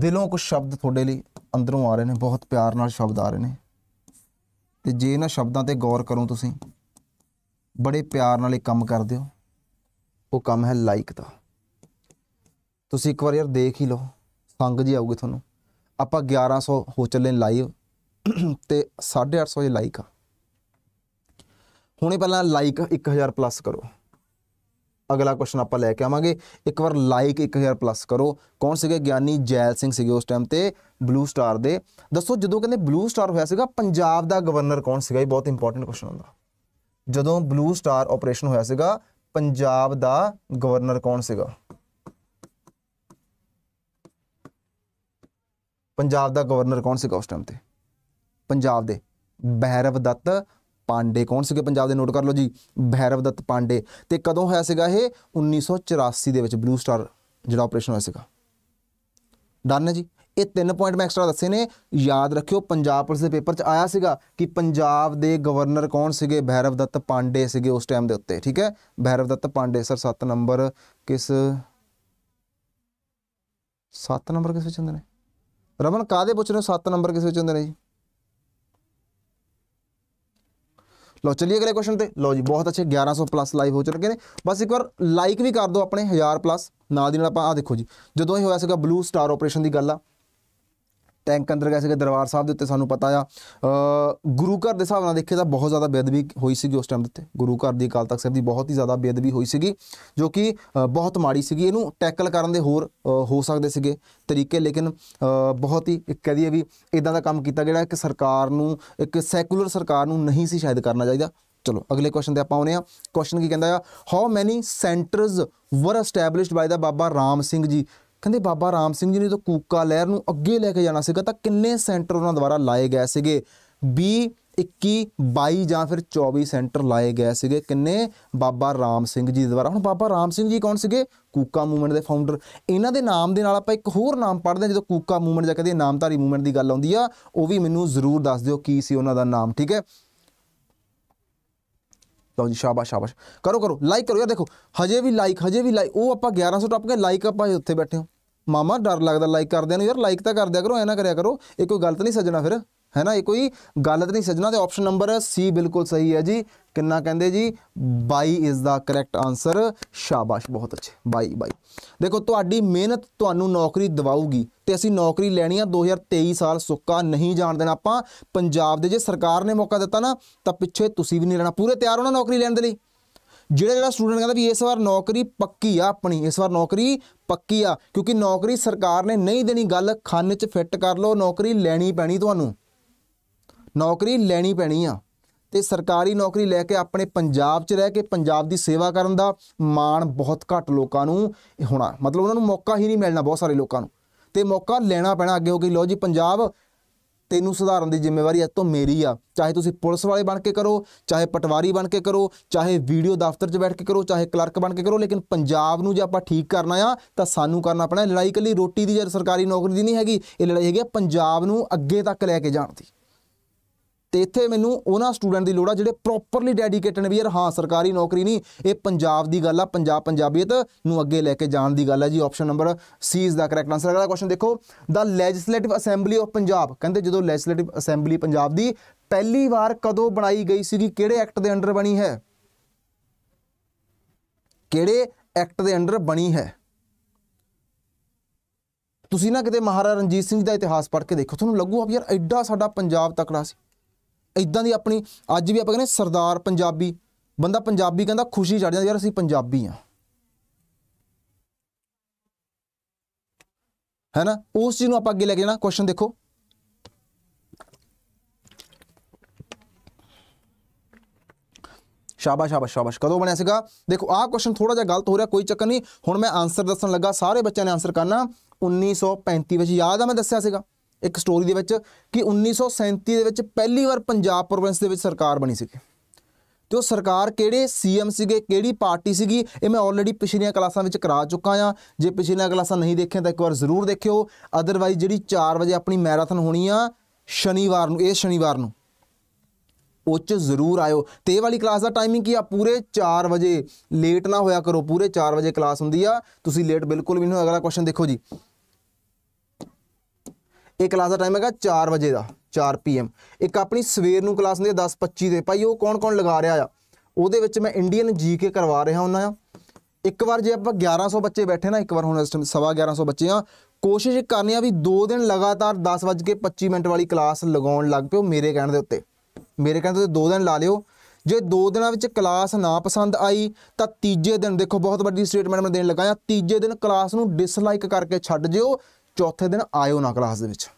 ਦਿਲੋਂ ਕੁਝ ਸ਼ਬਦ ਤੁਹਾਡੇ ਲਈ ਅੰਦਰੋਂ ਆ ਰਹੇ ਨੇ ਬਹੁਤ ਪਿਆਰ ਨਾਲ ਸ਼ਬਦ ਆ ਰਹੇ ਨੇ ਤੇ ਜੇ ਇਹਨਾਂ ਸ਼ਬਦਾਂ ਤੇ ਗੌਰ ਕਰੋ ਤੁਸੀਂ ਬੜੇ ਪਿਆਰ ਨਾਲ ਇਹ ਕੰਮ ਕਰਦੇ ਹੋ ਉਹ ਕੰਮ ਹੈ ਲਾਈਕ ਦਾ ਤੁਸੀਂ ਇੱਕ ਵਾਰ ਯਾਰ ਦੇਖ ਹੀ ਲਓ ਸੰਗ ਜੀ ਆਊਗੀ ਤੁਹਾਨੂੰ ਆਪਾਂ 1100 ਹੋ ਚੱਲੇ ਲਾਈਵ ਤੇ 850 ਜੇ ਲਾਈਕ ਆ ਹੁਣੇ ਪਹਿਲਾਂ ਲਾਈਕ 1000 ਪਲੱਸ ਕਰੋ ਅਗਲਾ ਕੁਐਸਚਨ ਆਪਾਂ ਲੈ ਕੇ ਆਵਾਂਗੇ ਇੱਕ ਵਾਰ ਲਾਈਕ 1000 ਪਲੱਸ ਕਰੋ ਕੌਣ ਸੀਗੇ ਗਿਆਨੀ ਜੈਲ ਸਿੰਘ ਸੀਗੇ ਉਸ ਟਾਈਮ ਤੇ ਬਲੂ ਸਟਾਰ ਦੇ ਦੱਸੋ ਜਦੋਂ ਕਹਿੰਦੇ ਬਲੂ ਸਟਾਰ ਹੋਇਆ ਸੀਗਾ ਪੰਜਾਬ ਦਾ ਗਵਰਨਰ ਕੌਣ ਸੀਗਾ ਇਹ ਬਹੁਤ ਇੰਪੋਰਟੈਂਟ ਕੁਐਸਚਨ ਹੁੰਦਾ ਜਦੋਂ ਬਲੂ ਸਟਾਰ ਆਪਰੇਸ਼ਨ ਹੋਇਆ ਸੀਗਾ ਪੰਜਾਬ ਦਾ ਗਵਰਨਰ ਕੌਣ ਸੀਗਾ ਪੰਜਾਬ ਦਾ ਗਵਰਨਰ ਕੌਣ ਸੀਗਾ ਉਸ ਟਾਈਮ ਤੇ ਪੰਜਾਬ ਦੇ ਬਹਿਰਵ ਦੱਤ ਪਾਂਡੇ ਕੌਣ ਸੀਗੇ ਪੰਜਾਬ ਦੇ ਨੋਟ ਕਰ ਲਓ ਜੀ ਭੈਰਵ ਪਾਂਡੇ ਤੇ ਕਦੋਂ ਹੋਇਆ ਸੀਗਾ ਇਹ 1984 ਦੇ ਵਿੱਚ ਬਲੂ ਸਟਾਰ ਜਿਹੜਾ ਆਪਰੇਸ਼ਨ ਹੋਇਆ ਸੀਗਾ ਡਨ ਹੈ ਜੀ ਇਹ ਤਿੰਨ ਪੁਆਇੰਟ ਮੈਂ ਐਕਸਟਰਾ ਦੱਸੇ ਨੇ ਯਾਦ ਰੱਖਿਓ ਪੰਜਾਬ ਪੁਲਿਸ ਦੇ ਪੇਪਰ 'ਚ ਆਇਆ ਸੀਗਾ ਕਿ ਪੰਜਾਬ ਦੇ ਗਵਰਨਰ ਕੌਣ ਸੀਗੇ ਭੈਰਵ ਪਾਂਡੇ ਸੀਗੇ ਉਸ ਟਾਈਮ ਦੇ ਉੱਤੇ ਠੀਕ ਹੈ ਭੈਰਵ ਪਾਂਡੇ ਸਰ 7 ਨੰਬਰ ਕਿਸ 7 ਨੰਬਰ ਕਿਸ ਵਿੱਚ ਹੁੰਦੇ ਨੇ ਰਮਨ ਕਾਦੇ ਪੁੱਛ ਰਹੇ ਹੋ 7 ਨੰਬਰ ਕਿਸ ਵਿੱਚ ਹੁੰਦੇ ਨੇ ਜੀ ਲਓ ਚਲਿਏ ਅਗਲੇ ਕੁਐਸਚਨ ਤੇ ਲਓ ਜੀ ਬਹੁਤ ਅੱਛੇ 1100 ਪਲੱਸ ਲਾਈਵ ਹੋ ਚੁੱਕੇ ਨੇ ਬਸ ਇੱਕ ਵਾਰ ਲਾਈਕ ਵੀ ਕਰ ਦਿਓ ਆਪਣੇ 1000 ਪਲੱਸ ਨਾਲ ਦੀ ਨਾਲ ਆਪਾਂ ਆ ਦੇਖੋ ਜੀ ਜਦੋਂ ਇਹ ਹੋਇਆ ਸੀਗਾ ਬਲੂ ਸਟਾਰ ਆਪਰੇਸ਼ਨ ਦੀ ਗੱਲ ਆ ਟੈਂਕ ਅੰਦਰ ਗਏ ਸੀਗੇ ਦਰਬਾਰ ਸਾਹਿਬ ਦੇ ਉੱਤੇ ਸਾਨੂੰ ਪਤਾ ਆ ਗੁਰੂ ਘਰ ਦੇ ਹਿਸਾਬ ਨਾਲ ਦੇਖੇ ਤਾਂ ਬਹੁਤ ਜ਼ਿਆਦਾ ਬੇਅਦਬੀ ਹੋਈ ਸੀਗੀ ਉਸ ਟਾਈਮ ਦੇ ਉੱਤੇ ਗੁਰੂ ਘਰ ਦੀ ਅਕਾਲ ਤਖਤ ਸਾਹਿਬ ਦੀ ਬਹੁਤ ਹੀ ਜ਼ਿਆਦਾ ਬੇਅਦਬੀ ਹੋਈ ਸੀਗੀ ਜੋ ਕਿ ਬਹੁਤ ਮਾੜੀ ਸੀਗੀ ਇਹਨੂੰ ਟੈਕਲ ਕਰਨ ਦੇ ਹੋਰ ਹੋ ਸਕਦੇ ਸੀਗੇ ਤਰੀਕੇ ਲੇਕਿਨ ਬਹੁਤ ਹੀ ਇੱਕ ਕਹਦੀ ਹੈ ਵੀ ਇਦਾਂ ਦਾ ਕੰਮ ਕੀਤਾ ਜਿਹੜਾ ਕਿ ਸਰਕਾਰ ਨੂੰ ਇੱਕ ਸੈਕੂਲਰ ਸਰਕਾਰ ਨੂੰ ਨਹੀਂ ਸੀ ਸ਼ਾਇਦ ਕਰਨਾ ਚਾਹੀਦਾ ਚਲੋ ਅਗਲੇ ਕੁਐਸਚਨ ਤੇ ਆਪਾਂ ਆਉਨੇ ਆ ਕੁਐਸਚਨ ਕੀ ਕਹਿੰਦਾ ਆ how many centres were established by the Baba Ram Singh ji ਕਹਿੰਦੇ ਬਾਬਾ ਰਾਮ ਸਿੰਘ ਜੀ ਨੇ ਜਦੋਂ ਕੂਕਾ ਲਹਿਰ ਨੂੰ ਅੱਗੇ ਲੈ ਕੇ ਜਾਣਾ ਸੀਗਾ ਤਾਂ ਕਿੰਨੇ ਸੈਂਟਰ ਉਹਨਾਂ ਦੁਆਰਾ ਲਾਏ ਗਏ ਸੀਗੇ 20 21 22 ਜਾਂ ਫਿਰ 24 ਸੈਂਟਰ ਲਾਏ ਗਏ ਸੀਗੇ ਕਿੰਨੇ ਬਾਬਾ ਰਾਮ ਸਿੰਘ ਜੀ ਦੁਆਰਾ ਹੁਣ ਬਾਬਾ ਰਾਮ ਸਿੰਘ ਜੀ ਕੌਣ ਸੀਗੇ ਕੂਕਾ ਮੂਵਮੈਂਟ ਦੇ ਫਾਊਂਡਰ ਇਹਨਾਂ ਦੇ ਨਾਮ ਦੇ ਨਾਲ ਆਪਾਂ ਇੱਕ ਹੋਰ ਨਾਮ ਪੜ੍ਹਦੇ ਹਾਂ ਜਦੋਂ ਕੂਕਾ ਮੂਵਮੈਂਟ ਜਾਂ ਕਦੇ ਨਾਮਧਾਰੀ ਮੂਵਮੈਂਟ ਦੀ ਗੱਲ ਆਉਂਦੀ ਆ ਉਹ ਵੀ ਮੈਨੂੰ ਜ਼ਰੂਰ ਦੱਸ ਦਿਓ ਕੀ ਸੀ ਉਹਨਾਂ ਦਾ ਨਾਮ ਠੀਕ ਹੈ ਤਾਂ ਜੀ ਸ਼ਾਬਾਸ਼ ਸ਼ਾਬਾਸ਼ ਕਰੋ ਕਰੋ ਲਾਈਕ ਕਰੋ ਯਾਰ ਦੇਖੋ ਹਜੇ ਵੀ ਲਾਈਕ ਹਜੇ ਵੀ ਲਾਈਕ ਉਹ ਆਪਾਂ 1100 ਟੱਪ ਕੇ ਲਾਈਕ ਆਪਾਂ ਉੱਥੇ ਬੈਠੇ ਹਾਂ ਮਾਮਾ ਡਰ ਲੱਗਦਾ ਲਾਈਕ ਕਰਦਿਆਂ ਨੂੰ ਯਾਰ ਲਾਈਕ ਤਾਂ ਕਰ ਦਿਆ ਕਰੋ ਐ ਨਾ ਕਰਿਆ ਕਰੋ ਇਹ ਕੋਈ ਗਲਤ ਨਹੀਂ ਸੱਜਣਾ ਫਿਰ ਹੈ ਨਾ ਇਹ ਕੋਈ ਗਲਤ ਨਹੀਂ ਸੱਜਣਾ ਤੇ ਆਪਸ਼ਨ ਨੰਬਰ ਸੀ ਬਿਲਕੁਲ ਸਹੀ ਹੈ ਜੀ ਕਿੰਨਾ ਕਹਿੰਦੇ ਜੀ 22 ਇਜ਼ ਦਾ ਕਰੈਕਟ ਆਨਸਰ ਸ਼ਾਬਾਸ਼ ਬਹੁਤ ਅੱਛੇ 22 22 ਦੇਖੋ ਤੁਹਾਡੀ ਮਿਹਨਤ ਤੁਹਾਨੂੰ ਨੌਕਰੀ ਦਿਵਾਊਗੀ ਤੇ ਅਸੀਂ ਨੌਕਰੀ ਲੈਣੀ ਆ 2023 ਸਾਲ ਸੁੱਕਾ ਨਹੀਂ ਜਾਣ ਦੇਣਾ ਆਪਾਂ ਪੰਜਾਬ ਦੇ ਜੇ ਸਰਕਾਰ ਨੇ ਮੌਕਾ ਦਿੱਤਾ ਨਾ ਤਾਂ ਪਿੱਛੇ ਤੁਸੀਂ ਵੀ ਨਹੀਂ ਰਹਿਣਾ ਪੂਰੇ ਤਿਆਰ ਹੋਣਾ ਨੌਕਰੀ ਲੈਣ ਦੇ ਲਈ ਜਿਹੜਾ ਜਿਹੜਾ ਸਟੂਡੈਂਟ ਕਹਿੰਦਾ ਵੀ ਇਸ ਵਾਰ ਨੌਕਰੀ ਪੱਕੀ ਆ ਆਪਣੀ ਇਸ ਵਾਰ ਨੌਕਰੀ ਪੱਕੀ ਆ ਕਿਉਂਕਿ ਨੌਕਰੀ ਸਰਕਾਰ ਨੇ ਨਹੀਂ ਦੇਣੀ ਗੱਲ ਖਾਨੇ 'ਚ ਫਿੱਟ ਕਰ ਲਓ ਨੌਕਰੀ ਲੈਣੀ ਪੈਣੀ ਤੁਹਾਨੂੰ ਨੌਕਰੀ ਲੈਣੀ ਪੈਣੀ ਆ ਤੇ ਸਰਕਾਰੀ ਨੌਕਰੀ ਲੈ ਕੇ ਆਪਣੇ ਪੰਜਾਬ 'ਚ ਰਹਿ ਕੇ ਪੰਜਾਬ ਦੀ ਸੇਵਾ ਕਰਨ ਦਾ ਮਾਣ ਬਹੁਤ ਘੱਟ ਲੋਕਾਂ ਨੂੰ ਹੋਣਾ ਮਤਲਬ ਉਹਨਾਂ ਨੂੰ ਮੌਕਾ ਹੀ ਨਹੀਂ ਮਿਲਣਾ ਬਹੁਤ ਸਾਰੇ ਲੋਕਾਂ ਨੂੰ ਤੇ ਮੌਕਾ ਲੈਣਾ ਪੈਣਾ ਅੱਗੇ ਹੋ ਗਈ ਲੋ ਜੀ ਪੰਜਾਬ ਤੈਨੂੰ ਸੁਧਾਰਨ ਦੀ ਜ਼ਿੰਮੇਵਾਰੀ ਅੱਜ ਤੋਂ ਮੇਰੀ ਆ ਚਾਹੇ ਤੁਸੀਂ ਪੁਲਿਸ ਵਾਲੇ ਬਣ ਕੇ ਕਰੋ ਚਾਹੇ ਪਟਵਾਰੀ ਬਣ ਕੇ ਕਰੋ ਚਾਹੇ ਵੀਡੀਓ ਦਫ਼ਤਰ 'ਚ ਬੈਠ ਕੇ ਕਰੋ ਚਾਹੇ ਕਲਰਕ ਬਣ ਕੇ ਕਰੋ ਲੇਕਿਨ ਪੰਜਾਬ ਨੂੰ ਜੇ ਆਪਾਂ ਠੀਕ ਕਰਨਾ ਆ ਤਾਂ ਸਾਨੂੰ ਕਰਨਾ ਪੈਣਾ ਲੜਾਈ ਕੱਲੀ ਰੋਟੀ ਦੀ ਜਾਂ ਸਰਕਾਰੀ ਨੌਕਰੀ ਦੀ ਨਹੀਂ ਹੈਗੀ ਇਹ ਲੜਾਈ ਹੈਗੀ ਪੰਜਾਬ ਨੂੰ ਅੱਗੇ ਤੱਕ ਲੈ ਕੇ ਜਾਣ ਦੀ ਤੇ ਇੱਥੇ ਮੈਨੂੰ ਉਹਨਾਂ ਸਟੂਡੈਂਟ ਦੀ ਲੋੜ ਆ ਜਿਹੜੇ ਪ੍ਰੋਪਰਲੀ ਡੈਡੀਕੇਟਡ ਵੀ ਯਾਰ ਹਾਂ ਸਰਕਾਰੀ ਨੌਕਰੀ ਨਹੀਂ ਇਹ ਪੰਜਾਬ ਦੀ ਗੱਲ ਆ ਪੰਜਾਬ ਪੰਜਾਬੀਅਤ ਨੂੰ ਅੱਗੇ ਲੈ ਕੇ ਜਾਣ ਦੀ ਗੱਲ ਆ ਜੀ option number C is the correct answer ਅਗਲਾ ਕੁਐਸਚਨ ਦੇਖੋ the legislative assembly of Punjab ਕਹਿੰਦੇ ਜਦੋਂ ਲੈਜਿਸਲੇਟਿਵ ਅਸੈਂਬਲੀ ਪੰਜਾਬ ਦੀ ਪਹਿਲੀ ਵਾਰ ਕਦੋਂ ਬਣਾਈ ਗਈ ਸੀਗੀ ਕਿਹੜੇ ਐਕਟ ਦੇ ਅੰਡਰ ਬਣੀ ਹੈ ਕਿਹੜੇ ਐਕਟ ਦੇ ਅੰਡਰ ਬਣੀ ਹੈ ਤੁਸੀਂ ਨਾ ਕਿਤੇ ਮਹਾਰਾਜਾ ਰਣਜੀਤ ਸਿੰਘ ਦਾ ਇਤਿਹਾਸ ਪੜ੍ਹ ਕੇ ਦੇਖੋ ਤੁਹਾਨੂੰ ਲੱਗੂ ਵੀ ਯਾਰ ਐਡਾ ਸਾਡਾ ਪੰਜਾਬ ਤਕੜਾ ਸੀ ਇਦਾਂ ਦੀ ਆਪਣੀ ਅੱਜ ਵੀ ਆਪਾਂ ਕਹਿੰਦੇ ਸਰਦਾਰ ਪੰਜਾਬੀ ਬੰਦਾ ਪੰਜਾਬੀ ਕਹਿੰਦਾ ਖੁਸ਼ੀ ਚੜ ਜਾਂਦੀ ਯਾਰ ਅਸੀਂ ਪੰਜਾਬੀ ਆ ਹੈਨਾ ਉਸ ਚੀਜ਼ ਨੂੰ ਆਪਾਂ ਅੱਗੇ ਲੈ ਕੇ ਜਾਣਾ ਕੁਐਸਚਨ ਦੇਖੋ ਸ਼ਾਬਾਸ਼ ਸ਼ਾਬਾਸ਼ ਸ਼ਾਬਾਸ਼ ਕਦੋਂ ਬਣਿਆ ਸੀਗਾ ਦੇਖੋ ਆਹ ਕੁਐਸਚਨ ਥੋੜਾ ਜਿਹਾ ਗਲਤ ਹੋ ਰਿਹਾ ਕੋਈ ਚੱਕਰ ਨਹੀਂ ਹੁਣ ਮੈਂ ਆਨਸਰ ਦੱਸਣ ਲੱਗਾ ਸਾਰੇ ਬੱਚਿਆਂ ਨੇ ਆਨਸਰ ਕਰਨਾ 1935 ਵਿੱਚ ਯਾਦ ਆ ਮੈਂ ਦੱਸਿਆ ਸੀਗਾ ਇੱਕ ਸਟੋਰੀ ਦੇ ਵਿੱਚ ਕਿ 1937 ਦੇ ਵਿੱਚ ਪਹਿਲੀ ਵਾਰ ਪੰਜਾਬ ਪ੍ਰੋਵਿੰਸ ਦੇ ਵਿੱਚ ਸਰਕਾਰ ਬਣੀ ਸੀ ਤੇ ਉਹ ਸਰਕਾਰ ਕਿਹੜੇ ਸੀਐਮ ਸੀਗੇ ਕਿਹੜੀ ਪਾਰਟੀ ਸੀਗੀ ਇਹ ਮੈਂ ਆਲਰੇਡੀ ਪਿਛਲੀਆਂ ਕਲਾਸਾਂ ਵਿੱਚ ਕਰਾ ਚੁੱਕਾ ਆ ਜੇ ਪਿਛਲੀਆਂ ਕਲਾਸਾਂ ਨਹੀਂ ਦੇਖੀਆਂ ਤਾਂ ਇੱਕ ਵਾਰ ਜ਼ਰੂਰ ਦੇਖਿਓ ਅਦਰਵਾਈਜ਼ ਜਿਹੜੀ 4 ਵਜੇ ਆਪਣੀ ਮੈਰਾਥਨ ਹੋਣੀ ਆ ਸ਼ਨੀਵਾਰ ਨੂੰ ਇਹ ਸ਼ਨੀਵਾਰ ਨੂੰ ਉੱਚ ਜ਼ਰੂਰ ਆਇਓ ਤੇ ਇਹ ਵਾਲੀ ਕਲਾਸ ਦਾ ਟਾਈਮਿੰਗ ਕੀ ਆ ਪੂਰੇ 4 ਵਜੇ ਲੇਟ ਨਾ ਹੋਇਆ ਕਰੋ ਪੂਰੇ 4 ਵਜੇ ਕਲਾਸ ਹੁੰਦੀ ਆ ਤੁਸੀਂ ਲੇਟ ਬਿਲਕੁਲ ਵੀ ਨਹੀਂ ਹੋ ਅਗਲਾ ਕੁਐਸਚਨ ਦੇਖੋ ਜੀ ਇਹ ਕਲਾਸ ਦਾ ਟਾਈਮ ਹੈਗਾ 4 ਵਜੇ ਦਾ 4 ਪੀਐਮ ਇੱਕ ਆਪਣੀ ਸਵੇਰ ਨੂੰ ਕਲਾਸ ਹੁੰਦੀ ਹੈ 10:25 ਦੇ ਭਾਈ ਉਹ ਕੌਣ-ਕੌਣ ਲਗਾ ਰਿਹਾ ਆ ਉਹਦੇ ਵਿੱਚ ਮੈਂ ਇੰਡੀਅਨ ਜੀਕੇ ਕਰਵਾ ਰਿਹਾ ਹੁੰਨਾ ਆ ਇੱਕ ਵਾਰ ਜੇ ਆਪਾਂ 1100 ਬੱਚੇ ਬੈਠੇ ਨਾ ਇੱਕ ਵਾਰ ਹੁਣ ਇਸ ਟਾਈਮ ਸਵਾ 1100 ਬੱਚੇ ਆ ਕੋਸ਼ਿਸ਼ ਕਰਨੀ ਆ ਵੀ 2 ਦਿਨ ਲਗਾਤਾਰ 10:25 ਮਿੰਟ ਵਾਲੀ ਕਲਾਸ ਲਗਾਉਣ ਲੱਗ ਪਿਓ ਮੇਰੇ ਕਹਿਣ ਦੇ ਉੱਤੇ ਮੇਰੇ ਕਹਿਣ ਦੇ ਉੱਤੇ 2 ਦਿਨ ਲਾ ਲਿਓ ਜੇ 2 ਦਿਨਾਂ ਵਿੱਚ ਕਲਾਸ ਨਾ ਪਸੰਦ ਆਈ ਤਾਂ ਤੀਜੇ ਦਿਨ ਦੇਖੋ ਬਹੁਤ ਵੱਡੀ ਸਟੇਟਮੈਂਟ ਮੈਂ ਦੇਣ ਲੱਗਾ ਆ ਤੀਜੇ ਦਿਨ ਕਲਾਸ ਨੂੰ ਡਿਸਲਾਈਕ ਕਰਕੇ ਛੱਡ ਜਿਓ ਚੌਥੇ ਦਿਨ ਆਇਓ ਨਾ ਕਲਾਸ ਦੇ ਵਿੱਚ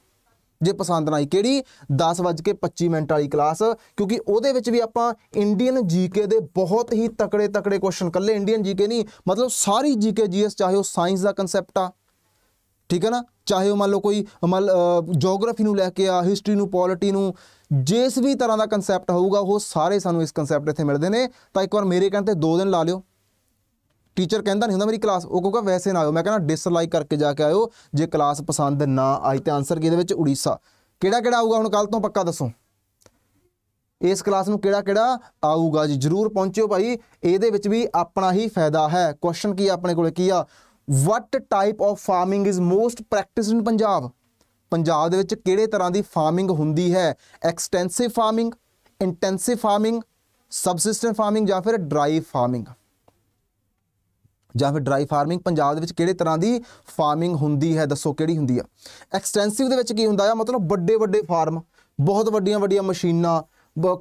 ਜੇ ਪਸੰਦ ਨਾ ਆਈ ਕਿਹੜੀ 10:25 ਮਿੰਟ ਵਾਲੀ ਕਲਾਸ ਕਿਉਂਕਿ ਉਹਦੇ ਵਿੱਚ ਵੀ ਆਪਾਂ ਇੰਡੀਅਨ ਜੀਕੇ ਦੇ ਬਹੁਤ ਹੀ ਤਕੜੇ ਤਕੜੇ ਕੁਐਸਚਨ ਕੱਲੇ ਇੰਡੀਅਨ ਜੀਕੇ ਨਹੀਂ ਮਤਲਬ ਸਾਰੀ ਜੀਕੇ ਜੀਐਸ ਚਾਹੇ ਉਹ ਸਾਇੰਸ ਦਾ ਕਨਸੈਪਟ ਆ ਠੀਕ ਹੈ ਨਾ ਚਾਹੇ ਉਹ ਮੰਨ ਲਓ ਕੋਈ ਮਲ ਜੀਓਗ੍ਰਾਫੀ ਨੂੰ ਲੈ ਕੇ ਆ ਹਿਸਟਰੀ ਨੂੰ ਪੋਲਿਟੀ ਨੂੰ ਜਿਸ ਵੀ ਤਰ੍ਹਾਂ ਦਾ ਕਨਸੈਪਟ ਹੋਊਗਾ ਉਹ ਸਾਰੇ ਸਾਨੂੰ ਇਸ ਕਨਸੈਪਟ ਇੱਥੇ ਮਿਲਦੇ ਨੇ ਤਾਂ ਇੱਕ ਵਾਰ ਮੇਰੇ ਕਹਿੰਦੇ 2 ਦਿਨ ਲਾ ਲਿਓ ਟੀਚਰ ਕਹਿੰਦਾ ਨਹੀਂ ਹੁੰਦਾ ਮੇਰੀ ਕਲਾਸ ਉਹ ਕਹੂਗਾ ਵੈਸੇ ਨਾ ਆਇਓ ਮੈਂ ਕਹਿੰਦਾ ਡਿਸਲਾਈਕ ਕਰਕੇ ਜਾ ਕੇ ਆਇਓ ਜੇ ਕਲਾਸ ਪਸੰਦ ਨਾ ਆਈ ਤੇ ਆਨਸਰ ਕੀ ਇਹਦੇ ਵਿੱਚ ਉੜੀਸਾ ਕਿਹੜਾ ਕਿਹੜਾ ਆਊਗਾ ਹੁਣ ਕੱਲ ਤੋਂ ਪੱਕਾ ਦੱਸੋ ਇਸ ਕਲਾਸ ਨੂੰ ਕਿਹੜਾ ਕਿਹੜਾ ਆਊਗਾ ਜੀ ਜਰੂਰ ਪਹੁੰਚਿਓ ਭਾਈ ਇਹਦੇ ਵਿੱਚ ਵੀ ਆਪਣਾ ਹੀ ਫਾਇਦਾ ਹੈ ਕੁਐਸਚਨ ਕੀ ਆਪਣੇ ਕੋਲੇ ਕੀ ਆ what type of farming is most practised in Punjab Punjab ਦੇ ਵਿੱਚ ਕਿਹੜੇ ਤਰ੍ਹਾਂ ਦੀ ਫਾਰਮਿੰਗ ਹੁੰਦੀ ਹੈ extensive farming intensive farming subsistent farming ਜਾਂ ਫਿਰ ਡਰਾਈ ਫਾਰਮਿੰਗ ਜਾਂ ਫਿਰ ਡਰਾਈ ਫਾਰਮਿੰਗ ਪੰਜਾਬ ਦੇ ਵਿੱਚ ਕਿਹੜੇ ਤਰ੍ਹਾਂ ਦੀ ਫਾਰਮਿੰਗ ਹੁੰਦੀ ਹੈ ਦੱਸੋ ਕਿਹੜੀ ਹੁੰਦੀ ਆ ਐਕਸਟੈਂਸਿਵ ਦੇ ਵਿੱਚ ਕੀ ਹੁੰਦਾ ਆ ਮਤਲਬ ਵੱਡੇ ਵੱਡੇ ਫਾਰਮ ਬਹੁਤ ਵੱਡੀਆਂ ਵੱਡੀਆਂ ਮਸ਼ੀਨਾਂ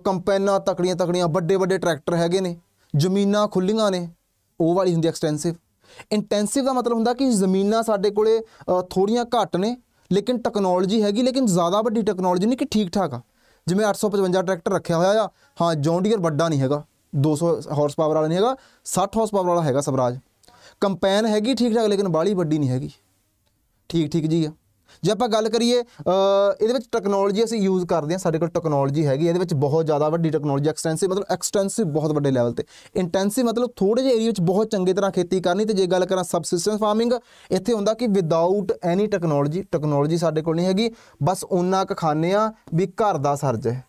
ਕੰਪੈਨਾਂ ਤਕੜੀਆਂ ਤਕੜੀਆਂ ਵੱਡੇ ਵੱਡੇ ਟਰੈਕਟਰ ਹੈਗੇ ਨੇ ਜ਼ਮੀਨਾਂ ਖੁੱਲੀਆਂ ਨੇ ਉਹ ਵਾਲੀ ਹੁੰਦੀ ਐਕਸਟੈਂਸਿਵ ਇੰਟੈਂਸਿਵ ਦਾ ਮਤਲਬ ਹੁੰਦਾ ਕਿ ਜ਼ਮੀਨਾਂ ਸਾਡੇ ਕੋਲੇ ਥੋੜੀਆਂ ਘੱਟ ਨੇ ਲੇਕਿਨ ਟੈਕਨੋਲੋਜੀ ਹੈਗੀ ਲੇਕਿਨ ਜ਼ਿਆਦਾ ਵੱਡੀ ਟੈਕਨੋਲੋਜੀ ਨਹੀਂ ਕਿ ਠੀਕ ਠਾਕ ਆ ਜਿਵੇਂ 855 ਟਰੈਕਟਰ ਰੱਖਿਆ ਹੋਇਆ ਆ ਹਾਂ ਜੌਂਡੀਅਰ ਵੱਡਾ ਨਹੀਂ ਹੈਗਾ 200 ਹਾਰਸ ਪਾਵਰ ਵਾਲਾ ਨਹੀਂ ਹੈਗਾ 60 ਹਾਰਸ ਪਾਵਰ ਵਾਲਾ ਹੈਗਾ ਸਵਰਾਜ ਕੰਪੈਨ ਹੈਗੀ ਠੀਕ ਠਾਕ ਲੇਕਿਨ ਬਾਲੀ ਵੱਡੀ ਨਹੀਂ ਹੈਗੀ ਠੀਕ ਠੀਕ ਜੀ ਆ ਜੇ ਆਪਾਂ ਗੱਲ ਕਰੀਏ ਇਹਦੇ ਵਿੱਚ ਟੈਕਨੋਲੋਜੀ ਅਸੀਂ ਯੂਜ਼ ਕਰਦੇ ਹਾਂ ਸਾਡੇ ਕੋਲ ਟੈਕਨੋਲੋਜੀ ਹੈਗੀ ਇਹਦੇ ਵਿੱਚ ਬਹੁਤ ਜ਼ਿਆਦਾ ਵੱਡੀ ਟੈਕਨੋਲੋਜੀ ਐਕਸਟੈਂਸਿਵ ਮਤਲਬ ਐਕਸਟੈਂਸਿਵ ਬਹੁਤ ਵੱਡੇ ਲੈਵਲ ਤੇ ਇੰਟੈਂਸਿਵ ਮਤਲਬ ਥੋੜੇ ਜਿਹੇ ਏਰੀਆ ਵਿੱਚ ਬਹੁਤ ਚੰਗੇ ਤਰ੍ਹਾਂ ਖੇਤੀ ਕਰਨੀ ਤੇ ਜੇ ਗੱਲ ਕਰਾਂ ਸਬਸਿਸਟੈਂਸ ਫਾਰਮਿੰਗ ਇੱਥੇ ਹੁੰਦਾ ਕਿ ਵਿਦਆਊਟ ਐਨੀ ਟੈਕਨੋਲੋਜੀ ਟੈਕਨੋਲੋਜੀ ਸਾਡੇ ਕੋਲ ਨਹੀਂ ਹੈਗੀ ਬਸ ਉਹਨਾਂ ਕ ਖਾਣੇ ਆ ਵੀ ਘਰ ਦਾ ਸਰਜ ਹੈ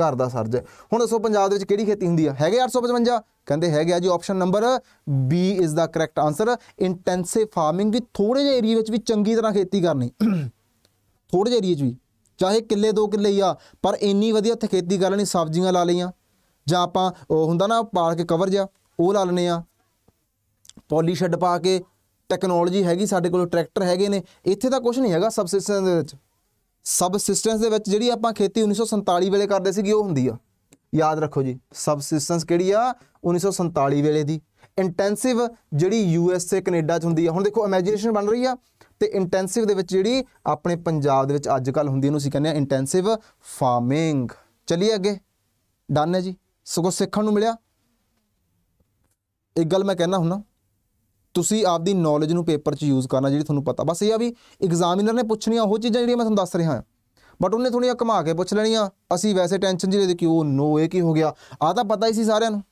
ਘਰ ਦਾ ਸਰਜ ਹੁਣ ਦੱਸੋ ਪੰਜਾਬ ਦੇ ਵਿੱਚ ਕਿਹੜੀ ਖੇਤੀ ਹੁੰਦੀ ਆ ਹੈਗੇ 855 ਕਹਿੰਦੇ ਹੈਗੇ ਆ ਜੀ option number B is the correct answer intensive farming ਵੀ ਥੋੜੇ ਜਿਹੇ ਏਰੀਆ ਵਿੱਚ ਵੀ ਚੰਗੀ ਤਰ੍ਹਾਂ ਖੇਤੀ ਕਰਨੀ ਥੋੜੇ ਜਿਹੇ ਏਰੀਆ 'ਚ ਵੀ ਚਾਹੇ ਕਿੱਲੇ ਦੋ ਕਿੱਲੇ ਹੀ ਆ ਪਰ ਇੰਨੀ ਵਧੀਆ ਉੱਥੇ ਖੇਤੀ ਕਰ ਲੈਣੀ ਸਬਜ਼ੀਆਂ ਲਾ ਲਈਆਂ ਜਾਂ ਆਪਾਂ ਹੁੰਦਾ ਨਾ ਪਾਲ ਕੇ ਕਵਰ ਜਿਹਾ ਉਹ ਲਾ ਲੈਨੇ ਆ ਪੋਲੀ ਸ਼ੈੱਡ ਪਾ ਕੇ ਟੈਕਨੋਲੋਜੀ ਹੈਗੀ ਸਾਡੇ ਕੋਲ ਟਰੈਕਟਰ ਹੈਗੇ ਨੇ ਇੱਥੇ ਤਾਂ ਕੁਝ ਨਹੀਂ ਹੈਗਾ ਸਬਸਿਸਟੈਂਸ ਦੇ ਵਿੱਚ ਸਬਸਿਸਟੈਂਸ ਦੇ ਵਿੱਚ ਜਿਹੜੀ ਆਪਾਂ ਖੇਤੀ 1947 ਵੇਲੇ ਕਰਦੇ ਸੀਗੀ ਉਹ ਹੁੰਦੀ ਆ ਯਾਦ ਰੱਖੋ ਜੀ ਸਬਸਿਸਟੈਂਸ ਕਿਹੜੀ ਆ 1947 ਵੇਲੇ ਦੀ ਇੰਟੈਂਸਿਵ ਜਿਹੜੀ ਯੂ ਐਸ ਏ ਕੈਨੇਡਾ 'ਚ ਹੁੰਦੀ ਆ ਹੁਣ ਦੇਖੋ ਇਮੇਜਿਨੇਸ਼ਨ ਬਣ ਰਹੀ ਆ ਤੇ ਇੰਟੈਂਸਿਵ ਦੇ ਵਿੱਚ ਜਿਹੜੀ ਆਪਣੇ ਪੰਜਾਬ ਦੇ ਵਿੱਚ ਅੱਜ ਕੱਲ ਹੁੰਦੀ ਇਹਨੂੰ ਅਸੀਂ ਕਹਿੰਦੇ ਆ ਇੰਟੈਂਸਿਵ ਫਾਰਮਿੰਗ ਚਲਿਏ ਅੱਗੇ ਡਨ ਹੈ ਜੀ ਸਗੋਂ ਸਿੱਖਣ ਨੂੰ ਮਿਲਿਆ ਇੱਕ ਗੱਲ ਮੈਂ ਕਹਿਣਾ ਹੁੰਦਾ ਤੁਸੀਂ ਆਪਦੀ ਨੌਲੇਜ ਨੂੰ ਪੇਪਰ 'ਚ ਯੂਜ਼ ਕਰਨਾ ਜਿਹੜੀ ਤੁਹਾਨੂੰ ਪਤਾ ਬਸ ਇਹ ਆ ਵੀ ਐਗਜ਼ਾਮੀਨਰ ਨੇ ਪੁੱਛਣੀਆਂ ਉਹ ਚੀਜ਼ਾਂ ਜਿਹੜੀਆਂ ਮੈਂ ਤੁਹਾਨੂੰ ਦੱਸ ਰਿਹਾ ਹਾਂ ਬਟ ਉਹਨੇ ਥੋੜੀਆਂ ਕਮਾ ਕੇ ਪੁੱਛ ਲੈਣੀਆਂ ਅਸੀਂ ਵੈਸੇ ਟੈਨਸ਼ਨ ਜਿਹੜੇ ਦੇ ਕਿ ਉਹ ਨੋ ਇਹ ਕੀ ਹੋ ਗਿਆ ਆ ਤਾਂ ਪਤਾ ਹੀ ਸੀ ਸਾਰਿਆਂ ਨੂੰ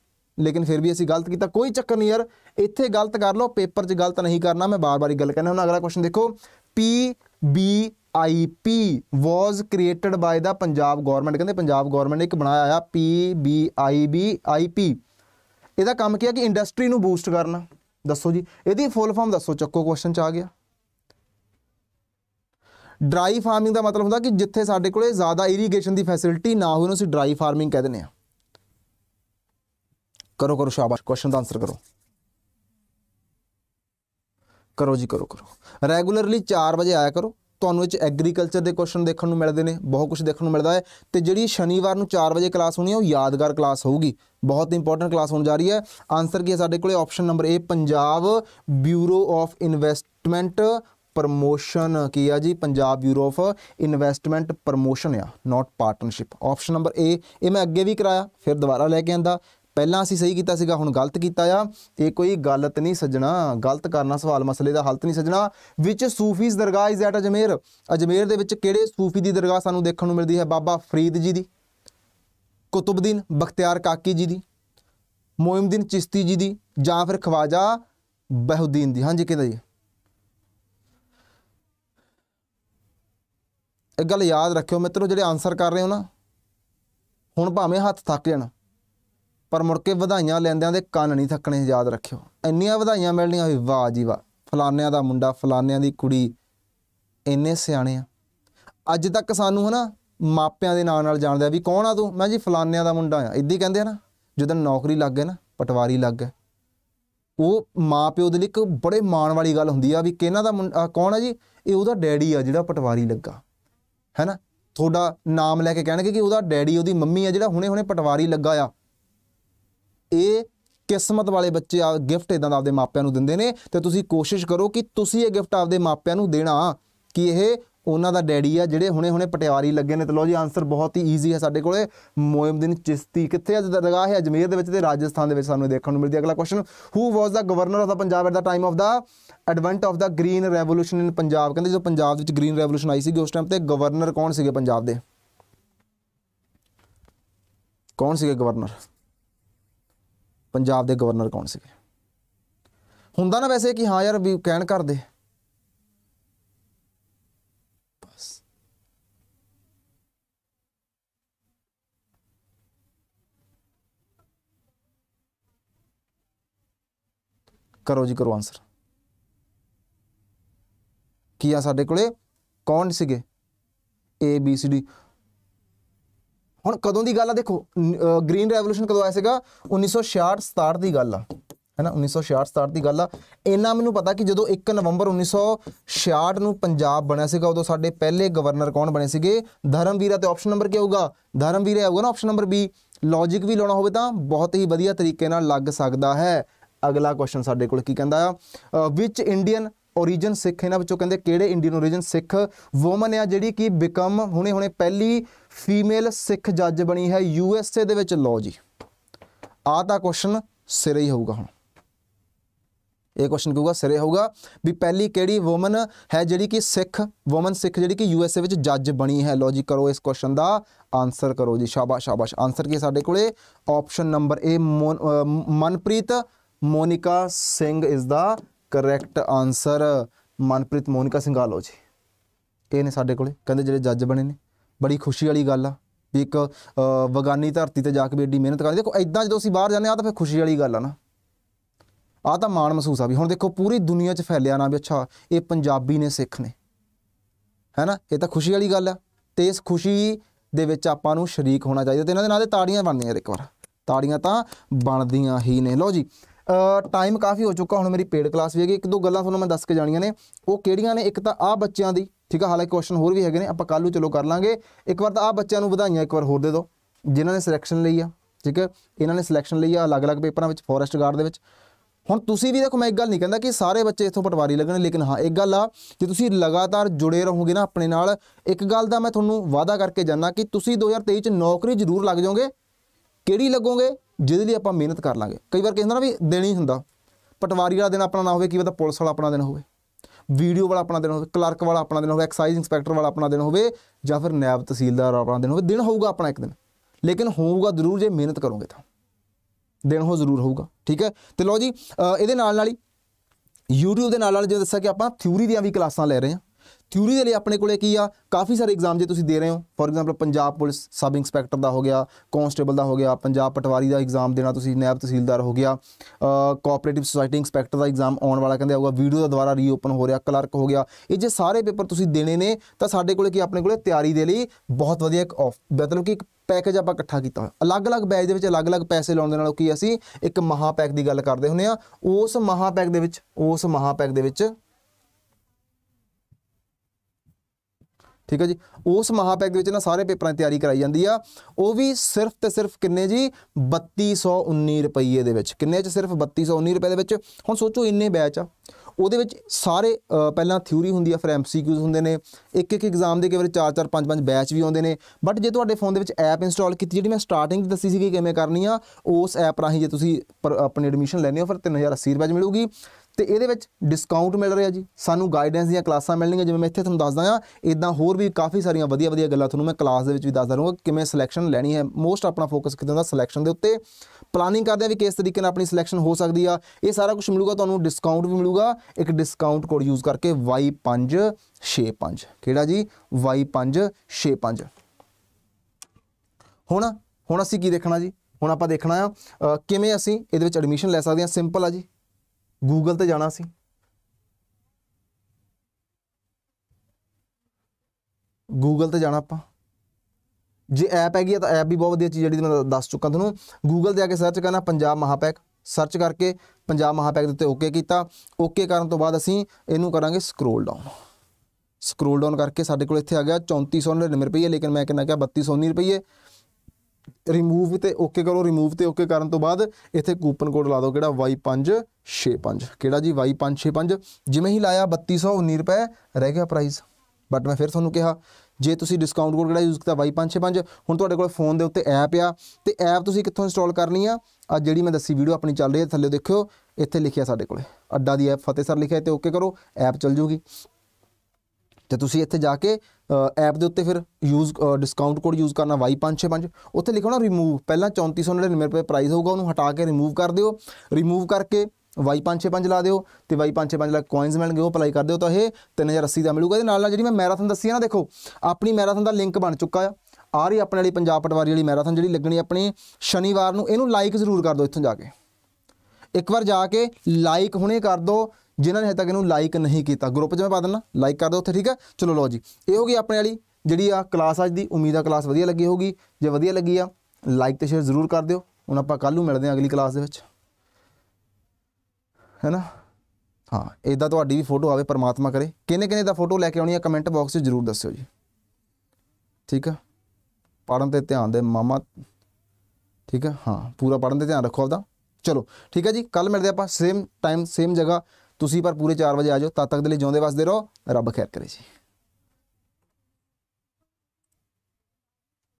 ਲੇਕਿਨ ਫਿਰ ਵੀ ਅਸੀਂ ਗਲਤ ਕੀਤਾ ਕੋਈ ਚੱਕਰ ਨਹੀਂ ਯਾਰ ਇੱਥੇ ਗਲਤ ਕਰ ਲਓ ਪੇਪਰ 'ਚ ਗਲਤ ਨਹੀਂ ਕਰਨਾ ਮੈਂ ਬਾਰ-ਬਾਰ ਹੀ ਗੱਲ ਕਹਿੰਦਾ ਹੁਣ ਅਗਲਾ ਕੁਐਸਚਨ ਦੇਖੋ P B I P was created by the Punjab government ਕਹਿੰਦੇ ਪੰਜਾਬ ਗਵਰਨਮੈਂਟ ਨੇ ਇੱਕ ਬਣਾਇਆ ਆ ਪੀ ਬੀ ਆਈ ਬੀ ਆਈ ਪੀ ਇਹਦਾ ਕੰਮ ਕੀ ਆ ਕਿ ਇੰਡਸਟਰੀ ਨੂੰ ਬੂਸਟ ਕਰਨਾ ਦੱਸੋ ਜੀ ਇਹਦੀ ਫੁੱਲ ਫਾਰਮ ਦੱਸੋ ਚੱਕੋ ਕੁਐਸਚਨ ਚ ਆ ਗਿਆ ਡਰਾਈ ਫਾਰਮਿੰਗ ਦਾ ਮਤਲਬ ਹੁੰਦਾ ਕਿ ਜਿੱਥੇ ਸਾਡੇ ਕੋਲੇ ਜ਼ਿਆਦਾ ਇਰੀਗੇਸ਼ਨ ਦੀ ਫੈਸਿਲਿਟੀ ਨਾ ਹੋਵੇ ਉਹਨੂੰ ਅਸੀਂ ਡਰਾਈ ਫਾਰਮਿੰਗ ਕਹਿ ਦਿੰਦੇ ਆ ਕਰੋ ਕਰੋ ਸ਼ਾਬਾਸ਼ ਕੁਐਸਚਨ ਦਾ ਆਨਸਰ ਕਰੋ ਕਰੋ ਜੀ ਕਰੋ ਕਰੋ ਰੈਗੂਲਰਲੀ 4 ਵਜੇ ਆਇਆ ਕਰੋ ਤੁਹਾਨੂੰ ਇਹ ਐਗਰੀਕਲਚਰ ਦੇ ਕੁਐਸਚਨ ਦੇਖਣ ਨੂੰ ਮਿਲਦੇ ਨੇ ਬਹੁਤ ਕੁਝ ਦੇਖਣ ਨੂੰ ਮਿਲਦਾ ਹੈ ਤੇ ਜਿਹੜੀ ਸ਼ਨੀਵਾਰ ਨੂੰ 4 ਵਜੇ ਕਲਾਸ ਹੋਣੀ ਹੈ ਉਹ ਯਾਦਗਾਰ ਕਲਾਸ ਹੋਊਗੀ ਬਹੁਤ ਇੰਪੋਰਟੈਂਟ ਕਲਾਸ ਹੋਣ ਜਾ ਰਹੀ ਹੈ ਆਨਸਰ ਕੀ ਹੈ ਸਾਡੇ ਕੋਲੇ option number A Punjab bureau of investment promotion ਕੀ ਆ ਜੀ Punjab bureau of investment promotion ਆ not partnership option number A ਇਹ ਮੈਂ ਅੱਗੇ ਵੀ ਕਰਾਇਆ ਫਿਰ ਦੁਬਾਰਾ ਲੈ ਕੇ ਆਂਦਾ ਪਹਿਲਾਂ ਅਸੀਂ ਸਹੀ ਕੀਤਾ ਸੀਗਾ ਹੁਣ ਗਲਤ ਕੀਤਾ ਆ ਇਹ ਕੋਈ ਗਲਤ ਨਹੀਂ ਸੱਜਣਾ ਗਲਤ ਕਰਨਾ ਸਵਾਲ ਮਸਲੇ ਦਾ ਹਲਤ ਨਹੀਂ ਸੱਜਣਾ ਵਿੱਚ ਸੂਫੀਜ਼ ਦਰਗਾਹ ਇਜ਼ ਐਟ ਅਜਮੇਰ ਅਜਮੇਰ ਦੇ ਵਿੱਚ ਕਿਹੜੇ ਸੂਫੀ ਦੀ ਦਰਗਾਹ ਸਾਨੂੰ ਦੇਖਣ ਨੂੰ ਮਿਲਦੀ ਹੈ ਬਾਬਾ ਫਰੀਦ ਜੀ ਦੀ ਕੁਤਬਦੀਨ ਬਖਤਿਆਰ ਕਾਕੀ ਜੀ ਦੀ ਮੋਇਮਦੀਨ ਚਿਸ਼ਤੀ ਜੀ ਦੀ ਜਾਂ ਫਿਰ ਖਵਾਜਾ ਬਹਿਉਦੀਨ ਦੀ ਹਾਂਜੀ ਕਿਹਦਾ ਜੀ ਇੱਕ ਗੱਲ ਯਾਦ ਰੱਖਿਓ ਮਿੱਤਰੋ ਜਿਹੜੇ ਆਨਸਰ ਕਰ ਰਹੇ ਹੋ ਨਾ ਹੁਣ ਭਾਵੇਂ ਹੱਥ ਥੱਕ ਜਾਣ ਪਰ ਮੁੜ ਕੇ ਵਧਾਈਆਂ ਲੈਂਦਿਆਂ ਦੇ ਕੰਨ ਨਹੀਂ ਥੱਕਣੇ ਯਾਦ ਰੱਖਿਓ ਇੰਨੀਆਂ ਵਧਾਈਆਂ ਮਿਲਣੀਆਂ ਹੋਈ ਵਾਹ ਜੀ ਵਾਹ ਫਲਾਨਿਆਂ ਦਾ ਮੁੰਡਾ ਫਲਾਨਿਆਂ ਦੀ ਕੁੜੀ ਇੰਨੇ ਸਿਆਣੇ ਆ ਅੱਜ ਤੱਕ ਸਾਨੂੰ ਹਨਾ ਮਾਪਿਆਂ ਦੇ ਨਾਂ ਨਾਲ ਜਾਣਦੇ ਆ ਵੀ ਕੌਣ ਆ ਤੂੰ ਮੈਂ ਜੀ ਫਲਾਨਿਆਂ ਦਾ ਮੁੰਡਾ ਆ ਇਦਾਂ ਕਹਿੰਦੇ ਆ ਨਾ ਜਦੋਂ ਨੌਕਰੀ ਲੱਗ ਗਏ ਨਾ ਪਟਵਾਰੀ ਲੱਗ ਗਏ ਉਹ ਮਾਪਿਓ ਦੇ ਲਈ ਇੱਕ ਬੜੇ ਮਾਣ ਵਾਲੀ ਗੱਲ ਹੁੰਦੀ ਆ ਵੀ ਕਿਹਨਾਂ ਦਾ ਮੁੰਡਾ ਕੌਣ ਆ ਜੀ ਇਹ ਉਹਦਾ ਡੈਡੀ ਆ ਜਿਹੜਾ ਪਟਵਾਰੀ ਲੱਗਾ ਹੈਨਾ ਤੁਹਾਡਾ ਨਾਮ ਲੈ ਕੇ ਕਹਿਣਗੇ ਕਿ ਉਹਦਾ ਡੈਡੀ ਉਹਦੀ ਮੰਮੀ ਆ ਜਿਹੜਾ ਹੁਣੇ ਹੁਣੇ ਪਟਵਾਰੀ ਲੱਗਾ ਆ ਇਹ ਕਿਸਮਤ ਵਾਲੇ ਬੱਚੇ ਆ ਗਿਫਟ ਇਦਾਂ ਦਾ ਆਪਦੇ ਮਾਪਿਆਂ ਨੂੰ ਦਿੰਦੇ ਨੇ ਤੇ ਤੁਸੀਂ ਕੋਸ਼ਿਸ਼ ਕਰੋ ਕਿ ਤੁਸੀਂ ਇਹ ਗਿਫਟ ਆਪਦੇ ਮਾਪਿਆਂ ਨੂੰ ਦੇਣਾ ਕਿ ਇਹ ਉਹਨਾਂ ਦਾ ਡੈਡੀ ਆ ਜਿਹੜੇ ਹੁਣੇ-ਹੁਣੇ ਪਟਿਆਰੀ ਲੱਗੇ ਨੇ ਤੇ ਲੋ ਜੀ ਆਨਸਰ ਬਹੁਤ ਹੀ ਈਜ਼ੀ ਹੈ ਸਾਡੇ ਕੋਲੇ ਮੋਇਮਦੀਨ ਚਿਸ਼ਤੀ ਕਿੱਥੇ ਅੱਜ ਦਰਗਾਹ ਹੈ ਅਜਮੇਰ ਦੇ ਵਿੱਚ ਤੇ ਰਾਜਸਥਾਨ ਦੇ ਵਿੱਚ ਸਾਨੂੰ ਦੇਖਣ ਨੂੰ ਮਿਲਦੀ ਹੈ ਅਗਲਾ question who was the governor of the Punjab at the time of the advent of the green revolution in Punjab ਕਹਿੰਦੇ ਜਦੋਂ ਪੰਜਾਬ ਵਿੱਚ ਗ੍ਰੀਨ ਰੈਵੋਲੂਸ਼ਨ ਆਈ ਸੀ ਉਸ ਟਾਈਮ ਤੇ ਗਵਰਨਰ ਕੌਣ ਸੀਗੇ ਪੰਜਾਬ ਦੇ ਕੌਣ ਸੀਗੇ ਗਵਰਨਰ ਪੰਜਾਬ ਦੇ ਗਵਰਨਰ ਕੌਣ ਸੀਗੇ ਹੁੰਦਾ ਨਾ ਵੈਸੇ ਕਿ ਹਾਂ ਯਾਰ ਵੀ ਕਹਿਣ ਕਰਦੇ ਬਸ ਕਰੋ ਜੀ ਕਰੋ ਆਨਸਰ ਕੀ ਆ ਸਾਡੇ ਕੋਲੇ ਕੌਣ ਸੀਗੇ ਏ ਬੀ ਸੀ ਡੀ ਹੁਣ ਕਦੋਂ ਦੀ ਗੱਲ ਆ ਦੇਖੋ ਗ੍ਰੀਨ ਰੈਵੋਲੂਸ਼ਨ ਕਦੋਂ ਆਇਆ ਸੀਗਾ 1966-67 ਦੀ ਗੱਲ ਆ ਹੈਨਾ 1966-67 ਦੀ ਗੱਲ ਆ ਇੰਨਾ ਮੈਨੂੰ ਪਤਾ ਕਿ ਜਦੋਂ 1 ਨਵੰਬਰ 1966 ਨੂੰ ਪੰਜਾਬ ਬਣਿਆ ਸੀਗਾ ਉਦੋਂ ਸਾਡੇ ਪਹਿਲੇ ਗਵਰਨਰ ਕੌਣ ਬਣੇ ਸੀਗੇ ਆ ਤੇ ਆਪਸ਼ਨ ਨੰਬਰ ਕੀ ਹੋਊਗਾ ਧਰਮਵੀਰ ਆਊਗਾ ਨਾ ਆਪਸ਼ਨ ਨੰਬਰ ਬੀ ਲੌਜੀਕ ਵੀ ਲਾਉਣਾ ਹੋਵੇ ਤਾਂ ਬਹੁਤ ਹੀ ਵਧੀਆ ਤਰੀਕੇ ਨਾਲ ਲੱਗ ਸਕਦਾ ਹੈ ਅਗਲਾ ਕੁਐਸਚਨ ਸਾਡੇ ਕੋਲ ਕੀ ਕਹਿੰਦਾ ਆ ਵਿਚ ਇੰਡੀਅਨ origin ਸਿੱਖ ਇਹਨਾਂ ਵਿੱਚੋਂ ਕਹਿੰਦੇ ਕਿਹੜੇ ਇੰਡੀਅਨ origin ਸਿੱਖ ਔਮਨ ਆ ਜਿਹੜੀ ਕਿ ਬਿਕਮ ਹੁਣੇ ਹੁਣੇ ਪਹਿਲੀ ਫੀਮੇਲ ਸਿੱਖ ਜੱਜ ਬਣੀ ਹੈ ਯੂ ਐਸ ਏ ਦੇ ਵਿੱਚ ਲੋ ਜੀ ਆ ਤਾਂ ਕੁਐਸਚਨ ਸਿਰੇ ਹੀ ਹੋਊਗਾ ਹੁਣ ਇਹ ਕੁਐਸਚਨ ਕਿਉਂਗਾ ਸਿਰੇ ਹੋਊਗਾ ਵੀ ਪਹਿਲੀ ਕਿਹੜੀ ਔਮਨ ਹੈ ਜਿਹੜੀ ਕਿ ਸਿੱਖ ਔਮਨ ਸਿੱਖ ਜਿਹੜੀ ਕਿ ਯੂਐਸਏ ਵਿੱਚ ਜੱਜ ਬਣੀ ਹੈ ਲੋ ਜੀ ਕਰੋ ਇਸ ਕੁਐਸਚਨ ਦਾ ਆਨਸਰ ਕਰੋ ਜੀ ਸ਼ਾਬਾਸ਼ ਸ਼ਾਬਾਸ਼ ਆਨਸਰ ਕੀ ਸਾਡੇ ਕੋਲੇ option number A Manpreet Monika Singh ਇਸ ਦਾ ਕਰੈਕਟ ਆਨਸਰ ਮਨਪ੍ਰੀਤ ਮੋਨਿਕਾ ਸਿੰਘਾਲੋ ਜੀ ਇਹ ਨੇ ਸਾਡੇ ਕੋਲੇ ਕਹਿੰਦੇ ਜਿਹੜੇ ਜੱਜ ਬਣੇ ਨੇ ਬੜੀ ਖੁਸ਼ੀ ਵਾਲੀ ਗੱਲ ਆ ਵੀ ਇੱਕ ਵਗਾਨੀ ਧਰਤੀ ਤੇ ਜਾ ਕੇ ਵੀ ਐਡੀ ਮਿਹਨਤ ਕਰਦੇ ਦੇਖੋ ਐਦਾਂ ਜਦੋਂ ਅਸੀਂ ਬਾਹਰ ਜਾਂਦੇ ਆ ਤਾਂ ਫਿਰ ਖੁਸ਼ੀ ਵਾਲੀ ਗੱਲ ਆ ਨਾ ਆ ਤਾਂ ਮਾਣ ਮਹਿਸੂਸ ਆ ਵੀ ਹੁਣ ਦੇਖੋ ਪੂਰੀ ਦੁਨੀਆ 'ਚ ਫੈਲਿਆ ਨਾ ਵੀ ਅੱਛਾ ਇਹ ਪੰਜਾਬੀ ਨੇ ਸਿੱਖ ਨੇ ਹੈਨਾ ਇਹ ਤਾਂ ਖੁਸ਼ੀ ਵਾਲੀ ਗੱਲ ਆ ਤੇ ਇਸ ਖੁਸ਼ੀ ਦੇ ਵਿੱਚ ਆਪਾਂ ਨੂੰ ਸ਼ਰੀਕ ਹੋਣਾ ਚਾਹੀਦਾ ਤੇ ਇਹਨਾਂ ਦੇ ਨਾਲ ਦੇ ਤਾੜੀਆਂ ਬਣਨੀਆਂ ਇੱਕ ਵਾਰ ਤਾੜੀਆਂ ਤਾਂ ਬਣਦੀਆਂ ਹੀ ਨੇ ਲਓ ਜੀ ਟਾਈਮ ਕਾਫੀ ਹੋ ਚੁੱਕਾ ਹੁਣ ਮੇਰੀ ਪੇਡ ਕਲਾਸ ਵੀ ਹੈਗੀ ਇੱਕ ਦੋ ਗੱਲਾਂ ਤੁਹਾਨੂੰ ਮੈਂ ਦੱਸ ਕੇ ਜਾਣੀਆਂ ਨੇ ਉਹ ਕਿਹੜੀਆਂ ਨੇ ਇੱਕ ਤਾਂ ਆ ਬੱਚਿਆਂ ਦੀ ਠੀਕ ਹੈ ਹਾਲੇ ਕੁਐਸਚਨ ਹੋਰ ਵੀ ਹੈਗੇ ਨੇ ਆਪਾਂ ਕੱਲ ਨੂੰ ਚਲੋ ਕਰ ਲਾਂਗੇ ਇੱਕ ਵਾਰ ਤਾਂ ਆ ਬੱਚਿਆਂ ਨੂੰ ਵਧਾਈਆਂ ਇੱਕ ਵਾਰ ਹੋਰ ਦੇ ਦਿਓ ਜਿਨ੍ਹਾਂ ਨੇ ਸਿਲੈਕਸ਼ਨ ਲਈ ਆ ਠੀਕ ਹੈ ਇਹਨਾਂ ਨੇ ਸਿਲੈਕਸ਼ਨ ਲਈ ਆ ਅਲੱਗ-ਅਲੱਗ ਪੇਪਰਾਂ ਵਿੱਚ ਫੋਰੈਸਟ ਗਾਰਡ ਦੇ ਵਿੱਚ ਹੁਣ ਤੁਸੀਂ ਵੀ ਦੇਖੋ ਮੈਂ ਇੱਕ ਗੱਲ ਨਹੀਂ ਕਹਿੰਦਾ ਕਿ ਸਾਰੇ ਬੱਚੇ ਇਥੋਂ ਪਟਵਾਰੀ ਲੱਗਣ ਲੇਕਿਨ ਹਾਂ ਇੱਕ ਗੱਲ ਆ ਕਿ ਤੁਸੀਂ ਲਗਾਤਾਰ ਜੁੜੇ ਰਹੋਗੇ ਨਾ ਆਪਣੇ ਨਾਲ ਇੱਕ ਗੱਲ ਦਾ ਮੈਂ ਤੁਹਾਨੂੰ ਵਾਅਦਾ ਕਰਕੇ ਜਾਂਦਾ ਕਿ ਤੁਸੀਂ 2023 ਚ ਨੌਕਰੀ ਜ਼ਰੂਰ ਲੱਗ ਜਾਓਗੇ ਕਿਹੜੀ ਲੱਗੋਗੇ ਜਿਹਦੇ ਲਈ ਆਪਾਂ ਮਿਹਨਤ ਕਰ ਲਾਂਗੇ ਕਈ ਵਾਰ ਕਹਿੰਦਾ ਨਾ ਵੀ ਦੇਣੀ ਹੀ ਹੁੰਦਾ ਪਟਵਾਰੀ ਵਾਲਾ ਦਿਨ ਆਪਣਾ ਨਾ ਹੋਵੇ ਕੀ ਪਤਾ ਪੁਲਿਸ ਵਾਲਾ ਆਪਣਾ ਦਿਨ ਹੋਵੇ ਵੀਡੀਓ ਵਾਲਾ ਆਪਣਾ ਦਿਨ ਹੋਵੇ ਕਲਰਕ ਵਾਲਾ ਆਪਣਾ ਦਿਨ ਹੋਵੇ ਐਕਸਾਈਜ਼ ਇੰਸਪੈਕਟਰ ਵਾਲਾ ਆਪਣਾ ਦਿਨ ਹੋਵੇ ਜਾਂ ਫਿਰ ਨਾਇਬ ਤਹਿਸੀਲਦਾਰ ਆਪਣਾ ਦਿਨ ਹੋਵੇ ਦਿਨ ਹੋਊਗਾ ਆਪਣਾ ਇੱਕ ਦਿਨ ਲੇਕਿਨ ਹੋਊਗਾ ਜ਼ਰੂਰ ਜੇ ਮਿਹਨਤ ਕਰੋਗੇ ਤਾਂ ਦਿਨ ਹੋ ਜ਼ਰੂਰ ਹੋਊਗਾ ਠੀਕ ਹੈ ਤੇ ਲਓ ਜੀ ਇਹਦੇ ਨਾਲ ਨਾਲ ਹੀ YouTube ਦੇ ਨਾਲ ਨਾਲ ਜਿਵੇਂ ਦੱਸਿਆ ਕਿ ਆਪਾਂ ਥਿਊਰੀ ਦੀਆਂ ਵੀ ਕਲਾਸਾਂ ਲੈ ਰਹੇ ਹਾਂ ਥਿਊਰੀ ਦੇ ਲਈ ਆਪਣੇ ਕੋਲੇ ਕੀ ਆ ਕਾਫੀ ਸਾਰੇ ਐਗਜ਼ਾਮ ਜੇ ਤੁਸੀਂ ਦੇ ਰਹੇ ਹੋ for example Punjab police sub inspector ਦਾ ਹੋ ਗਿਆ ਕਾਂਸਟੇਬਲ ਦਾ ਹੋ ਗਿਆ ਪੰਜਾਬ ਪਟਵਾਰੀ ਦਾ ਐਗਜ਼ਾਮ ਦੇਣਾ ਤੁਸੀਂ ਨਾਇਬ ਤਹਿਸੀਲਦਾਰ ਹੋ ਗਿਆ ਕੋਆਪਰੇਟਿਵ ਸੁਸਾਇਟੀ ਇੰਸਪੈਕਟਰ ਦਾ ਐਗਜ਼ਾਮ ਆਉਣ ਵਾਲਾ ਕਹਿੰਦੇ ਆਊਗਾ ਵੀਡੀਓ ਦਾ ਦੁਬਾਰਾ ਰੀਓਪਨ ਹੋ ਰਿਹਾ ਕਲਰਕ ਹੋ ਗਿਆ ਇਹ ਜੇ ਸਾਰੇ ਪੇਪਰ ਤੁਸੀਂ ਦੇਣੇ ਨੇ ਤਾਂ ਸਾਡੇ ਕੋਲੇ ਕੀ ਆਪਣੇ ਕੋਲੇ ਤਿਆਰੀ ਦੇ ਲਈ ਬਹੁਤ ਵਧੀਆ ਇੱਕ ਆਫ ਮਤਲਬ ਕਿ ਇੱਕ ਪੈਕੇਜ ਆਪਾਂ ਇਕੱਠਾ ਕੀਤਾ ਹੋਇਆ ਅਲੱਗ-ਅਲੱਗ ਬੈਚ ਦੇ ਵਿੱਚ ਅਲੱਗ-ਅਲੱਗ ਪੈਸੇ ਲਾਉਣ ਦੇ ਨਾਲ ਕੀ ਅਸੀਂ ਇੱਕ ਮਹਾ ਪੈਕ ਦੀ ਗੱਲ ਕਰਦੇ ਹੁੰਨੇ ਆ ਉਸ ਮਹਾ ਪੈਕ ਦੇ ਵਿੱਚ ਉਸ ਮਹਾ ਪੈਕ ਦੇ ਵਿੱਚ ਠੀਕ ਹੈ ਜੀ ਉਸ ਮਹਾਪੈਕ ਦੇ ਵਿੱਚ ਨਾ ਸਾਰੇ ਪੇਪਰਾਂ ਦੀ ਤਿਆਰੀ ਕਰਾਈ ਜਾਂਦੀ ਆ ਉਹ ਵੀ ਸਿਰਫ ਤੇ ਸਿਰਫ ਕਿੰਨੇ ਜੀ 3219 ਰੁਪਏ ਦੇ ਵਿੱਚ ਕਿੰਨੇ ਚ ਸਿਰਫ 3219 ਰੁਪਏ ਦੇ ਵਿੱਚ ਹੁਣ ਸੋਚੋ ਇੰਨੇ ਬੈਚ ਆ ਉਹਦੇ ਵਿੱਚ ਸਾਰੇ ਪਹਿਲਾਂ ਥਿਊਰੀ ਹੁੰਦੀ ਆ ਫਿਰ ਐਮਸੀਕਿਊਜ਼ ਹੁੰਦੇ ਨੇ ਇੱਕ ਇੱਕ ਐਗਜ਼ਾਮ ਦੇ ਕੇ ਵਾਰ ਚਾਰ ਚਾਰ ਪੰਜ ਪੰਜ ਬੈਚ ਵੀ ਆਉਂਦੇ ਨੇ ਬਟ ਜੇ ਤੁਹਾਡੇ ਫੋਨ ਦੇ ਵਿੱਚ ਐਪ ਇੰਸਟਾਲ ਕੀਤੀ ਜਿਹੜੀ ਮੈਂ ਸਟਾਰਟਿੰਗ ਦੱਸੀ ਸੀ ਕਿ ਕਿਵੇਂ ਕਰਨੀ ਆ ਉਸ ਐਪ ਰਾਹੀਂ ਜੇ ਤੁਸੀਂ ਆਪਣੇ ਐਡਮਿਸ਼ਨ ਲੈਣੀ ਹੋ ਫਿਰ 3080 ਰੁਪਏ ਮਿਲੂਗੀ ਤੇ ਇਹਦੇ ਵਿੱਚ ਡਿਸਕਾਊਂਟ ਮਿਲ ਰਿਹਾ ਜੀ ਸਾਨੂੰ ਗਾਈਡੈਂਸ ਦੀਆਂ ਕਲਾਸਾਂ ਮਿਲਣਗੀਆਂ ਜਿਵੇਂ ਮੈਂ ਇੱਥੇ ਤੁਹਾਨੂੰ ਦੱਸਦਾ ਆ ਇਦਾਂ ਹੋਰ ਵੀ ਕਾਫੀ ਸਾਰੀਆਂ ਵਧੀਆ ਵਧੀਆ ਗੱਲਾਂ ਤੁਹਾਨੂੰ ਮੈਂ ਕਲਾਸ ਦੇ ਵਿੱਚ ਵੀ ਦੱਸਦਾ ਰਹੂੰਗਾ ਕਿਵੇਂ ਸਿਲੈਕਸ਼ਨ ਲੈਣੀ ਹੈ ਮੋਸਟ ਆਪਣਾ ਫੋਕਸ ਕਿੱਦਾਂ ਦਾ ਸਿਲੈਕਸ਼ਨ ਦੇ ਉੱਤੇ ਪਲਾਨਿੰਗ ਕਰਦੇ ਆ ਵੀ ਕਿਸ ਤਰੀਕੇ ਨਾਲ ਆਪਣੀ ਸਿਲੈਕਸ਼ਨ ਹੋ ਸਕਦੀ ਆ ਇਹ ਸਾਰਾ ਕੁਝ ਮਿਲੂਗਾ ਤੁਹਾਨੂੰ ਡਿਸਕਾਊਂਟ ਵੀ ਮਿਲੂਗਾ ਇੱਕ ਡਿਸਕਾਊਂਟ ਕੋਡ ਯੂਜ਼ ਕਰਕੇ Y565 ਕਿਹੜਾ ਜੀ Y565 ਹੁਣ ਹੁਣ ਅਸੀਂ ਕੀ ਦੇਖਣਾ ਜੀ ਹੁਣ ਆਪਾਂ ਦੇਖਣਾ ਆ ਕਿਵੇਂ ਅਸੀਂ ਇਹਦੇ ਵਿੱਚ ਐਡਮਿਸ਼ਨ ਲੈ ਸਕਦੇ ਆ ਸਿੰਪਲ ਆ ਜੀ ਗੂਗਲ ਤੇ ਜਾਣਾ ਸੀ ਗੂਗਲ ਤੇ ਜਾਣਾ ਆਪਾਂ ਜੇ ਐਪ ਹੈਗੀ ਤਾਂ ਐਪ ਵੀ ਬਹੁਤ ਵਧੀਆ ਚੀਜ਼ ਜਿਹੜੀ ਮੈਂ ਦੱਸ ਚੁੱਕਾ ਤੁਹਾਨੂੰ ਗੂਗਲ ਤੇ ਆ ਕੇ ਸਰਚ ਕਰਨਾ ਪੰਜਾਬ ਮਹਾਪੈਕ ਸਰਚ ਕਰਕੇ ਪੰਜਾਬ ਮਹਾਪੈਕ ਦੇ ਉੱਤੇ ਓਕੇ ਕੀਤਾ ਓਕੇ ਕਰਨ ਤੋਂ ਬਾਅਦ ਅਸੀਂ ਇਹਨੂੰ ਕਰਾਂਗੇ ਸਕਰੋਲ ਡਾਊਨ ਸਕਰੋਲ ਡਾਊਨ ਕਰਕੇ ਸਾਡੇ ਕੋਲ ਇੱਥੇ ਆ ਗਿਆ 3499 ਰੁਪਏ ਲੇਕਿਨ ਮੈਂ ਕਿੰਨਾ ਕਿਹਾ 3219 ਰੁਪਏ ਰਿਮੂਵ ਤੇ ਓਕੇ ਕਰੋ ਰਿਮੂਵ ਤੇ ਓਕੇ ਕਰਨ ਤੋਂ ਬਾਅਦ ਇੱਥੇ ਕੂਪਨ ਕੋਡ ਲਾ ਦਿਓ ਕਿਹੜਾ Y565 ਕਿਹੜਾ ਜੀ Y565 ਜਿਵੇਂ ਹੀ ਲਾਇਆ 3219 ਰੁਪਏ ਰਹਿ ਗਿਆ ਪ੍ਰਾਈਸ ਬਟ ਮੈਂ ਫਿਰ ਤੁਹਾਨੂੰ ਕਿਹਾ ਜੇ ਤੁਸੀਂ ਡਿਸਕਾਊਂਟ ਕੋਡ ਕਿਹੜਾ ਯੂਜ਼ ਕੀਤਾ Y565 ਹੁਣ ਤੁਹਾਡੇ ਕੋਲ ਫੋਨ ਦੇ ਉੱਤੇ ਐਪ ਆ ਤੇ ਐਪ ਤੁਸੀਂ ਕਿੱਥੋਂ ਇੰਸਟਾਲ ਕਰਨੀ ਆ ਅੱਜ ਜਿਹੜੀ ਮੈਂ ਦੱਸੀ ਵੀਡੀਓ ਆਪਣੀ ਚੱਲ ਰਹੀ ਹੈ ਥੱਲੇ ਦੇਖਿਓ ਇੱਥੇ ਲਿਖਿਆ ਸਾਡੇ ਕੋਲੇ ਅੱਡਾ ਦੀ ਐਪ ਫਤਿਹ ਸਰ ਲਿਖਿਆ ਤੇ ਓਕੇ ਕਰੋ ਐਪ ਚੱਲ ਜੂਗੀ ਤੇ ਤੁਸੀਂ ਇੱਥੇ ਜਾ ਕੇ ਐਪ ਦੇ ਉੱਤੇ ਫਿਰ ਯੂਜ਼ ਡਿਸਕਾਊਂਟ ਕੋਡ ਯੂਜ਼ ਕਰਨਾ Y565 ਉੱਥੇ ਲਿਖਣਾ ਰਿਮੂਵ ਪਹਿਲਾਂ 3499 ਰੁਪਏ ਪ੍ਰਾਈਸ ਹੋਊਗਾ ਉਹਨੂੰ ਹਟਾ ਕੇ ਰਿਮੂਵ ਕਰ ਦਿਓ ਰਿਮੂਵ ਕਰਕੇ Y565 ਲਾ ਦਿਓ ਤੇ Y565 ਲਾ ਕੋਇਨਸ ਮਿਲਣਗੇ ਉਹ ਅਪਲਾਈ ਕਰ ਦਿਓ ਤਾਂ ਇਹ 3080 ਦਾ ਮਿਲੂਗਾ ਇਹਦੇ ਨਾਲ ਨਾਲ ਜਿਹੜੀ ਮੈਂ ਮੈਰਾਥਨ ਦੱਸੀ ਆ ਨਾ ਦੇਖੋ ਆਪਣੀ ਮੈਰਾਥਨ ਦਾ ਲਿੰਕ ਬਣ ਚੁੱਕਾ ਆ ਆ ਰਹੀ ਆਪਣੇ ਵਾਲੀ ਪੰਜਾਬ ਪਟਵਾਰੀ ਵਾਲੀ ਮੈਰਾਥਨ ਜਿਹੜੀ ਲੱਗਣੀ ਆਪਣੀ ਸ਼ਨੀਵਾਰ ਨੂੰ ਇਹਨੂੰ ਲਾਈਕ ਜ਼ਰੂਰ ਕਰ ਦਿਓ ਇੱਥੋਂ ਜਾ ਕੇ ਇੱਕ ਵਾਰ ਜਾ ਕੇ ਲਾਈਕ ਹੁਣੇ ਕਰ ਦਿਓ ਜਿਨ੍ਹਾਂ ਨੇ ਹਜੇ ਤੱਕ ਇਹਨੂੰ ਲਾਈਕ ਨਹੀਂ ਕੀਤਾ ਗਰੁੱਪ 'ਚ ਮੈਂ ਪਾ ਦਿੰਦਾ ਲਾਈਕ ਕਰ ਦਿਓ ਉੱਥੇ ਠੀਕ ਹੈ ਚਲੋ ਲਓ ਜੀ ਇਹ ਹੋ ਗਈ ਆਪਣੇ ਵਾਲੀ ਜਿਹੜੀ ਆ ਕਲਾਸ ਅੱਜ ਦੀ ਉਮੀਦ ਆ ਕਲਾਸ ਵਧੀਆ ਲੱਗੀ ਹੋਊਗੀ ਜੇ ਵਧੀਆ ਲੱਗੀ ਆ ਲਾਈਕ ਤੇ ਸ਼ੇਅਰ ਜ਼ਰੂਰ ਕਰ ਦਿਓ ਹੁਣ ਆਪਾਂ ਕੱਲ ਨੂੰ ਮਿਲਦੇ ਆ ਅਗਲੀ ਕਲਾਸ ਦੇ ਵਿੱਚ ਹੈਨਾ ਹਾਂ ਇਦਾਂ ਤੁਹਾਡੀ ਵੀ ਫੋਟੋ ਆਵੇ ਪਰਮਾਤਮਾ ਕਰੇ ਕਿਨੇ ਕਿਨੇ ਦਾ ਫੋਟੋ ਲੈ ਕੇ ਆਉਣੀ ਆ ਕਮੈਂਟ ਬਾਕਸ 'ਚ ਜ਼ਰੂਰ ਦੱਸਿਓ ਜੀ ਠੀਕ ਆ ਪੜਨ ਤੇ ਧਿਆਨ ਦੇ ਮਾਮਾ ਠੀਕ ਆ ਹਾਂ ਪੂਰਾ ਪੜਨ ਤੇ ਧਿਆਨ ਰੱਖੋ ਆਪਦਾ ਚਲੋ ਠੀਕ ਹੈ ਜੀ ਕੱਲ ਮਿਲਦੇ ਆਪਾਂ ਸੇਮ ਟਾਈਮ ਸੇਮ ਜਗ੍ਹਾ ਤੁਸੀਂ ਪਰ ਪੂਰੇ 4 ਵਜੇ ਆ ਜਾਓ ਤਦ ਤੱਕ ਦੇ ਲਈ ਜਿਉਂਦੇ ਵਸਦੇ ਰਹੋ ਰੱਬ ਖੈਰ ਕਰੇ ਜੀ